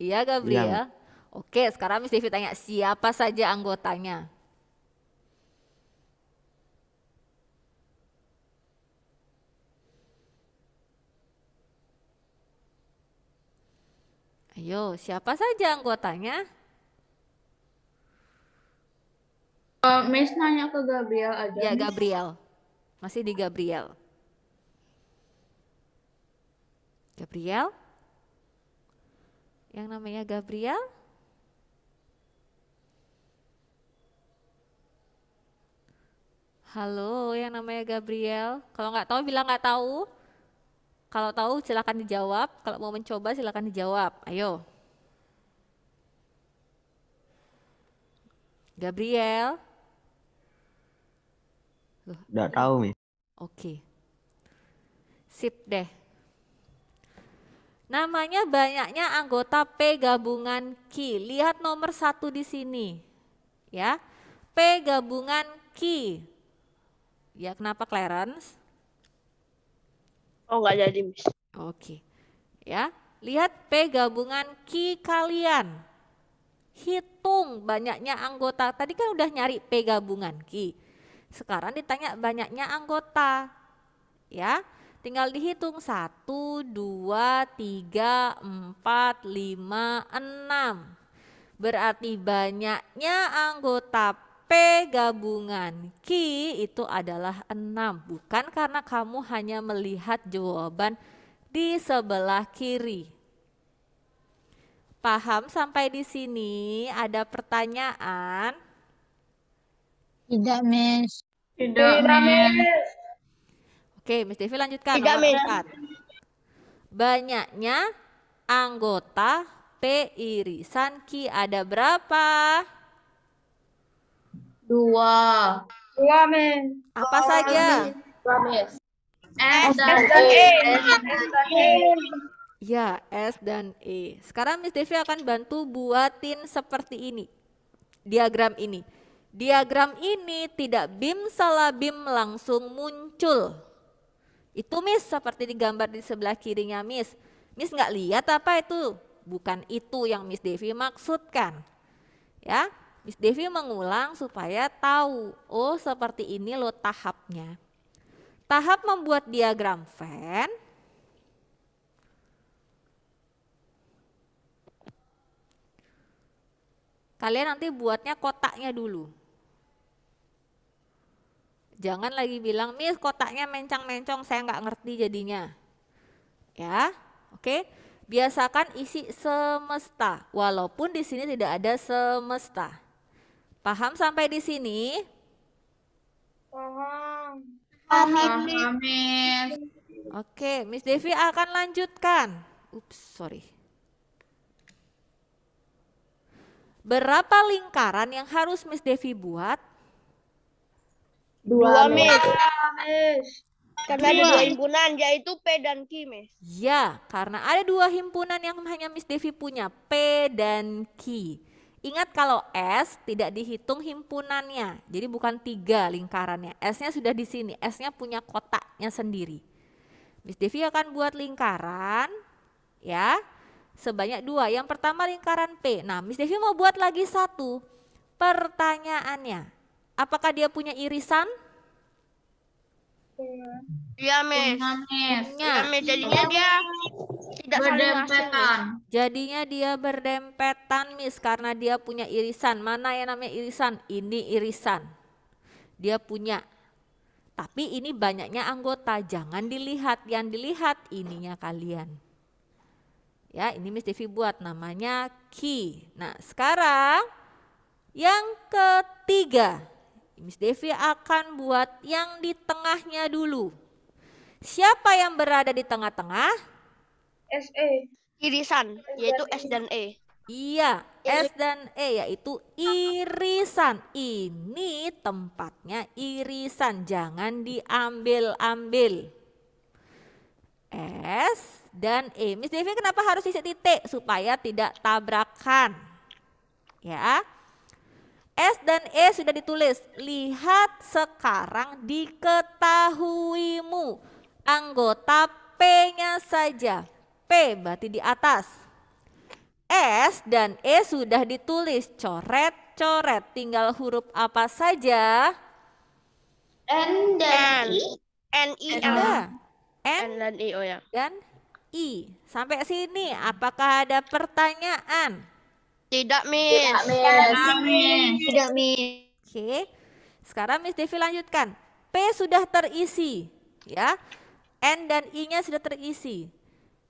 Iya Gabriel. Oke, sekarang Miss Devi tanya siapa saja anggotanya? Ayo, siapa saja anggotanya? Uh, eh, Mes nanya ke Gabriel aja. Ya, Gabriel. Masih di Gabriel. Gabriel? Yang namanya Gabriel? Halo, yang namanya Gabriel. Kalau nggak tahu bilang nggak tahu. Kalau tahu silakan dijawab. Kalau mau mencoba silakan dijawab. Ayo. Gabriel. Loh. Nggak tahu Mi. Oke. Sip deh. Namanya banyaknya anggota P gabungan Q. Lihat nomor satu di sini. Ya. P gabungan Q. Ya kenapa Clarence? Oh nggak jadi Miss. Oke. Ya. Lihat P gabungan Q kalian. Hitung banyaknya anggota. Tadi kan udah nyari P gabungan Q. Sekarang ditanya banyaknya anggota. Ya, tinggal dihitung 1 2 3 4 5 6. Berarti banyaknya anggota P gabungan Q itu adalah 6. Bukan karena kamu hanya melihat jawaban di sebelah kiri. Paham sampai di sini? Ada pertanyaan? Tidak, Miss. Tidak, Tidak Miss. Miss. Oke, Miss Devi lanjutkan. Tidak, Miss. Empat. Banyaknya anggota P irisan Ki ada berapa? Dua. Dua, Miss. Apa Dua, saja? Dua, Miss. E. E. S dan E. Ya, S dan E. Sekarang Miss Devi akan bantu buatin seperti ini. Diagram ini diagram ini tidak bim salah bim langsung muncul. Itu Miss seperti digambar di sebelah kirinya Miss. Miss nggak lihat apa itu? Bukan itu yang Miss Devi maksudkan. Ya, Miss Devi mengulang supaya tahu, oh seperti ini loh tahapnya. Tahap membuat diagram fan, kalian nanti buatnya kotaknya dulu. Jangan lagi bilang, Miss kotaknya mencang-mencong, saya nggak ngerti jadinya. Ya, oke. Okay? Biasakan isi semesta, walaupun di sini tidak ada semesta. Paham sampai di sini? Paham. Paham, Oke, okay, Miss Devi akan lanjutkan. Ups, sorry. Berapa lingkaran yang harus Miss Devi buat Dua, dua mes. mes. Karena dua. ada dua himpunan yaitu P dan Q, Mes. Ya, karena ada dua himpunan yang hanya Miss Devi punya, P dan Q. Ingat kalau S tidak dihitung himpunannya. Jadi bukan tiga lingkarannya. S-nya sudah di sini. S-nya punya kotaknya sendiri. Miss Devi akan buat lingkaran ya sebanyak dua. Yang pertama lingkaran P. Nah Miss Devi mau buat lagi satu. Pertanyaannya, Apakah dia punya irisan? Iya, Mes. Iya, Jadinya iya. dia tidak berdempetan. Jadinya dia berdempetan, Miss, karena dia punya irisan. Mana yang namanya irisan? Ini irisan. Dia punya. Tapi ini banyaknya anggota, jangan dilihat. Yang dilihat ininya kalian. Ya, ini Miss Devi buat namanya Ki. Nah, sekarang yang ketiga. Miss Devi akan buat yang di tengahnya dulu. Siapa yang berada di tengah-tengah? S E. Irisan, yaitu S dan E. Iya, ya, ya. S dan E yaitu irisan. Ini tempatnya irisan, jangan diambil-ambil. S dan E. Miss Devi kenapa harus isi titik supaya tidak tabrakan? Ya. S dan E sudah ditulis. Lihat sekarang diketahuimu. Anggota P-nya saja. P berarti di atas. S dan E sudah ditulis. Coret-coret. Tinggal huruf apa saja? N dan I. N, I, O. Ya. N, dan I, O oh ya. Dan I. Sampai sini apakah ada pertanyaan? Tidak, Miss. Tidak, Miss. Tidak, Miss. Oke. Sekarang Miss Devi lanjutkan. P sudah terisi, ya. N dan I-nya sudah terisi.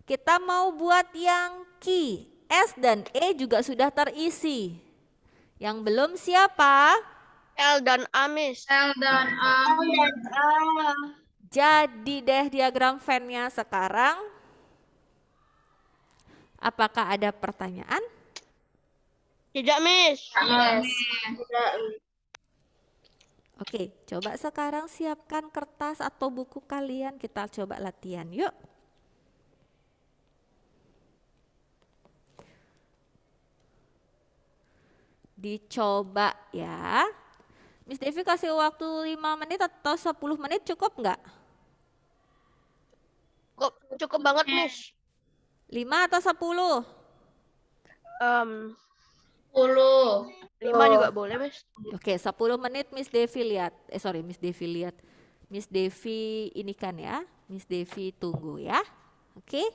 Kita mau buat yang Q. S dan E juga sudah terisi. Yang belum siapa? L dan A, Miss. L dan A. L dan A. Jadi deh diagram fan-nya sekarang. Apakah ada pertanyaan? Tidak, Miss. Tidak. Oke, coba sekarang siapkan kertas atau buku kalian. Kita coba latihan, yuk. Dicoba ya. Miss Devi kasih waktu 5 menit atau 10 menit cukup nggak? Cukup, cukup banget, Miss. 5 atau 10? Um, 10. 5 juga boleh, mas. Oke, okay, 10 menit Miss Devi lihat. Eh, sorry, Miss Devi lihat. Miss Devi ini kan ya. Miss Devi tunggu ya. Oke. Okay?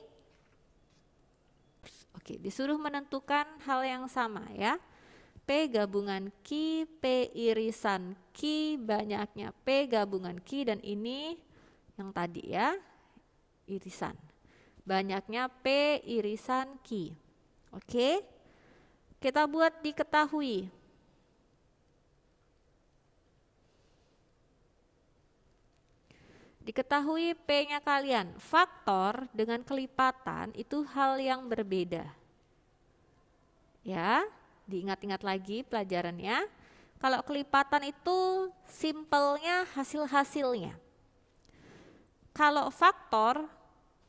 Oke, okay, disuruh menentukan hal yang sama ya. P gabungan Ki, P irisan Ki, banyaknya P gabungan Ki dan ini yang tadi ya, irisan. Banyaknya P irisan Ki. Oke. Okay? kita buat diketahui. Diketahui P-nya kalian, faktor dengan kelipatan itu hal yang berbeda. Ya, diingat-ingat lagi pelajarannya. Kalau kelipatan itu simpelnya hasil-hasilnya. Kalau faktor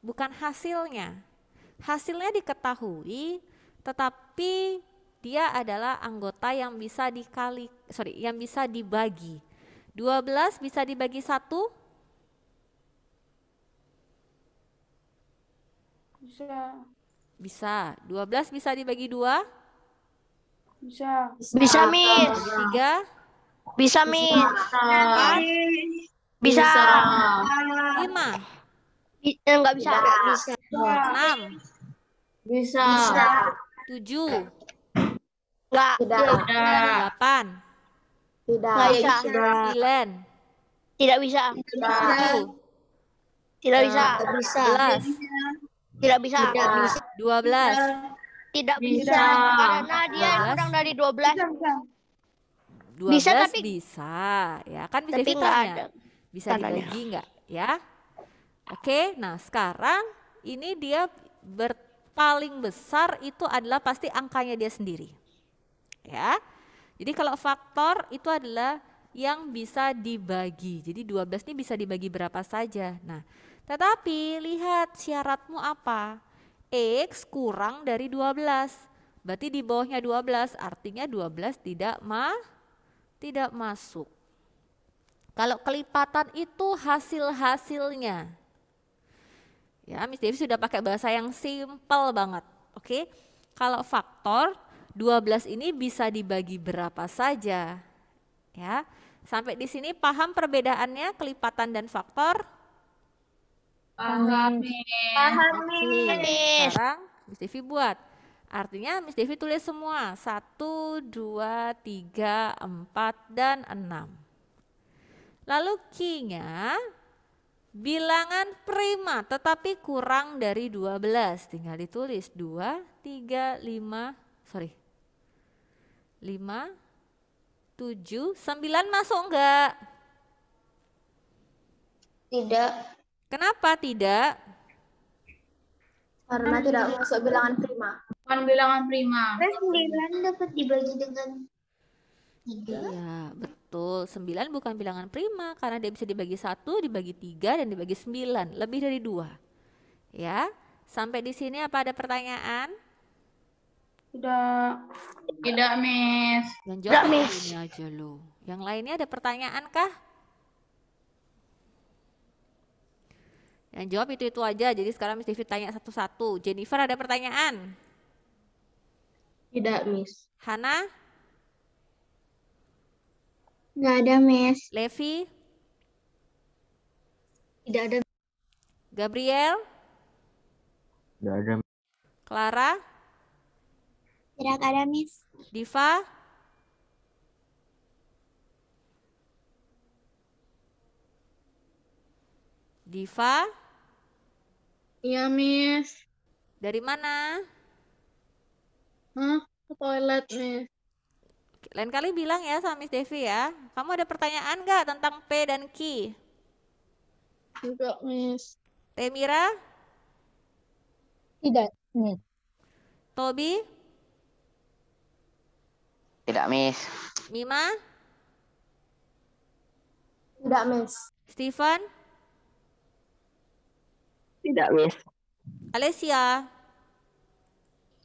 bukan hasilnya. Hasilnya diketahui tetapi dia adalah anggota yang bisa dikali, sorry, yang bisa dibagi. 12 bisa dibagi satu? Bisa. Bisa. 12 bisa dibagi dua? Bisa. Bisa, Miss. Tiga? Bisa, Miss. Empat? Bisa. Lima? Enggak eh, bisa. Bisa. Enam? Bisa. Tujuh? Enggak. Tidak. Delapan. Tidak. Enggak bisa. Sembilan. Tidak bisa. Tidak. Tidak bisa. Tidak bisa. Tidak bisa. Tidak bisa. Dua belas. Tidak bisa. Karena dia kurang dari dua belas. Bisa tapi bisa. Ya kan bisa tapi ada. Bisa dibagi enggak ya? Oke, nah sekarang ini dia ber, paling besar itu adalah pasti angkanya dia sendiri ya. Jadi kalau faktor itu adalah yang bisa dibagi. Jadi 12 ini bisa dibagi berapa saja. Nah, tetapi lihat syaratmu apa? X kurang dari 12. Berarti di bawahnya 12, artinya 12 tidak ma tidak masuk. Kalau kelipatan itu hasil-hasilnya. Ya, Miss Devi sudah pakai bahasa yang simple banget. Oke. Kalau faktor 12 ini bisa dibagi berapa saja. Ya. Sampai di sini paham perbedaannya kelipatan dan faktor? Paham. Paham. sekarang Miss Devi buat. Artinya Miss Devi tulis semua. 1 2 3 4 dan 6. Lalu Q-nya bilangan prima tetapi kurang dari 12. Tinggal ditulis 2 3 5 sorry lima, tujuh, sembilan masuk enggak? Tidak. Kenapa tidak? Karena tidak masuk bilangan prima. Bukan bilangan prima. Karena sembilan dapat dibagi dengan tiga. Iya, betul. Sembilan bukan bilangan prima karena dia bisa dibagi satu, dibagi tiga, dan dibagi sembilan. Lebih dari dua. Ya, sampai di sini apa ada pertanyaan? Tidak. Tidak, Miss. Yang jawab Tidak, Miss. ini aja lo. Yang lainnya ada pertanyaan kah? Yang jawab itu-itu aja. Jadi sekarang Miss David tanya satu-satu. Jennifer ada pertanyaan? Tidak, Miss. Hana? Enggak ada, Miss. Levi? Tidak ada. Gabriel? Tidak ada. Clara? Tidak ada, Miss. Diva? Diva? Iya, Miss. Dari mana? Hah? Ke toilet, Miss. Lain kali bilang ya sama Miss Devi ya. Kamu ada pertanyaan nggak tentang P dan Q? Enggak, Miss. Temira? Tidak, Miss. Tobi? Tidak, Miss. Mima? Tidak, Miss. Stephen? Tidak, Miss. Alessia?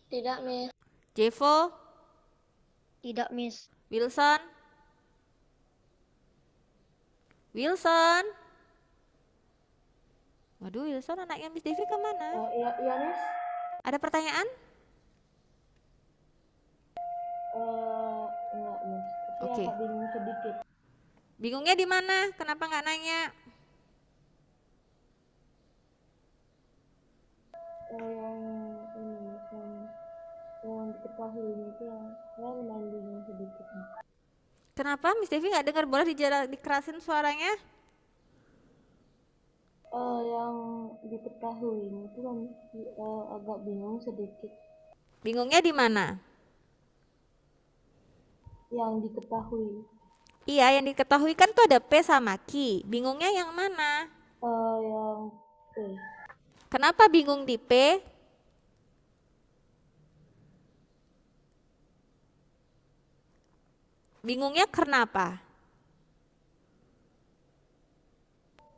Tidak, Miss. Jevo? Tidak, Miss. Wilson? Wilson? Waduh, Wilson anaknya Miss Devi kemana? Oh, iya, iya, Miss. Ada pertanyaan? Uh... Oke. Okay. Bingung sedikit. Bingungnya di mana? Kenapa nggak nanya? Oh, yang ini yang yang diketahui itu yang saya lumayan bingung sedikit. Kenapa Miss Devi nggak dengar? Boleh dikerasin suaranya? Uh, yang diketahui itu kan uh, agak bingung sedikit. Bingungnya di mana? yang diketahui. Iya, yang diketahui kan tuh ada P sama Q. Bingungnya yang mana? Uh, yang P. Kenapa bingung di P? Bingungnya kenapa?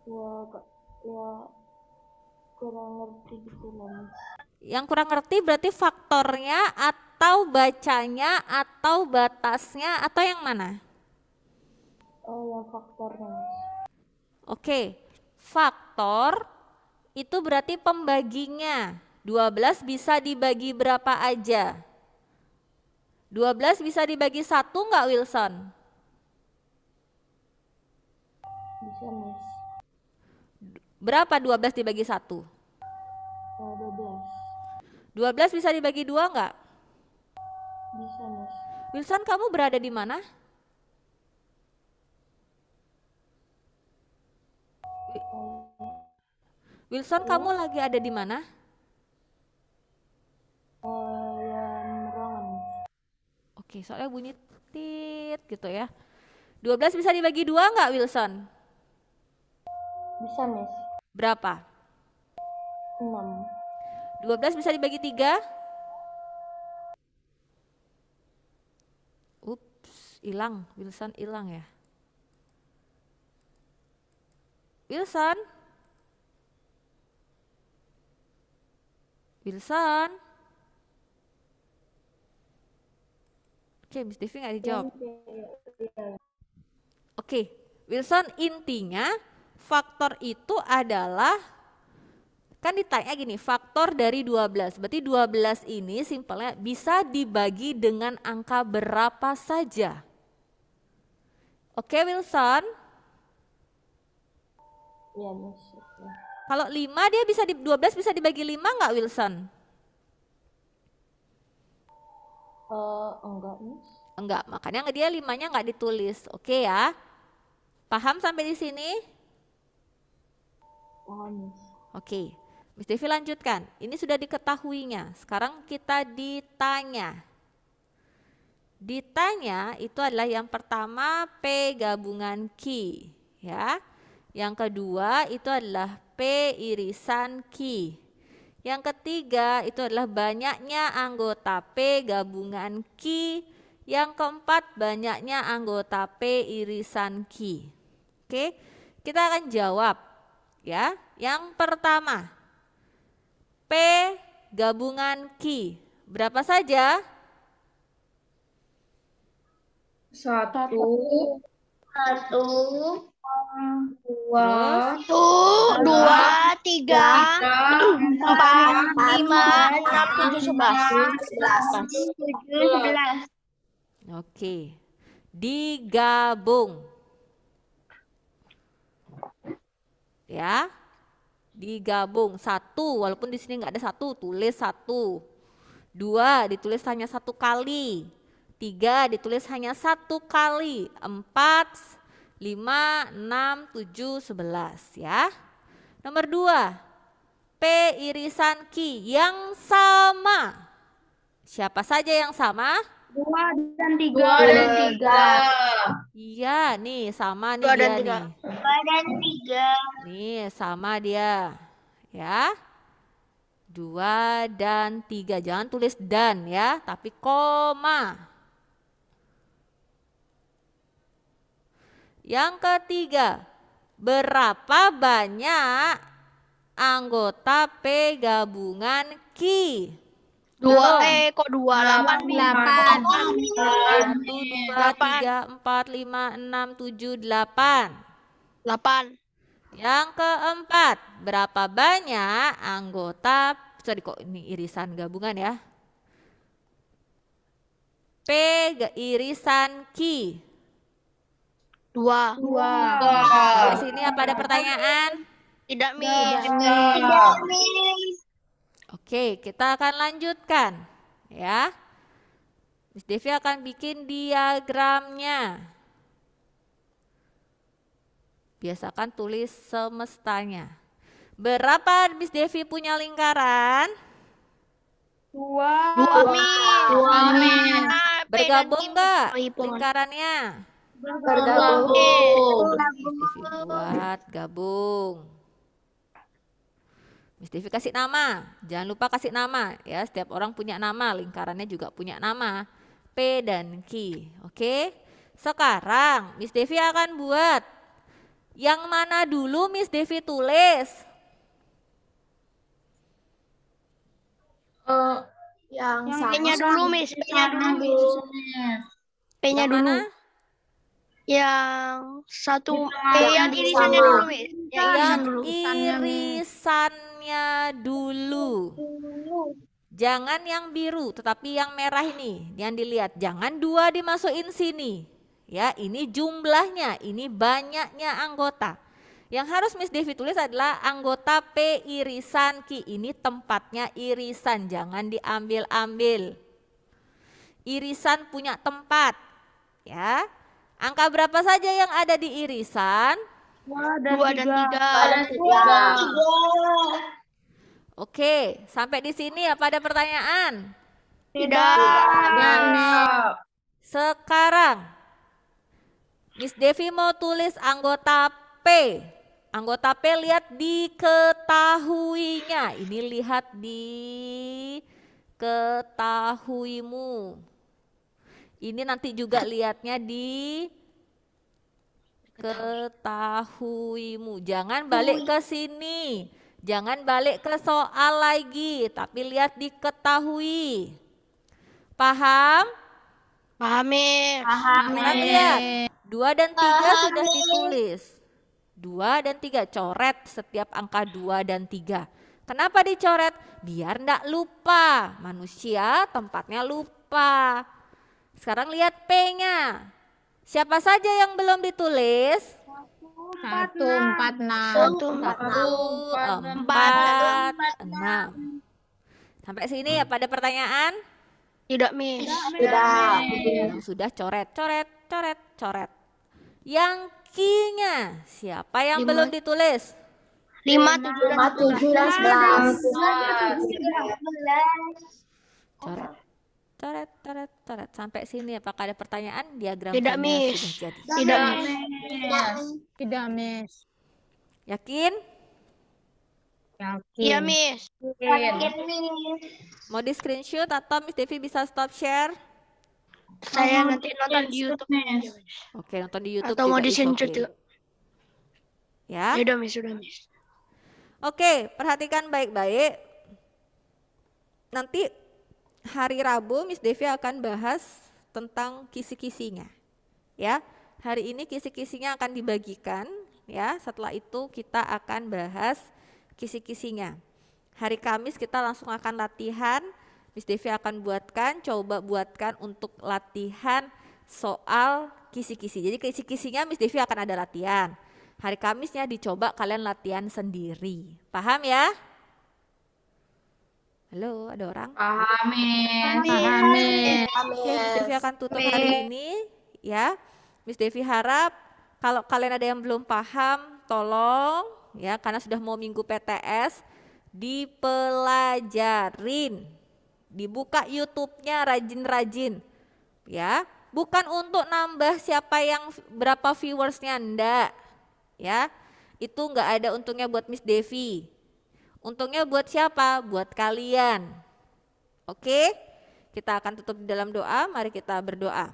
Ya, ya kurang ngerti gitu loh. Yang kurang ngerti berarti faktornya atau atau bacanya atau batasnya atau yang mana? Oh, yang faktornya. Oke, faktor itu berarti pembaginya. 12 bisa dibagi berapa aja? 12 bisa dibagi satu nggak Wilson? Bisa, mas. Berapa 12 dibagi satu? 12. 12 bisa dibagi dua nggak? Wilson, kamu berada di mana? Wilson, Halo. kamu lagi ada di mana? ruangan. Oke, soalnya bunyi tit gitu ya. 12 bisa dibagi dua nggak Wilson? Bisa, Miss. Berapa? 6. 12 bisa dibagi tiga? hilang, Wilson hilang ya. Wilson? Wilson? Oke, Miss Devi nggak dijawab. Iya. Oke, Wilson intinya faktor itu adalah kan ditanya gini, faktor dari 12. Berarti 12 ini simpelnya bisa dibagi dengan angka berapa saja. Oke, Wilson. Iya, Kalau 5 dia bisa di 12 bisa dibagi 5 eh, enggak, Wilson? Uh, enggak, Miss. Enggak, makanya dia limanya enggak ditulis. Oke ya. Paham sampai di sini? Paham, Oke. Miss Devi lanjutkan. Ini sudah diketahuinya. Sekarang kita ditanya. Ditanya itu adalah yang pertama P gabungan Q ya. Yang kedua itu adalah P irisan Q. Yang ketiga itu adalah banyaknya anggota P gabungan Q. Yang keempat banyaknya anggota P irisan Q. Oke, kita akan jawab ya. Yang pertama P gabungan Q. Berapa saja? Satu. Satu. Dua. Satu, dua, tiga, empat, lima, enam, tujuh, sebelas. sebelas. Oke. Digabung. Ya. Digabung. Satu. Walaupun di sini nggak ada satu. Tulis satu. Dua. Ditulis hanya satu kali tiga ditulis hanya satu kali empat lima enam tujuh sebelas ya. Nomor dua P irisan Q yang sama. Siapa saja yang sama? Dua dan tiga. Dua dan tiga. Iya nih sama nih Dua dia dan nih. Dua dan tiga. Nih sama dia ya. Dua dan tiga. Jangan tulis dan ya, tapi koma. Yang ketiga, berapa banyak anggota P gabungan Ki? Dua, eh kok dua? Delapan, delapan, satu, dua, tiga, empat, lima, enam, tujuh, delapan. Delapan. Yang keempat, berapa banyak anggota, sorry kok ini irisan gabungan ya. P irisan Q. Dua. Dua. Dua. Di sini apa ada pertanyaan? Tidak, Miss. Tidak, Miss. Oke, kita akan lanjutkan ya. Miss Devi akan bikin diagramnya. Biasakan tulis semestanya. Berapa Miss Devi punya lingkaran? Dua. Dua, Dua. Dua. Bergabung enggak lingkarannya? bergabung. Buat gabung. Miss Devi kasih nama, jangan lupa kasih nama ya. Setiap orang punya nama, lingkarannya juga punya nama. P dan Q, oke? Sekarang Miss Devi akan buat yang mana dulu Miss Devi tulis? Uh, yang yang P-nya dulu, Miss. P-nya dulu. P-nya dulu yang satu eh, yang ya, irisannya dulu yang irisannya, dulu. Jangan yang biru, tetapi yang merah ini yang dilihat. Jangan dua dimasukin sini. Ya, ini jumlahnya, ini banyaknya anggota. Yang harus Miss Devi tulis adalah anggota P irisan Ki Ini tempatnya irisan, jangan diambil-ambil. Irisan punya tempat. Ya, Angka berapa saja yang ada di irisan? Dua dan, dua tiga. Dua dan tiga. Oke, sampai di sini apa ada pertanyaan? Tidak. Tidak. Sekarang, Miss Devi mau tulis anggota P. Anggota P lihat diketahuinya. Ini lihat di ketahuimu. Ini nanti juga lihatnya di ketahuimu. Jangan balik ke sini. Jangan balik ke soal lagi, tapi lihat diketahui. Paham? Paham paham ya? Dua dan tiga Pahami. sudah ditulis. Dua dan tiga coret setiap angka dua dan tiga. Kenapa dicoret? Biar ndak lupa. Manusia tempatnya lupa. Sekarang lihat P-nya. Siapa saja yang belum ditulis? Satu, empat, enam. Satu, empat, enam. Sampai sini ya pada pertanyaan? Tidak, Miss. Tidak. Yang sudah coret, coret, coret, coret. Yang nya siapa yang Lima. belum ditulis? lima tujuh 11. 11. 11. Teret, teret, teret. Sampai sini apakah ada pertanyaan? Diagram tidak miss. Sudah jadi. Tidak, tidak miss. miss. Tidak miss. Yakin? Yakin. Iya miss. Yakin miss. Mau di screenshot atau Miss Devi bisa stop share? Saya oh, nanti nonton di YouTube. Miss. Oke, nonton di YouTube. Atau mau di screenshot okay. Ya. Ya udah miss, sudah miss. Oke, perhatikan baik-baik. Nanti hari Rabu Miss Devi akan bahas tentang kisi-kisinya. Ya, hari ini kisi-kisinya akan dibagikan ya. Setelah itu kita akan bahas kisi-kisinya. Hari Kamis kita langsung akan latihan. Miss Devi akan buatkan, coba buatkan untuk latihan soal kisi-kisi. Jadi kisi-kisinya Miss Devi akan ada latihan. Hari Kamisnya dicoba kalian latihan sendiri. Paham ya? Halo, ada orang? Amin. Amin. Amin. Amin. Devi akan tutup Amin. hari ini ya. Miss Devi harap kalau kalian ada yang belum paham, tolong ya karena sudah mau minggu PTS dipelajarin. Dibuka YouTube-nya rajin-rajin ya. Bukan untuk nambah siapa yang berapa viewersnya, enggak. Ya, itu enggak ada untungnya buat Miss Devi Untungnya buat siapa? Buat kalian. Oke, kita akan tutup di dalam doa. Mari kita berdoa.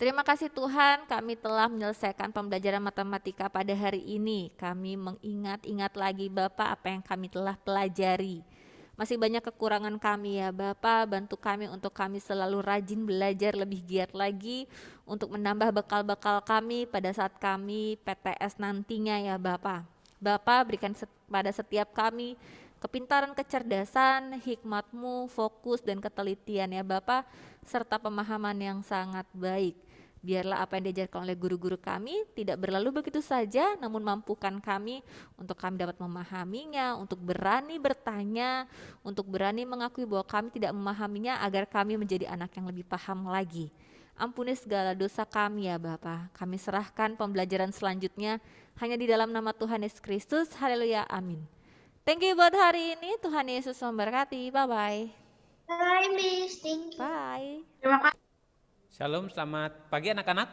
Terima kasih Tuhan, kami telah menyelesaikan pembelajaran matematika pada hari ini. Kami mengingat-ingat lagi Bapak apa yang kami telah pelajari. Masih banyak kekurangan kami ya Bapak, bantu kami untuk kami selalu rajin belajar lebih giat lagi untuk menambah bekal-bekal kami pada saat kami PTS nantinya ya Bapak. Bapak berikan setiap kepada setiap kami kepintaran, kecerdasan, hikmatmu, fokus, dan ketelitian ya Bapak, serta pemahaman yang sangat baik. Biarlah apa yang diajarkan oleh guru-guru kami tidak berlalu begitu saja, namun mampukan kami untuk kami dapat memahaminya, untuk berani bertanya, untuk berani mengakui bahwa kami tidak memahaminya agar kami menjadi anak yang lebih paham lagi. Ampuni segala dosa kami ya Bapak, kami serahkan pembelajaran selanjutnya hanya di dalam nama Tuhan Yesus Kristus. Haleluya. Amin. Thank you buat hari ini. Tuhan Yesus memberkati. Bye-bye. Bye, Miss. Thank you. Bye. Terima kasih. Shalom, selamat pagi anak-anak.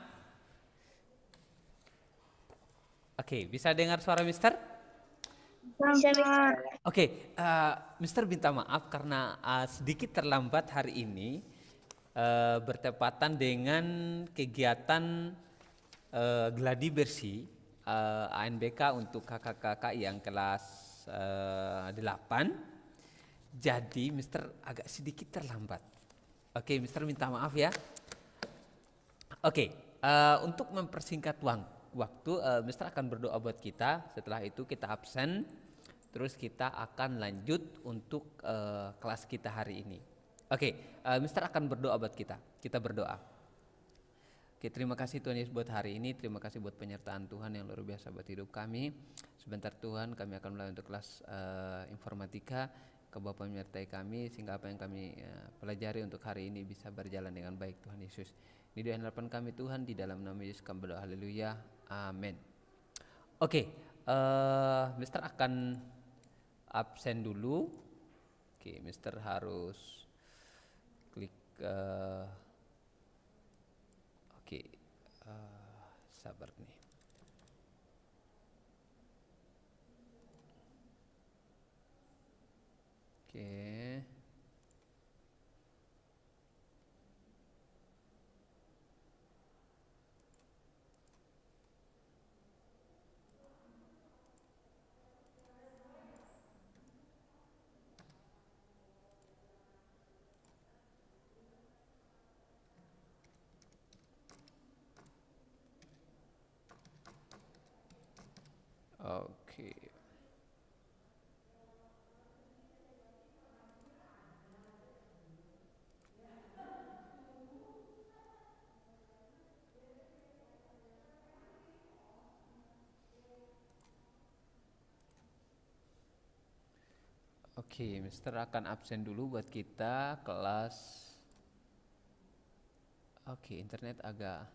Oke, bisa dengar suara Mister? Oke, okay, Oke, uh, Mister minta maaf karena uh, sedikit terlambat hari ini uh, bertepatan dengan kegiatan uh, gladi bersih uh, eh, ANBK untuk kakak-kakak yang kelas uh, eh, 8. Jadi Mister agak sedikit terlambat. Oke, okay, Mister minta maaf ya. Oke, okay, uh, eh, untuk mempersingkat uang waktu, uh, Mister akan berdoa buat kita. Setelah itu kita absen, terus kita akan lanjut untuk uh, kelas kita hari ini. Oke, okay, uh, Mister akan berdoa buat kita. Kita berdoa. Oke, terima kasih Tuhan Yesus buat hari ini. Terima kasih buat penyertaan Tuhan yang luar biasa buat hidup kami. Sebentar Tuhan, kami akan mulai untuk kelas uh, informatika. Ke Bapak menyertai kami sehingga apa yang kami uh, pelajari untuk hari ini bisa berjalan dengan baik Tuhan Yesus. Ini doa harapan kami Tuhan di dalam nama Yesus kami berdoa. Haleluya. Amin. Oke, uh, Mister akan absen dulu. Oke, Mister harus klik uh, sabar nih oke okay. Oke. Oke, Mister akan absen dulu buat kita kelas. Oke, internet agak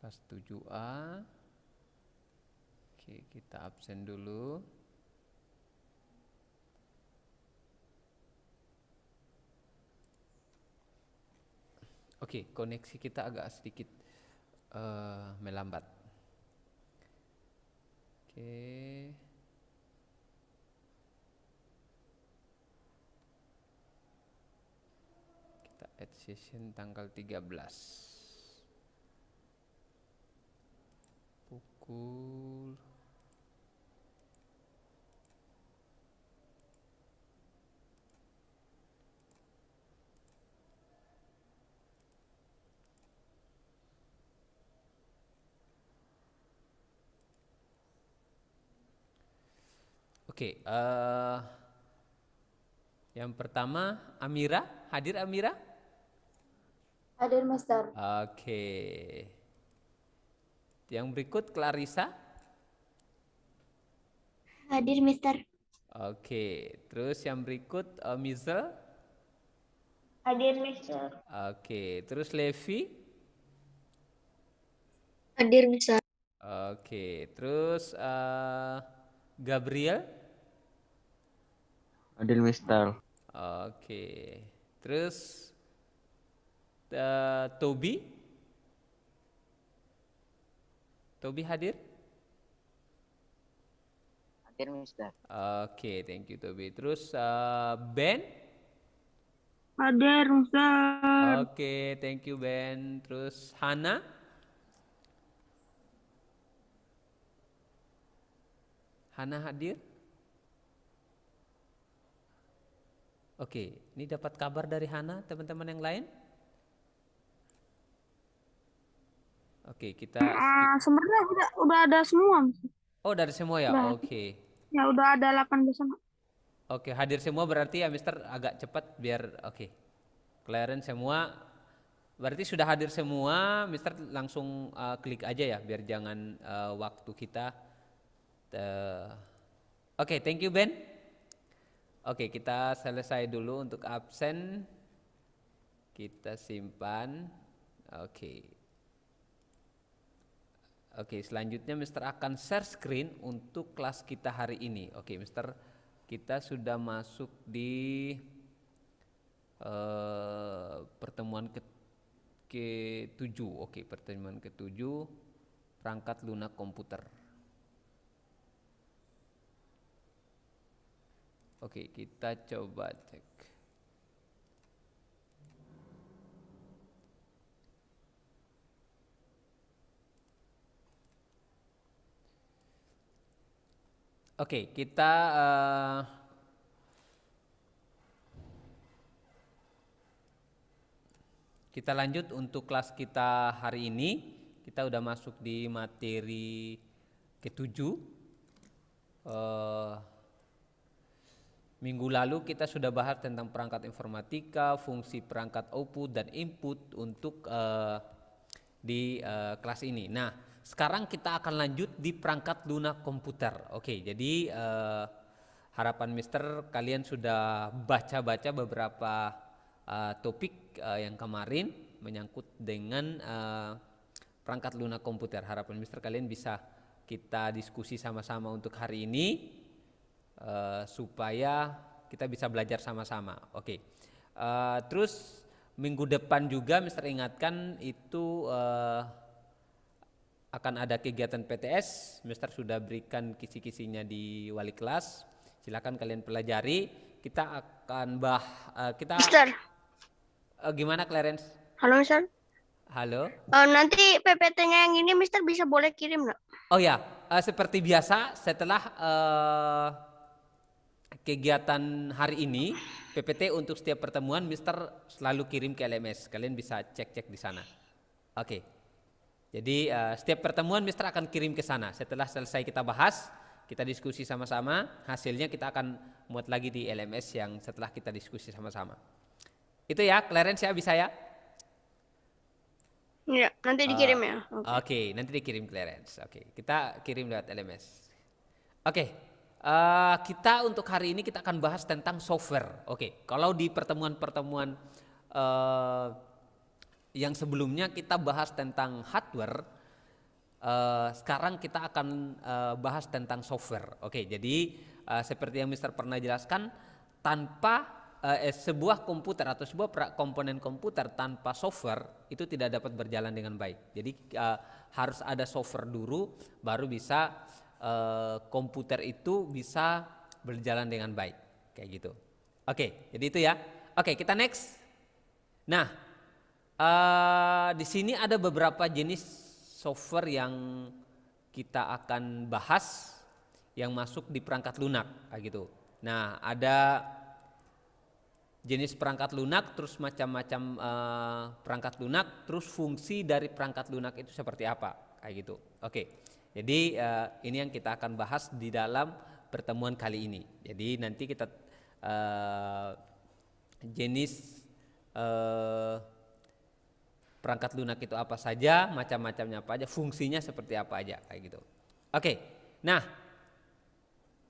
kelas 7A oke kita absen dulu oke koneksi kita agak sedikit uh, melambat oke kita add session tanggal 13 Oke, okay, uh, eh, yang pertama Amira, hadir Amira? Hadir Master. Oke. Okay. Yang berikut Clarissa. Hadir, Mister. Oke, terus yang berikut uh, eh, Mizel. Hadir, Mister. Oke, terus Levi. Hadir, Mister. Oke, terus uh, Gabriel. Hadir, Mister. Oke, terus uh, Toby. Tobi hadir? Hadir, Mister. Oke, okay, thank you Tobi. Terus uh, Ben? Hadir, Mister. Oke, okay, thank you Ben. Terus Hana? Hana hadir? Oke, okay. ini dapat kabar dari Hana, teman-teman yang lain? Oke, kita uh, sebenarnya udah udah ada semua. Oh, dari semua ya. Oke. Okay. Ya, udah ada 8 bersama. Oke, okay, hadir semua berarti ya Mister agak cepat biar oke. Okay. Clarence semua berarti sudah hadir semua, Mister langsung uh, klik aja ya biar jangan uh, waktu kita uh, Oke, okay, thank you Ben. Oke, okay, kita selesai dulu untuk absen. Kita simpan. Oke. Okay. Oke, selanjutnya Mister akan share screen untuk kelas kita hari ini. Oke, Mister, kita sudah masuk di uh, pertemuan ke ke-7. Oke, pertemuan ke-7 perangkat lunak komputer. Oke, kita coba cek. Oke, okay, kita uh, kita lanjut untuk kelas kita hari ini. Kita udah masuk di materi ketujuh. Uh, minggu lalu kita sudah bahas tentang perangkat informatika, fungsi perangkat output dan input untuk uh, di uh, kelas ini. Nah, sekarang kita akan lanjut di perangkat lunak komputer. Oke, jadi uh, harapan Mister kalian sudah baca-baca beberapa uh, topik uh, yang kemarin menyangkut dengan uh, perangkat lunak komputer. Harapan Mister kalian bisa kita diskusi sama-sama untuk hari ini uh, supaya kita bisa belajar sama-sama. Oke, uh, terus minggu depan juga Mister ingatkan itu. Uh, akan ada kegiatan PTS, Mister sudah berikan kisi-kisinya di wali kelas. Silakan kalian pelajari. Kita akan bah uh, kita Mister. Uh, gimana Clarence? Halo, Mister. Halo. Uh, nanti PPT-nya yang ini Mister bisa boleh kirim nggak? Oh ya, uh, seperti biasa setelah uh, kegiatan hari ini PPT untuk setiap pertemuan Mister selalu kirim ke LMS. Kalian bisa cek-cek di sana. Oke. Okay. Jadi eh, setiap pertemuan Mister akan kirim ke sana. Setelah selesai kita bahas, kita diskusi sama-sama, hasilnya kita akan muat lagi di LMS yang setelah kita diskusi sama-sama. Itu ya, Clarence ya bisa ya? Iya, nanti ah, dikirim ya. Oke, okay. okay, nanti dikirim Clarence. Oke, okay, kita kirim lewat LMS. Oke. Okay. Uh, eh, kita untuk hari ini kita akan bahas tentang software. Oke, okay. kalau di pertemuan-pertemuan eh, yang sebelumnya kita bahas tentang hardware, uh, sekarang kita akan uh, bahas tentang software. Oke, okay, jadi uh, seperti yang Mister pernah jelaskan, tanpa uh, eh, sebuah komputer atau sebuah komponen komputer tanpa software itu tidak dapat berjalan dengan baik. Jadi uh, harus ada software dulu, baru bisa uh, komputer itu bisa berjalan dengan baik, kayak gitu. Oke, okay, jadi itu ya. Oke, okay, kita next. Nah, Eh, di sini ada beberapa jenis software yang kita akan bahas yang masuk di perangkat lunak kayak gitu. Nah, ada jenis perangkat lunak, terus macam-macam uh, perangkat lunak, terus fungsi dari perangkat lunak itu seperti apa kayak gitu. Oke. Jadi uh, ini yang kita akan bahas di dalam pertemuan kali ini. Jadi nanti kita uh, jenis uh, perangkat lunak itu apa saja, macam-macamnya apa aja, fungsinya seperti apa aja kayak gitu. Oke. Nah,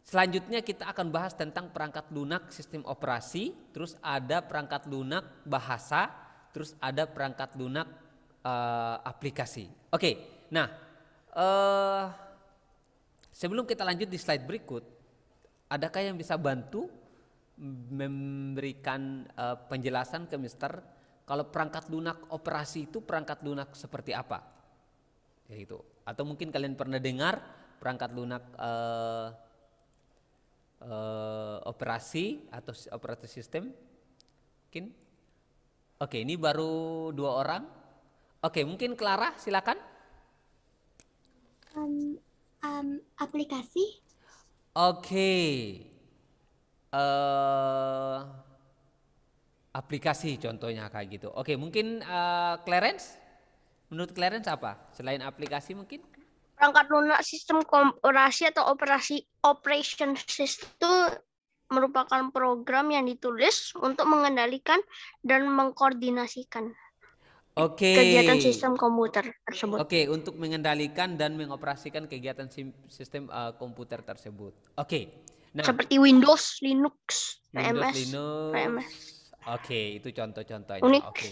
selanjutnya kita akan bahas tentang perangkat lunak sistem operasi, terus ada perangkat lunak bahasa, terus ada perangkat lunak uh, aplikasi. Oke. Nah, uh, sebelum kita lanjut di slide berikut, adakah yang bisa bantu memberikan uh, penjelasan ke Mister kalau perangkat lunak operasi itu perangkat lunak seperti apa? Ya itu. Atau mungkin kalian pernah dengar perangkat lunak uh, uh, operasi atau operasi sistem? Mungkin. Oke, ini baru dua orang. Oke, mungkin Clara, silakan. Um, um, aplikasi. Oke. Uh, aplikasi contohnya kayak gitu. Oke, mungkin uh, eh, Clarence, menurut Clarence apa selain aplikasi mungkin? Perangkat lunak sistem operasi atau operasi operation system itu merupakan program yang ditulis untuk mengendalikan dan mengkoordinasikan Oke. Kegiatan sistem komputer tersebut. Oke, untuk mengendalikan dan mengoperasikan kegiatan sistem uh, komputer tersebut. Oke. Nah, seperti Windows, Linux, Windows, PMS, Linux. PMS. Oke, itu contoh-contohnya. Oke. Oke,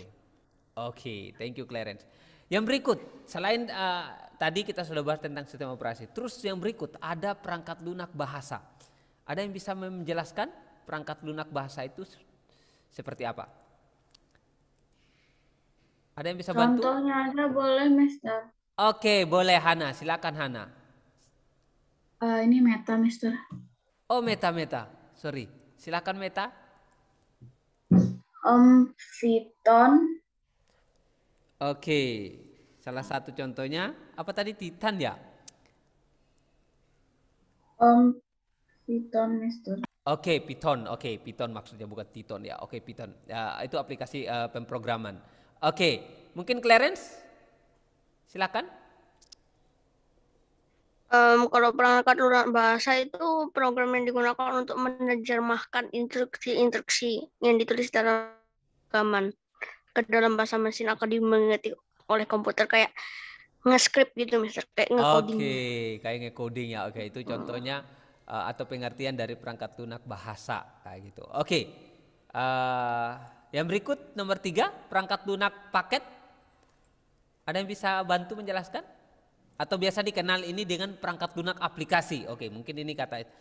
okay, thank you Clarence. Yang berikut, selain uh, tadi kita sudah bahas tentang sistem operasi, terus yang berikut ada perangkat lunak bahasa. Ada yang bisa menjelaskan perangkat lunak bahasa itu seperti apa? Ada yang bisa Contohnya bantu? Contohnya ada boleh, Mister. Oke, boleh Hana, silakan Hana. Uh, ini meta, Mister. Oh, meta meta. Sorry. Silakan meta. Om Viton. Oke, salah satu contohnya apa tadi Titan ya? Om Python, Mister. Oke, okay, Python. Oke, okay, Python maksudnya bukan Titon ya. Oke, okay, Python. Ya, itu aplikasi uh, pemrograman. Oke, okay. mungkin Clarence? Silakan. Um, kalau perangkat lunak bahasa itu program yang digunakan untuk menerjemahkan instruksi-instruksi yang ditulis dalam rekaman ke dalam bahasa mesin akan dimengerti oleh komputer kayak nge-script gitu misalnya kayak nge-coding. Oke, okay, kayak nge-coding ya. Oke, okay, itu contohnya hmm. uh, atau pengertian dari perangkat lunak bahasa kayak gitu. Oke. Okay. Uh, eh, yang berikut nomor tiga perangkat lunak paket. Ada yang bisa bantu menjelaskan? atau biasa dikenal ini dengan perangkat lunak aplikasi. Oke, mungkin ini kata itu.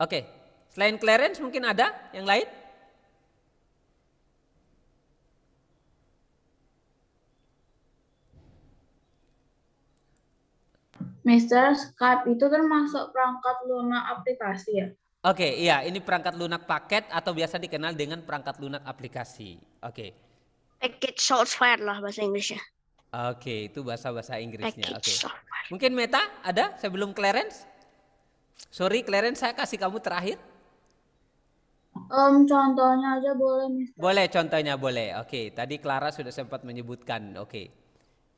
Oke, selain clearance mungkin ada yang lain? Mister Skype itu termasuk perangkat lunak aplikasi ya? Oke, iya ini perangkat lunak paket atau biasa dikenal dengan perangkat lunak aplikasi. Oke. Package software lah bahasa Inggrisnya. Oke, itu bahasa-bahasa Inggrisnya. Oke. Okay. Mungkin Meta ada sebelum Clarence? Sorry Clarence, saya kasih kamu terakhir. Um, contohnya aja boleh, Mister. Boleh, contohnya boleh. Oke, okay. tadi Clara sudah sempat menyebutkan. Oke. Okay.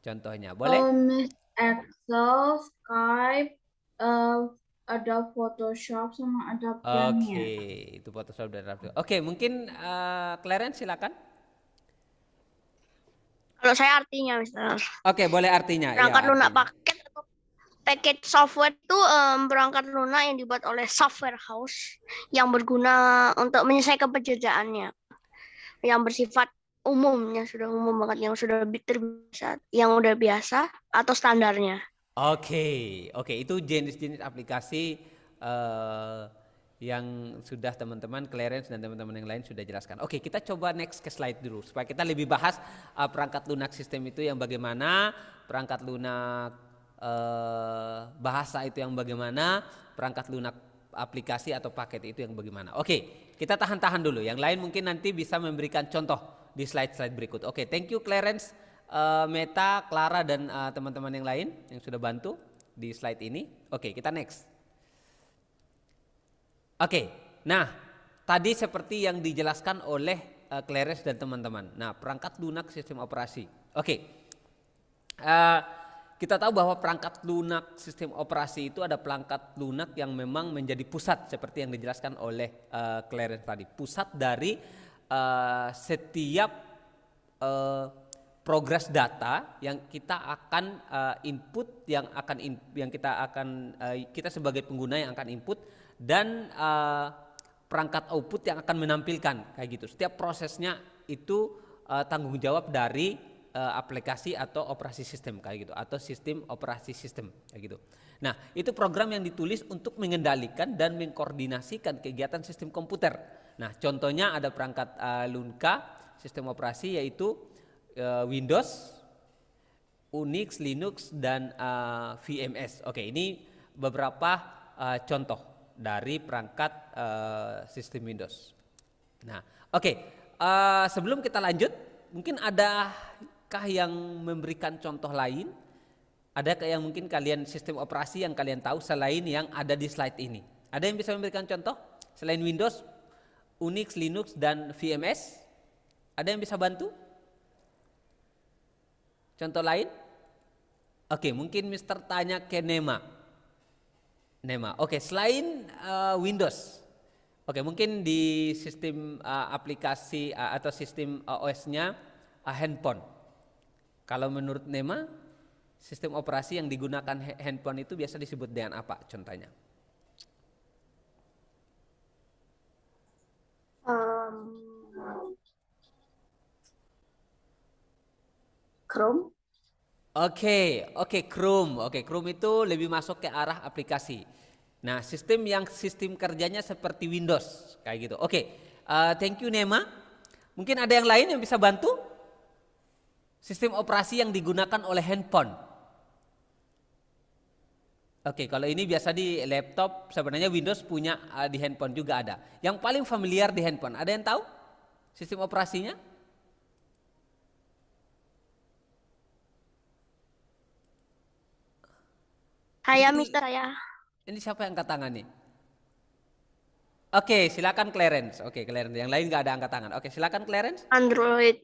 Contohnya boleh. Um, Excel, Skype, uh, ada Photoshop sama ada Premiere. Oke, okay. itu Photoshop dan Oke, okay, mungkin uh, Clarence silakan. Kalau saya artinya, Mister. Oke, boleh artinya. Berangkat iya, ya, lunak paket atau paket software itu um, berangkat lunak yang dibuat oleh software house yang berguna untuk menyelesaikan pekerjaannya yang bersifat umumnya sudah umum banget yang sudah terbiasa yang udah biasa atau standarnya. Oke, okay. oke okay, itu jenis-jenis aplikasi uh, yang sudah teman-teman Clarence dan teman-teman yang lain sudah jelaskan. Oke, kita coba next ke slide dulu supaya kita lebih bahas uh, perangkat lunak sistem itu yang bagaimana, perangkat lunak uh, bahasa itu yang bagaimana, perangkat lunak aplikasi atau paket itu yang bagaimana. Oke, kita tahan-tahan dulu. Yang lain mungkin nanti bisa memberikan contoh di slide-slide berikut. Oke, thank you Clarence, uh, Meta, Clara dan uh, teman-teman uh, teman -teman yang lain yang sudah bantu di slide ini. Oke, kita next. Oke, nah tadi seperti yang dijelaskan oleh uh, eh, Clarence dan teman-teman. Nah, perangkat lunak sistem operasi. Oke, uh, kita tahu bahwa perangkat lunak sistem operasi itu ada perangkat lunak yang memang menjadi pusat seperti yang dijelaskan oleh uh, eh, Clarence tadi. Pusat dari uh, setiap uh, progres data yang kita akan uh, input yang akan in, yang kita akan uh, kita sebagai pengguna yang akan input dan uh, perangkat output yang akan menampilkan kayak gitu. Setiap prosesnya itu uh, tanggung jawab dari uh, aplikasi atau operasi sistem kayak gitu atau sistem operasi sistem kayak gitu. Nah, itu program yang ditulis untuk mengendalikan dan mengkoordinasikan kegiatan sistem komputer. Nah, contohnya ada perangkat uh, Lunka sistem operasi yaitu uh, Windows, Unix, Linux dan uh, VMS. Oke, ini beberapa uh, contoh dari perangkat uh, sistem Windows. Nah, oke, okay. uh, eh, sebelum kita lanjut, mungkin adakah yang memberikan contoh lain? Adakah yang mungkin kalian sistem operasi yang kalian tahu selain yang ada di slide ini? Ada yang bisa memberikan contoh selain Windows, Unix, Linux dan VMS? Ada yang bisa bantu? Contoh lain? Oke, mungkin Mister tanya Kenema. Nema. Oke, okay, selain uh, Windows. Oke, okay, mungkin di sistem uh, aplikasi uh, atau sistem uh, OS-nya uh, handphone. Kalau menurut Nema, sistem operasi yang digunakan handphone itu biasa disebut dengan apa contohnya? Um, Chrome. Oke, okay, oke okay, Chrome. Oke, okay, Chrome itu lebih masuk ke arah aplikasi. Nah, sistem yang sistem kerjanya seperti Windows kayak gitu. Oke, okay, uh, eh, thank you Nema. Mungkin ada yang lain yang bisa bantu? Sistem operasi yang digunakan oleh handphone. Oke, okay, kalau ini biasa di laptop, sebenarnya Windows punya uh, di handphone juga ada. Yang paling familiar di handphone, ada yang tahu sistem operasinya? Saya, Mister ya. Ini siapa yang angkat tangan nih? Oke, silakan Clarence. Oke, Clarence. Yang lain nggak ada angkat tangan. Oke, silakan Clarence. Android.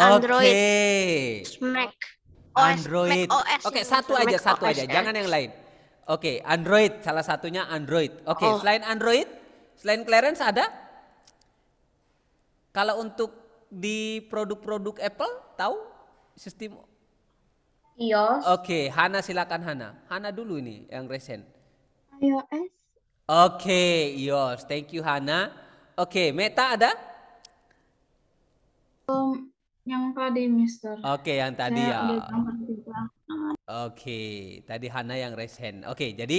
Android. Oke. Mac. Android. Mac OS. Oke, ya, satu aja, Mac satu OS aja. Ya. Jangan yang lain. Oke, Android. Salah satunya Android. Oke, oh. selain Android, selain Clarence ada? Kalau untuk di produk-produk Apple, tahu sistem iOS. Oke, okay. Hana silakan Hana. Hana dulu ini yang resen. iOS. Oke, okay, iOS. Thank you Hana. Oke, okay, Meta ada? Um, yang tadi, Mister. Oke, okay, yang tadi Saya ya. Oke, okay, tadi Hana yang resen. Oke, okay, jadi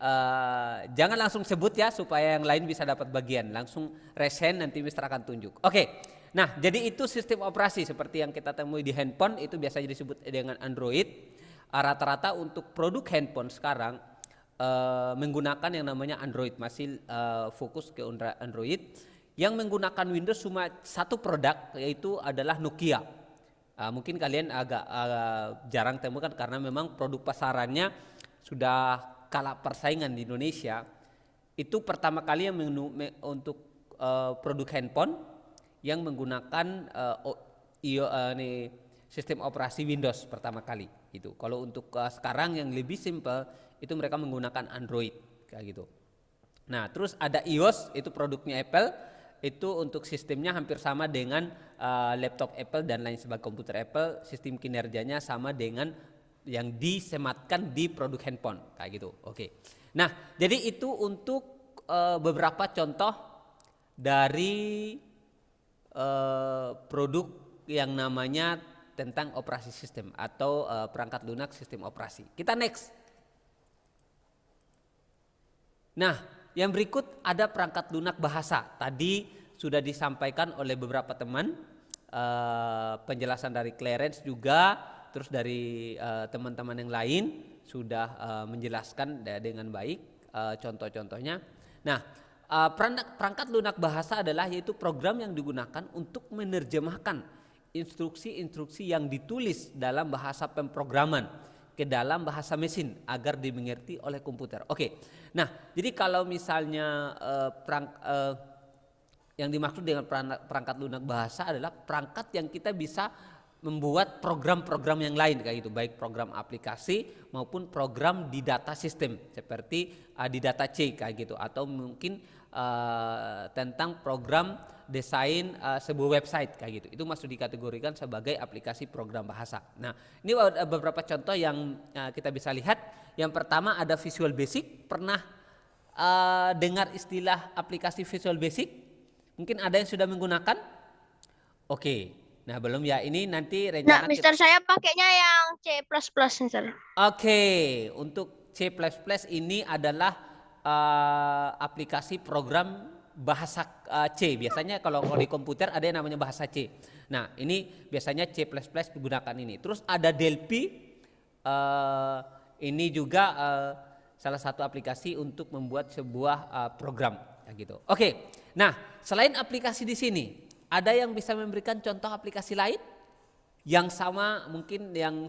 uh, jangan langsung sebut ya supaya yang lain bisa dapat bagian. Langsung resen nanti Mister akan tunjuk. Oke. Okay. Nah, jadi itu sistem operasi seperti yang kita temui di handphone itu biasanya disebut dengan Android. Ah, rata-rata untuk produk handphone sekarang e, menggunakan yang namanya Android, masih e, fokus ke Android. Yang menggunakan Windows cuma satu produk yaitu adalah Nokia. E, mungkin kalian agak ah, jarang temukan karena memang produk pasarannya sudah kalah persaingan di Indonesia. Itu pertama kali yang menu, untuk eh, produk handphone yang menggunakan uh, IO, uh, nih, sistem operasi Windows pertama kali itu. Kalau untuk uh, sekarang yang lebih simple itu mereka menggunakan Android kayak gitu. Nah, terus ada iOS itu produknya Apple itu untuk sistemnya hampir sama dengan uh, laptop Apple dan lain sebagainya komputer Apple, sistem kinerjanya sama dengan yang disematkan di produk handphone kayak gitu. Oke. Nah, jadi itu untuk uh, beberapa contoh dari Eh, produk yang namanya tentang operasi sistem atau uh, perangkat lunak sistem operasi. Kita next. Nah, yang berikut ada perangkat lunak bahasa. Tadi sudah disampaikan oleh beberapa teman uh, penjelasan dari Clarence juga, terus dari teman-teman uh, yang lain sudah uh, menjelaskan dengan baik uh, contoh-contohnya. Nah, Eh, perangkat lunak bahasa adalah yaitu program yang digunakan untuk menerjemahkan instruksi-instruksi yang ditulis dalam bahasa pemrograman ke dalam bahasa mesin agar dimengerti oleh komputer. Oke. Nah, jadi kalau misalnya eh, perang eh, yang dimaksud dengan perangkat lunak bahasa adalah perangkat yang kita bisa membuat program-program yang lain kayak gitu, baik program aplikasi maupun program di data sistem seperti uh, di data C kayak gitu atau mungkin uh, tentang program desain uh, sebuah website kayak gitu. Itu masuk dikategorikan sebagai aplikasi program bahasa. Nah, ini eh, beberapa contoh yang uh, kita bisa lihat. Yang pertama ada Visual Basic. Pernah uh, dengar istilah aplikasi Visual Basic? Mungkin ada yang sudah menggunakan? Oke. Nah, belum ya. Ini nanti rencana Nah, Mister kita... saya pakainya yang C++ Mister. Oke, untuk C++ ini adalah uh, aplikasi program bahasa uh, C. Biasanya kalau, kalau di komputer ada yang namanya bahasa C. Nah, ini biasanya C++ digunakan ini. Terus ada Delphi uh, ini juga uh, salah satu aplikasi untuk membuat sebuah uh, program ya gitu. Oke. Okay. Nah, selain aplikasi di sini, ada yang bisa memberikan contoh aplikasi lain yang sama mungkin yang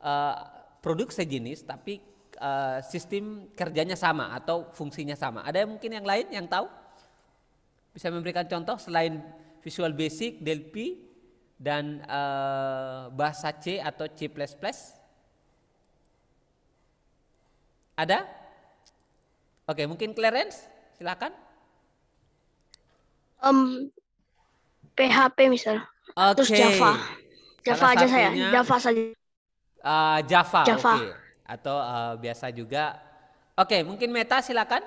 uh, produk sejenis tapi uh, sistem kerjanya sama atau fungsinya sama. Ada yang mungkin yang lain yang tahu? Bisa memberikan contoh selain Visual Basic, Delphi, dan uh, bahasa C atau C++? Ada? Oke, mungkin Clarence, silakan. Um, PHP misal. Okay. Terus Java. Java aja saya. Java saja. Uh, Java. Java. Okay atau uh, biasa juga. Oke, okay, mungkin Meta silakan.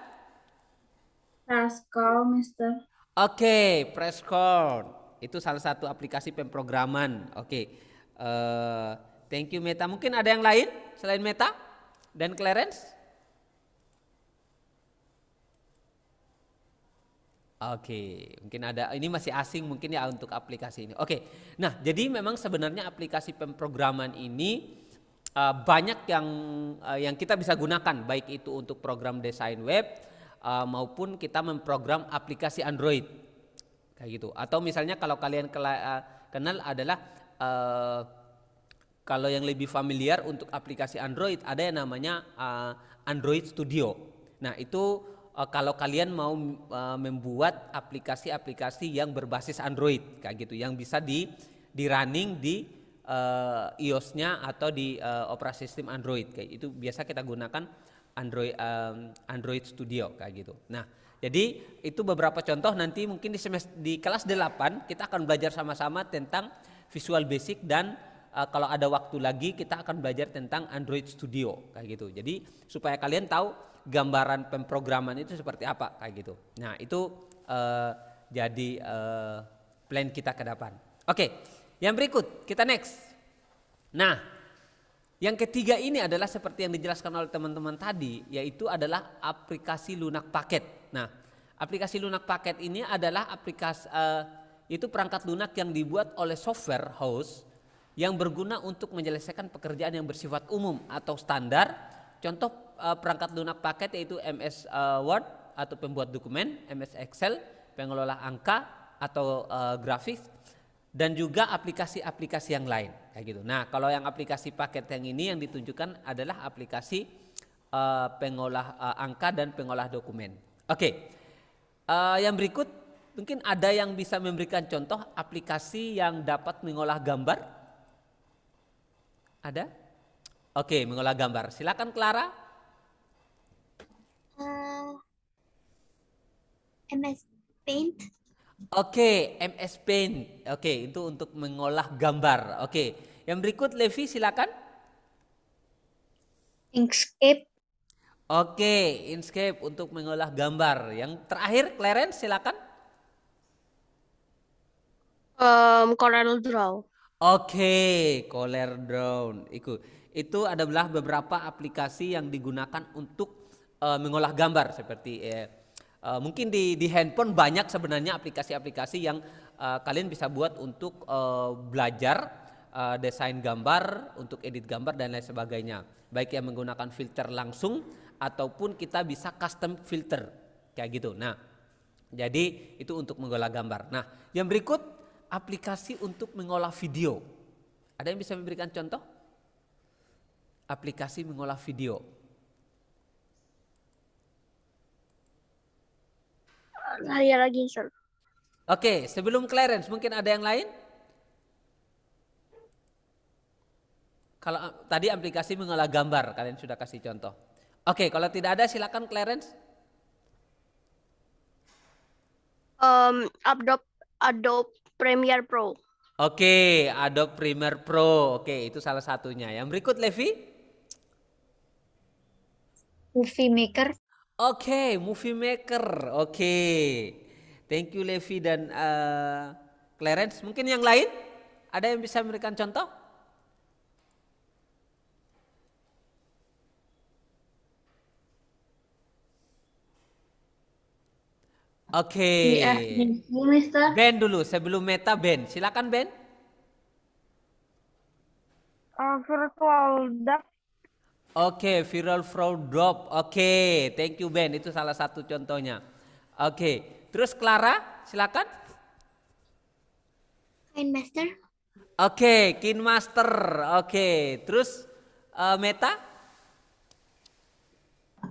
Press call, Mister. Oke, okay, press call. Itu salah satu aplikasi pemrograman. Oke. Okay. Uh, eh, thank you Meta. Mungkin ada yang lain selain Meta dan Clarence? Oke, mungkin ada ini masih asing mungkin ya untuk aplikasi ini. Oke. Nah, jadi memang sebenarnya aplikasi pemrograman ini uh, banyak yang uh, yang kita bisa gunakan baik itu untuk program desain web uh, maupun kita memprogram aplikasi Android kayak gitu atau misalnya kalau kalian kenal adalah uh, kalau yang lebih familiar untuk aplikasi Android ada yang namanya uh, Android Studio nah itu uh, kalau kalian mau uh, membuat aplikasi-aplikasi yang berbasis Android kayak gitu yang bisa di di running di uh, iOS-nya atau di uh, operasi sistem Android kayak itu biasa kita gunakan Android um, Android Studio kayak gitu. Nah, jadi itu beberapa contoh nanti mungkin di semester di kelas 8 kita akan belajar sama-sama tentang Visual Basic dan uh, kalau ada waktu lagi kita akan belajar tentang Android Studio kayak gitu. Jadi supaya kalian tahu gambaran pemrograman itu seperti apa kayak gitu. Nah, itu uh, jadi uh, plan kita ke depan. Oke. Okay. Yang berikut, kita next. Nah, yang ketiga ini adalah seperti yang dijelaskan oleh teman-teman tadi, yaitu adalah aplikasi lunak paket. Nah, aplikasi lunak paket ini adalah aplikasi uh, itu perangkat lunak yang dibuat oleh software house yang berguna untuk menyelesaikan pekerjaan yang bersifat umum atau standar. Contoh uh, perangkat lunak paket yaitu MS uh, eh, Word atau pembuat dokumen, MS Excel, pengelola angka atau uh, grafis dan juga aplikasi-aplikasi yang lain kayak gitu. Nah, kalau yang aplikasi paket yang ini yang ditunjukkan adalah aplikasi uh, pengolah uh, angka dan pengolah dokumen. Oke. Okay. Uh, eh, yang berikut mungkin ada yang bisa memberikan contoh aplikasi yang dapat mengolah gambar? Ada? Oke, okay, mengolah gambar. Silakan Clara. Uh, MS Paint. Oke, okay, MS Paint. Oke, okay, itu untuk mengolah gambar. Oke. Okay. Yang berikut Levi silakan. Inkscape. Oke, okay, Inkscape untuk mengolah gambar. Yang terakhir Clarence silakan. Um, Corel Draw. Oke, okay, Corel Draw. Itu itu adalah beberapa aplikasi yang digunakan untuk uh, mengolah gambar seperti Uh, Eh, mungkin di, di handphone banyak sebenarnya aplikasi-aplikasi yang uh, kalian bisa buat untuk uh, belajar uh, desain gambar, untuk edit gambar dan lain sebagainya. Baik yang menggunakan filter langsung ataupun kita bisa custom filter kayak gitu. Nah, jadi itu untuk mengolah gambar. Nah, yang berikut aplikasi untuk mengolah video. Ada yang bisa memberikan contoh? Aplikasi mengolah video. Hari lagi insya Oke, sebelum Clarence mungkin ada yang lain? Kalau eh, tadi aplikasi mengolah gambar, kalian sudah kasih contoh. Oke, kalau tidak ada silakan Clarence. Um, Adobe Adobe Premiere Pro. Oke, Adobe Premiere Pro. Oke, itu salah satunya. Yang berikut Levi? Movie Maker. Oke, okay, movie maker. Oke. Okay. Thank you Levi dan uh, Clarence. Mungkin yang lain? Ada yang bisa memberikan contoh? Oke. Iya, iya. Okay. Ben dulu, sebelum meta Ben. Silakan Ben. Uh, virtual duck Oke, okay, viral fraud drop. Oke, okay, thank you Ben. Itu salah satu contohnya. Oke, okay. terus Clara, silakan. Kin Master. Oke, okay, Kin Master. Oke, okay. terus uh, Meta?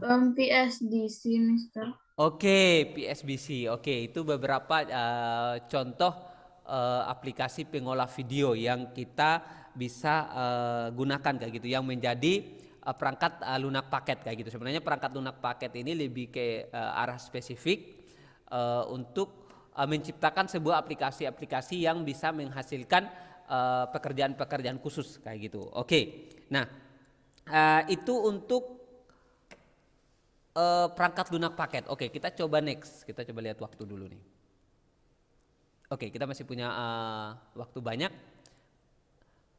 Um, PSDC, Mister. Oke, okay, PSBC. Oke, okay, itu beberapa uh, contoh uh, aplikasi pengolah video yang kita bisa uh, gunakan kayak gitu yang menjadi uh, perangkat uh, lunak paket kayak gitu. Sebenarnya perangkat lunak paket ini lebih ke uh, arah spesifik uh, untuk uh, menciptakan sebuah aplikasi-aplikasi yang bisa menghasilkan pekerjaan-pekerjaan uh, khusus kayak gitu. Oke. Okay. Nah, uh, itu untuk uh, perangkat lunak paket. Oke, okay, kita coba next. Kita coba lihat waktu dulu nih. Oke, okay, kita masih punya uh, waktu banyak.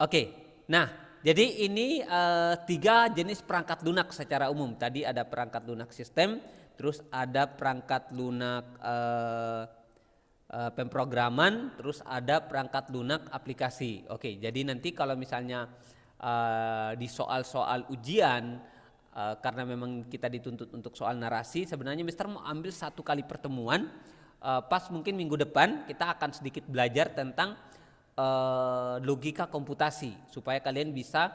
Oke, okay, nah jadi ini uh, tiga jenis perangkat lunak secara umum. Tadi ada perangkat lunak sistem, terus ada perangkat lunak uh, uh, pemrograman, terus ada perangkat lunak aplikasi. Oke, jadi nanti kalau misalnya uh, di soal-soal ujian uh, karena memang kita dituntut untuk soal narasi, sebenarnya Mister mau ambil satu kali pertemuan. Uh, pas mungkin minggu depan kita akan sedikit belajar tentang Eh, logika komputasi supaya kalian bisa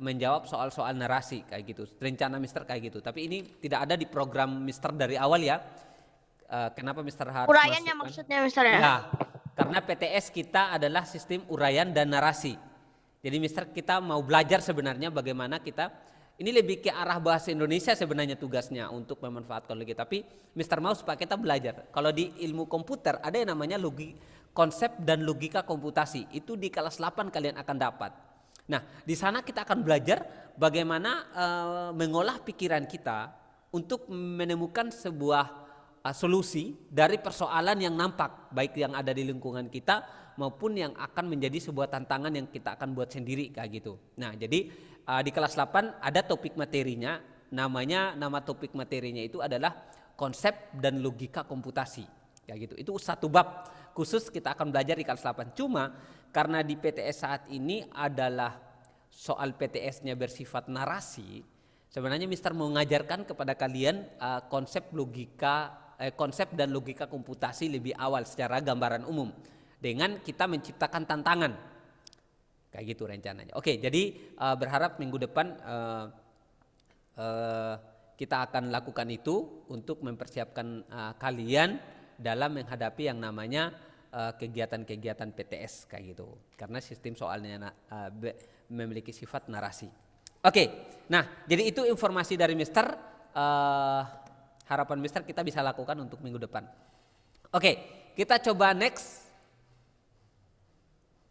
menjawab soal-soal narasi kayak gitu rencana Mister kayak gitu tapi ini tidak ada di program Mister dari awal ya eh, kenapa Mister harus uraiannya maksudnya Mister ya? nah, karena PTS kita adalah sistem uraian dan narasi jadi Mister kita mau belajar sebenarnya bagaimana kita ini lebih ke arah bahasa Indonesia sebenarnya tugasnya untuk memanfaatkan lagi tapi Mister mau supaya kita belajar kalau di ilmu komputer ada yang namanya logi konsep dan logika komputasi. Itu di kelas 8 kalian akan dapat. Nah, di sana kita akan belajar bagaimana uh, mengolah pikiran kita untuk menemukan sebuah uh, solusi dari persoalan yang nampak, baik yang ada di lingkungan kita maupun yang akan menjadi sebuah tantangan yang kita akan buat sendiri kayak gitu. Nah, jadi uh, di kelas 8 ada topik materinya, namanya nama topik materinya itu adalah konsep dan logika komputasi. Kayak gitu. Itu satu bab khusus kita akan belajar di kelas 8. Cuma karena di PTS saat ini adalah soal PTS-nya bersifat narasi, sebenarnya Mister mau mengajarkan kepada kalian uh, konsep logika eh, konsep dan logika komputasi lebih awal secara gambaran umum dengan kita menciptakan tantangan. Kayak gitu rencananya. Oke, jadi uh, berharap minggu depan uh, uh, kita akan lakukan itu untuk mempersiapkan uh, kalian dalam menghadapi yang namanya eh, kegiatan-kegiatan uh, PTS kayak gitu. Karena sistem soalnya uh, memiliki sifat narasi. Oke, okay. nah jadi itu informasi dari Mister. Uh, harapan Mister kita bisa lakukan untuk minggu depan. Oke, okay. kita coba next.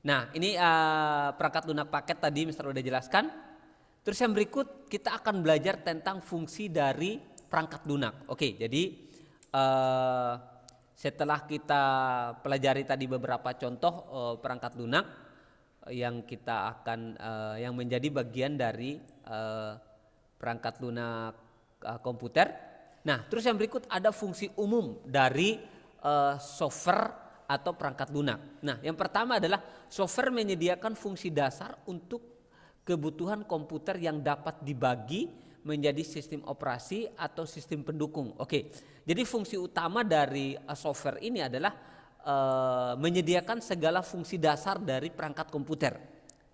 Nah, ini uh, perangkat lunak paket tadi Mister udah jelaskan. Terus yang berikut kita akan belajar tentang fungsi dari perangkat lunak. Oke, jadi uh, setelah kita pelajari tadi beberapa contoh uh, perangkat lunak eh, yang kita akan uh, yang menjadi bagian dari uh, perangkat lunak uh, komputer. Nah, terus yang berikut ada fungsi umum dari uh, software atau perangkat lunak. Nah, yang pertama adalah software menyediakan fungsi dasar untuk kebutuhan komputer yang dapat dibagi menjadi sistem operasi atau sistem pendukung. Oke, jadi fungsi utama dari eh, software ini adalah e, menyediakan segala fungsi dasar dari perangkat komputer.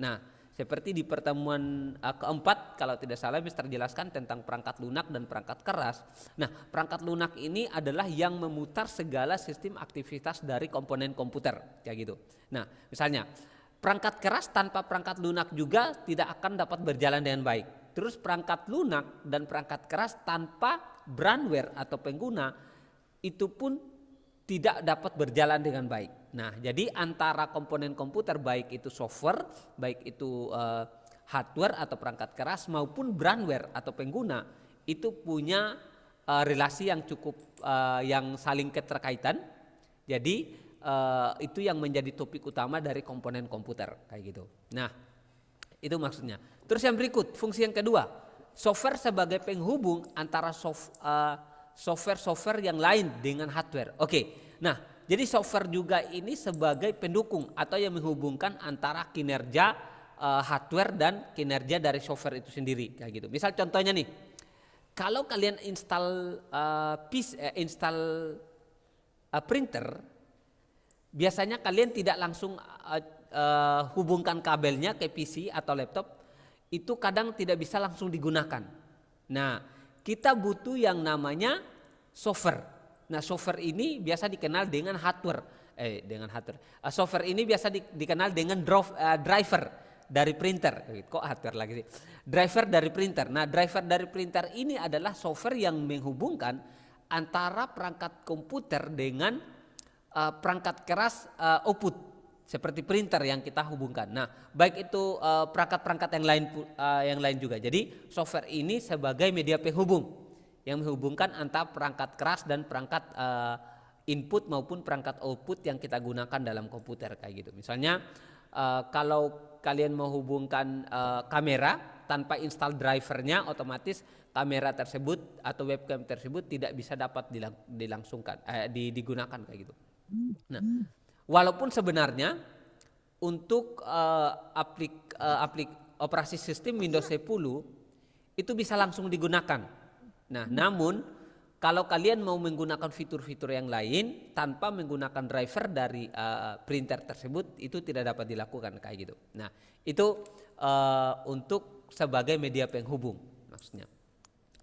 Nah, seperti di pertemuan e, keempat, kalau tidak salah, Mister jelaskan tentang perangkat lunak dan perangkat keras. Nah, perangkat lunak ini adalah yang memutar segala sistem aktivitas dari komponen komputer, kayak gitu. Nah, misalnya perangkat keras tanpa perangkat lunak juga tidak akan dapat berjalan dengan baik terus perangkat lunak dan perangkat keras tanpa brandware atau pengguna itu pun tidak dapat berjalan dengan baik. Nah, jadi antara komponen komputer baik itu software, baik itu uh, hardware atau perangkat keras maupun brandware atau pengguna itu punya uh, relasi yang cukup uh, yang saling keterkaitan. Jadi uh, itu yang menjadi topik utama dari komponen komputer kayak gitu. Nah, itu maksudnya. Terus yang berikut, fungsi yang kedua, software sebagai penghubung antara eh, software-software yang lain dengan hardware. Oke. Nah, jadi software juga ini sebagai pendukung atau yang menghubungkan antara kinerja eh, hardware dan kinerja dari software itu sendiri kayak gitu. Misal contohnya nih, kalau kalian install eh, piece, install printer, biasanya kalian tidak langsung hubungkan kabelnya ke PC atau laptop, itu kadang tidak bisa langsung digunakan. Nah, kita butuh yang namanya software. Nah, software ini biasa dikenal dengan hardware. Eh, dengan hardware. Uh, software ini biasa di, dikenal dengan drof, uh, eh, driver dari printer. Eh, kok hardware lagi sih? Driver dari printer. Nah, driver dari printer ini adalah software yang menghubungkan antara perangkat komputer dengan uh, perangkat keras uh, output seperti printer yang kita hubungkan. Nah, baik itu eh, perangkat-perangkat uh, yang lain uh, yang lain juga. Jadi, software ini sebagai media penghubung yang menghubungkan antara perangkat keras dan perangkat uh, input maupun perangkat output yang kita gunakan dalam komputer kayak gitu. Misalnya, uh, kalau kalian mau hubungkan uh, kamera tanpa install drivernya, otomatis kamera tersebut atau webcam tersebut tidak bisa dapat dilang dilangsungkan, eh, digunakan kayak gitu. Nah, Walaupun sebenarnya untuk uh, aplik, uh, aplik operasi sistem Windows 10 itu bisa langsung digunakan. Nah, hmm. namun kalau kalian mau menggunakan fitur-fitur yang lain tanpa menggunakan driver dari uh, printer tersebut itu tidak dapat dilakukan kayak gitu. Nah, itu uh, untuk sebagai media penghubung maksudnya.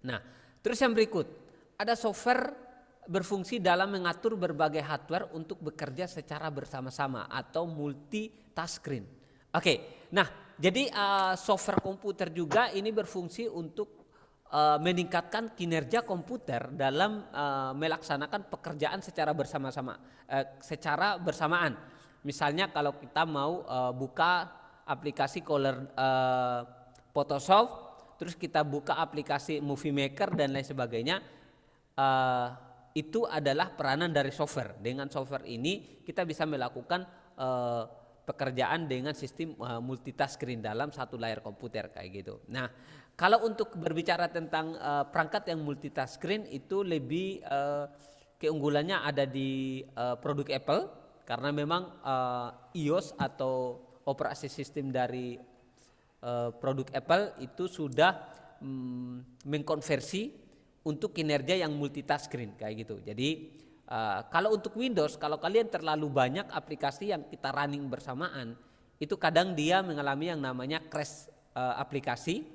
Nah, terus yang berikut ada software berfungsi dalam mengatur berbagai hardware untuk bekerja secara bersama-sama atau multitasking. Oke, nah jadi uh, software komputer juga ini berfungsi untuk uh, meningkatkan kinerja komputer dalam uh, melaksanakan pekerjaan secara bersama-sama, uh, secara bersamaan. Misalnya kalau kita mau uh, buka aplikasi color uh, Photoshop, terus kita buka aplikasi Movie Maker dan lain sebagainya. Uh, itu adalah peranan dari software. Dengan software ini kita bisa melakukan uh, pekerjaan dengan sistem uh, eh, multitask dalam satu layar komputer kayak gitu. Nah, kalau untuk berbicara tentang uh, perangkat yang multitask itu lebih uh, keunggulannya ada di uh, produk Apple karena memang uh, iOS atau operasi sistem dari uh, produk Apple itu sudah mm, mengkonversi untuk kinerja yang multitasking kayak gitu. Jadi uh, kalau untuk Windows, kalau kalian terlalu banyak aplikasi yang kita running bersamaan, itu kadang dia mengalami yang namanya crash uh, aplikasi.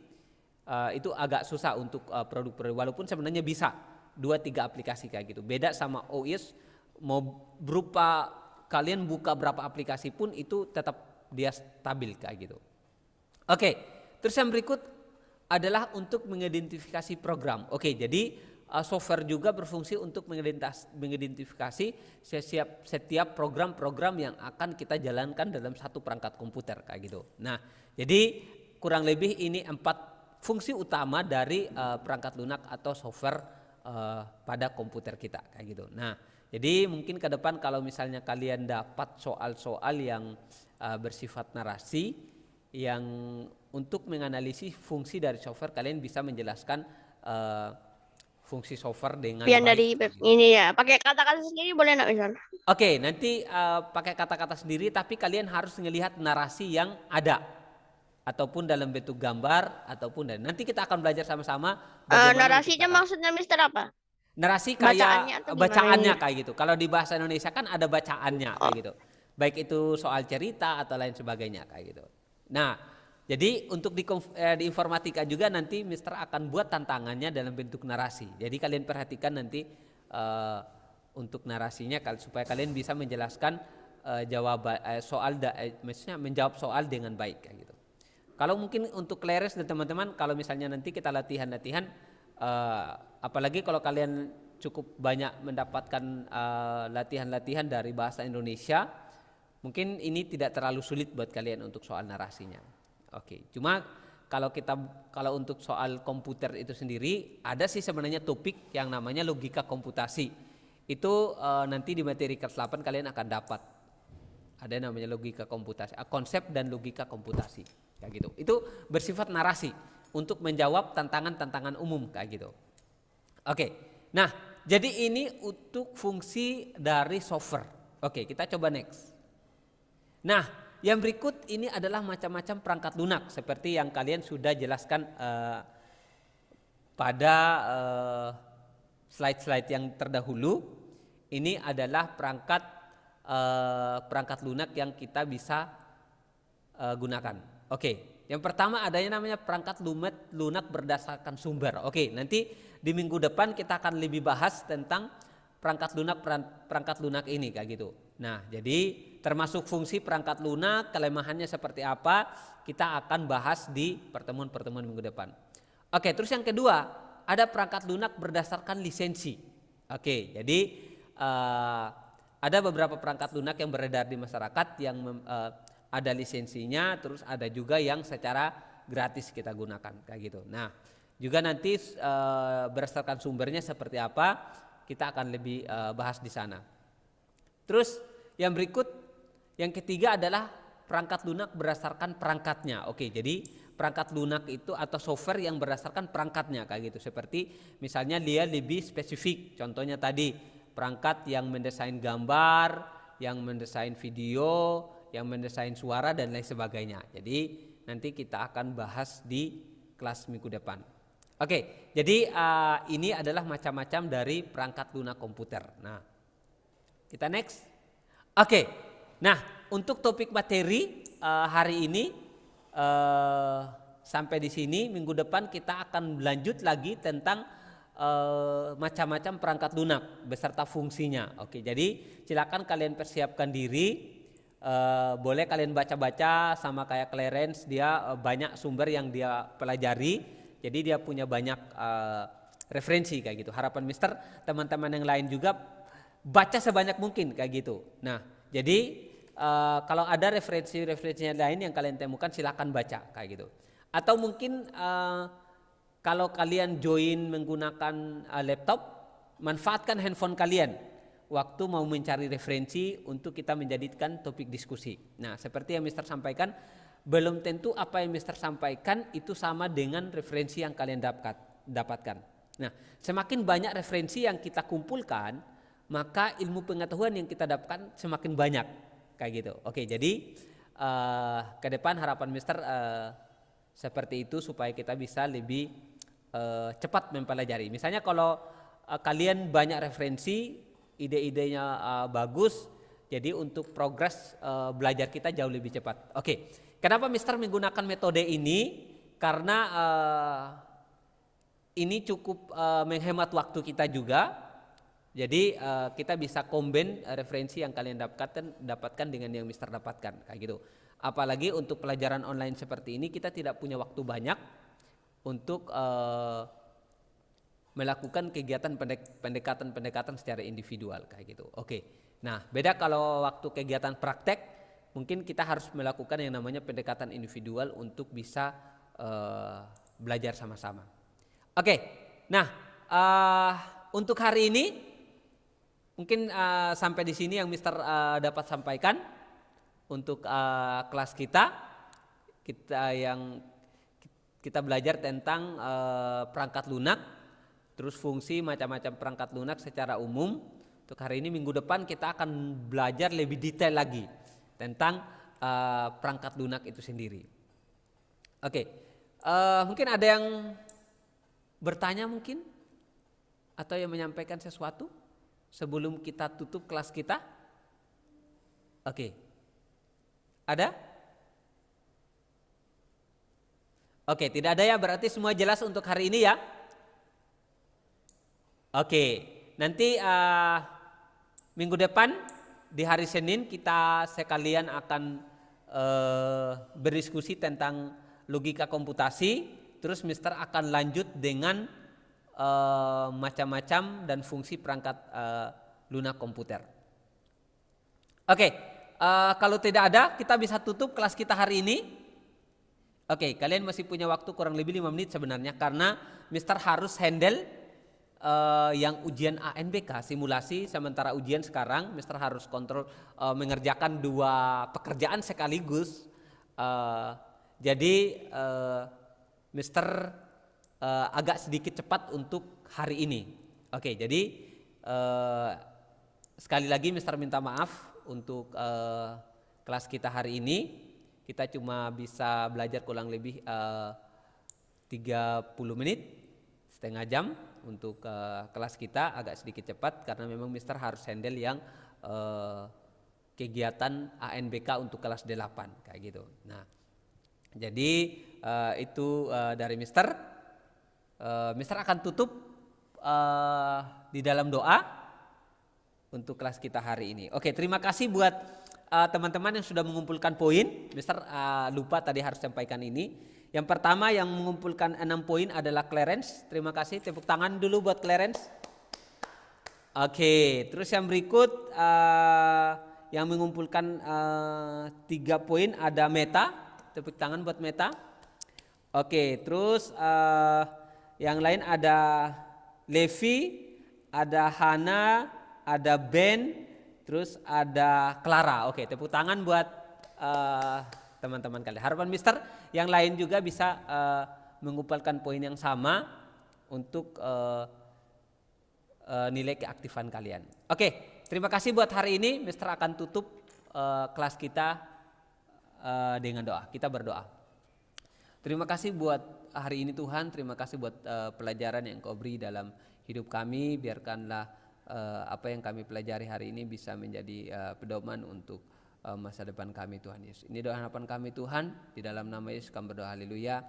Uh, itu agak susah untuk uh, produk-produk walaupun sebenarnya bisa dua tiga aplikasi kayak gitu. Beda sama OS mau berupa kalian buka berapa aplikasi pun itu tetap dia stabil kayak gitu. Oke, terus yang berikut adalah untuk mengidentifikasi program. Oke, jadi uh, software juga berfungsi untuk mengidentifikasi setiap setiap program-program yang akan kita jalankan dalam satu perangkat komputer kayak gitu. Nah, jadi kurang lebih ini empat fungsi utama dari uh, perangkat lunak atau software uh, pada komputer kita kayak gitu. Nah, jadi mungkin ke depan kalau misalnya kalian dapat soal-soal yang uh, bersifat narasi yang untuk menganalisis fungsi dari software kalian bisa menjelaskan uh, fungsi software dengan Pian dari ini ya pakai kata-kata sendiri boleh nggak misal? Oke okay, nanti uh, pakai kata-kata sendiri tapi kalian harus melihat narasi yang ada ataupun dalam bentuk gambar ataupun dan nanti kita akan belajar sama-sama. Uh, eh, narasinya kita... maksudnya Mister apa? Narasi kayak bacaannya, bacaannya kayak gitu. Kalau di bahasa Indonesia kan ada bacaannya oh. kayak gitu. Baik itu soal cerita atau lain sebagainya kayak gitu. Nah jadi untuk di, eh, di informatika juga nanti Mister akan buat tantangannya dalam bentuk narasi. Jadi kalian perhatikan nanti eh, untuk narasinya supaya kalian bisa menjelaskan eh, jawab eh, soal eh, maksudnya menjawab soal dengan baik kayak gitu. Kalau mungkin untuk Clares dan teman-teman kalau misalnya nanti kita latihan-latihan eh, apalagi kalau kalian cukup banyak mendapatkan eh, latihan-latihan dari bahasa Indonesia, mungkin ini tidak terlalu sulit buat kalian untuk soal narasinya. Oke, cuma kalau kita kalau untuk soal komputer itu sendiri ada sih sebenarnya topik yang namanya logika komputasi. Itu e, nanti di materi kelas 8 kalian akan dapat. Ada yang namanya logika komputasi, eh, konsep dan logika komputasi kayak gitu. Itu bersifat narasi untuk menjawab tantangan-tantangan umum kayak gitu. Oke. Nah, jadi ini untuk fungsi dari software. Oke, kita coba next. Nah, yang berikut ini adalah macam-macam perangkat lunak seperti yang kalian sudah jelaskan uh, pada eh, slide-slide yang terdahulu. Ini adalah perangkat uh, perangkat lunak yang kita bisa uh, gunakan. Oke, yang pertama adanya namanya perangkat lumet lunak berdasarkan sumber. Oke, nanti di minggu depan kita akan lebih bahas tentang perangkat lunak perangkat lunak ini kayak gitu. Nah, jadi termasuk fungsi perangkat lunak, kelemahannya seperti apa, kita akan bahas di pertemuan-pertemuan minggu depan. Oke, terus yang kedua, ada perangkat lunak berdasarkan lisensi. Oke, jadi eh, ada beberapa perangkat lunak yang beredar di masyarakat yang eh, ada lisensinya, terus ada juga yang secara gratis kita gunakan kayak gitu. Nah, juga nanti eh, berdasarkan sumbernya seperti apa, kita akan lebih bahas di sana. Terus yang berikut yang ketiga adalah perangkat lunak berdasarkan perangkatnya. Oke, jadi perangkat lunak itu atau software yang berdasarkan perangkatnya kayak gitu. Seperti misalnya dia lebih spesifik. Contohnya tadi perangkat yang mendesain gambar, yang mendesain video, yang mendesain suara dan lain sebagainya. Jadi nanti kita akan bahas di kelas minggu depan. Oke, jadi uh, ini adalah macam-macam dari perangkat lunak komputer. Nah, kita next. Oke, Nah, untuk topik materi uh, hari ini uh, sampai di sini minggu depan kita akan lanjut lagi tentang uh, macam-macam perangkat lunak beserta fungsinya. Oke, jadi silakan kalian persiapkan diri. Uh, boleh kalian baca-baca sama kayak Clarence dia uh, banyak sumber yang dia pelajari. Jadi dia punya banyak uh, referensi kayak gitu. Harapan Mister teman-teman yang lain juga baca sebanyak mungkin kayak gitu. Nah, jadi Eh, kalau ada referensi referensinya lain yang kalian temukan silahkan baca kayak gitu. Atau mungkin uh, kalau kalian join menggunakan uh, laptop, manfaatkan handphone kalian waktu mau mencari referensi untuk kita menjadikan topik diskusi. Nah, seperti yang Mister sampaikan, belum tentu apa yang Mister sampaikan itu sama dengan referensi yang kalian dapat, dapatkan. Nah, semakin banyak referensi yang kita kumpulkan, maka ilmu pengetahuan yang kita dapatkan semakin banyak kayak gitu oke jadi uh, ke depan harapan mister uh, seperti itu supaya kita bisa lebih uh, cepat mempelajari misalnya kalau uh, kalian banyak referensi ide-idenya uh, bagus jadi untuk progres uh, belajar kita jauh lebih cepat oke kenapa mister menggunakan metode ini karena uh, ini cukup uh, menghemat waktu kita juga jadi uh, kita bisa combine eh, referensi yang kalian dapatkan dapatkan dengan yang Mister dapatkan kayak gitu. Apalagi untuk pelajaran online seperti ini kita tidak punya waktu banyak untuk uh, melakukan kegiatan pendekatan-pendekatan secara individual kayak gitu. Oke. Nah, beda kalau waktu kegiatan praktek mungkin kita harus melakukan yang namanya pendekatan individual untuk bisa uh, belajar sama-sama. Oke. Nah, uh, untuk hari ini Mungkin uh, sampai di sini yang Mister uh, dapat sampaikan untuk uh, kelas kita kita yang kita belajar tentang uh, perangkat lunak, terus fungsi macam-macam perangkat lunak secara umum. Untuk hari ini minggu depan kita akan belajar lebih detail lagi tentang uh, perangkat lunak itu sendiri. Oke, okay. uh, mungkin ada yang bertanya mungkin atau yang menyampaikan sesuatu sebelum kita tutup kelas kita? Oke. Ada? Oke, tidak ada ya berarti semua jelas untuk hari ini ya? Oke, nanti uh, minggu depan di hari Senin kita sekalian akan uh, berdiskusi tentang logika komputasi. Terus Mister akan lanjut dengan macam eh, macam-macam dan fungsi perangkat uh, eh, lunak komputer. Oke, okay, uh, eh, kalau tidak ada kita bisa tutup kelas kita hari ini. Oke, okay, kalian masih punya waktu kurang lebih 5 menit sebenarnya karena Mister harus handle uh, yang ujian ANBK simulasi sementara ujian sekarang Mister harus kontrol uh, mengerjakan dua pekerjaan sekaligus. Uh, jadi uh, Mister uh, agak sedikit cepat untuk hari ini. Oke, jadi uh, sekali lagi Mister minta maaf untuk uh, kelas kita hari ini. Kita cuma bisa belajar kurang lebih uh, 30 menit, setengah jam untuk uh, kelas kita agak sedikit cepat karena memang Mister harus handle yang uh, kegiatan ANBK untuk kelas 8 kayak gitu. Nah, jadi uh, itu uh, dari Mister Eh, mister akan tutup uh, di dalam doa untuk kelas kita hari ini. Oke, terima kasih buat eh, teman-teman uh, yang sudah mengumpulkan poin. Mister uh, lupa tadi harus sampaikan ini. Yang pertama yang mengumpulkan enam poin adalah Clarence. Terima kasih. Tepuk tangan dulu buat Clarence. Oke, terus yang berikut uh, yang mengumpulkan uh, tiga poin ada Meta. Tepuk tangan buat Meta. Oke, terus uh, yang lain ada Levi, ada Hana, ada Ben, terus ada Clara. Oke, tepuk tangan buat eh, teman-teman uh, kalian. Harapan Mister yang lain juga bisa uh, mengumpulkan poin yang sama untuk uh, uh, nilai keaktifan kalian. Oke, terima kasih buat hari ini. Mister akan tutup uh, kelas kita uh, dengan doa. Kita berdoa. Terima kasih buat hari ini Tuhan, terima kasih buat uh, pelajaran yang Kau beri dalam hidup kami. Biarkanlah uh, apa yang kami pelajari hari ini bisa menjadi uh, pedoman untuk uh, masa depan kami Tuhan Yesus. Ini doa harapan kami Tuhan, di dalam nama Yesus kami berdoa haleluya.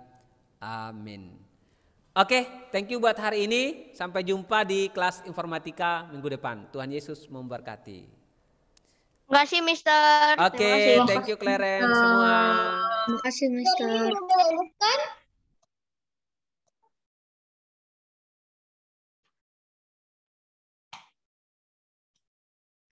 Amin. Oke, okay, thank you buat hari ini. Sampai jumpa di kelas informatika minggu depan. Tuhan Yesus memberkati. Terima kasih, Mister. Oke, okay, thank you, Clarence, semua. Terima kasih, Mister.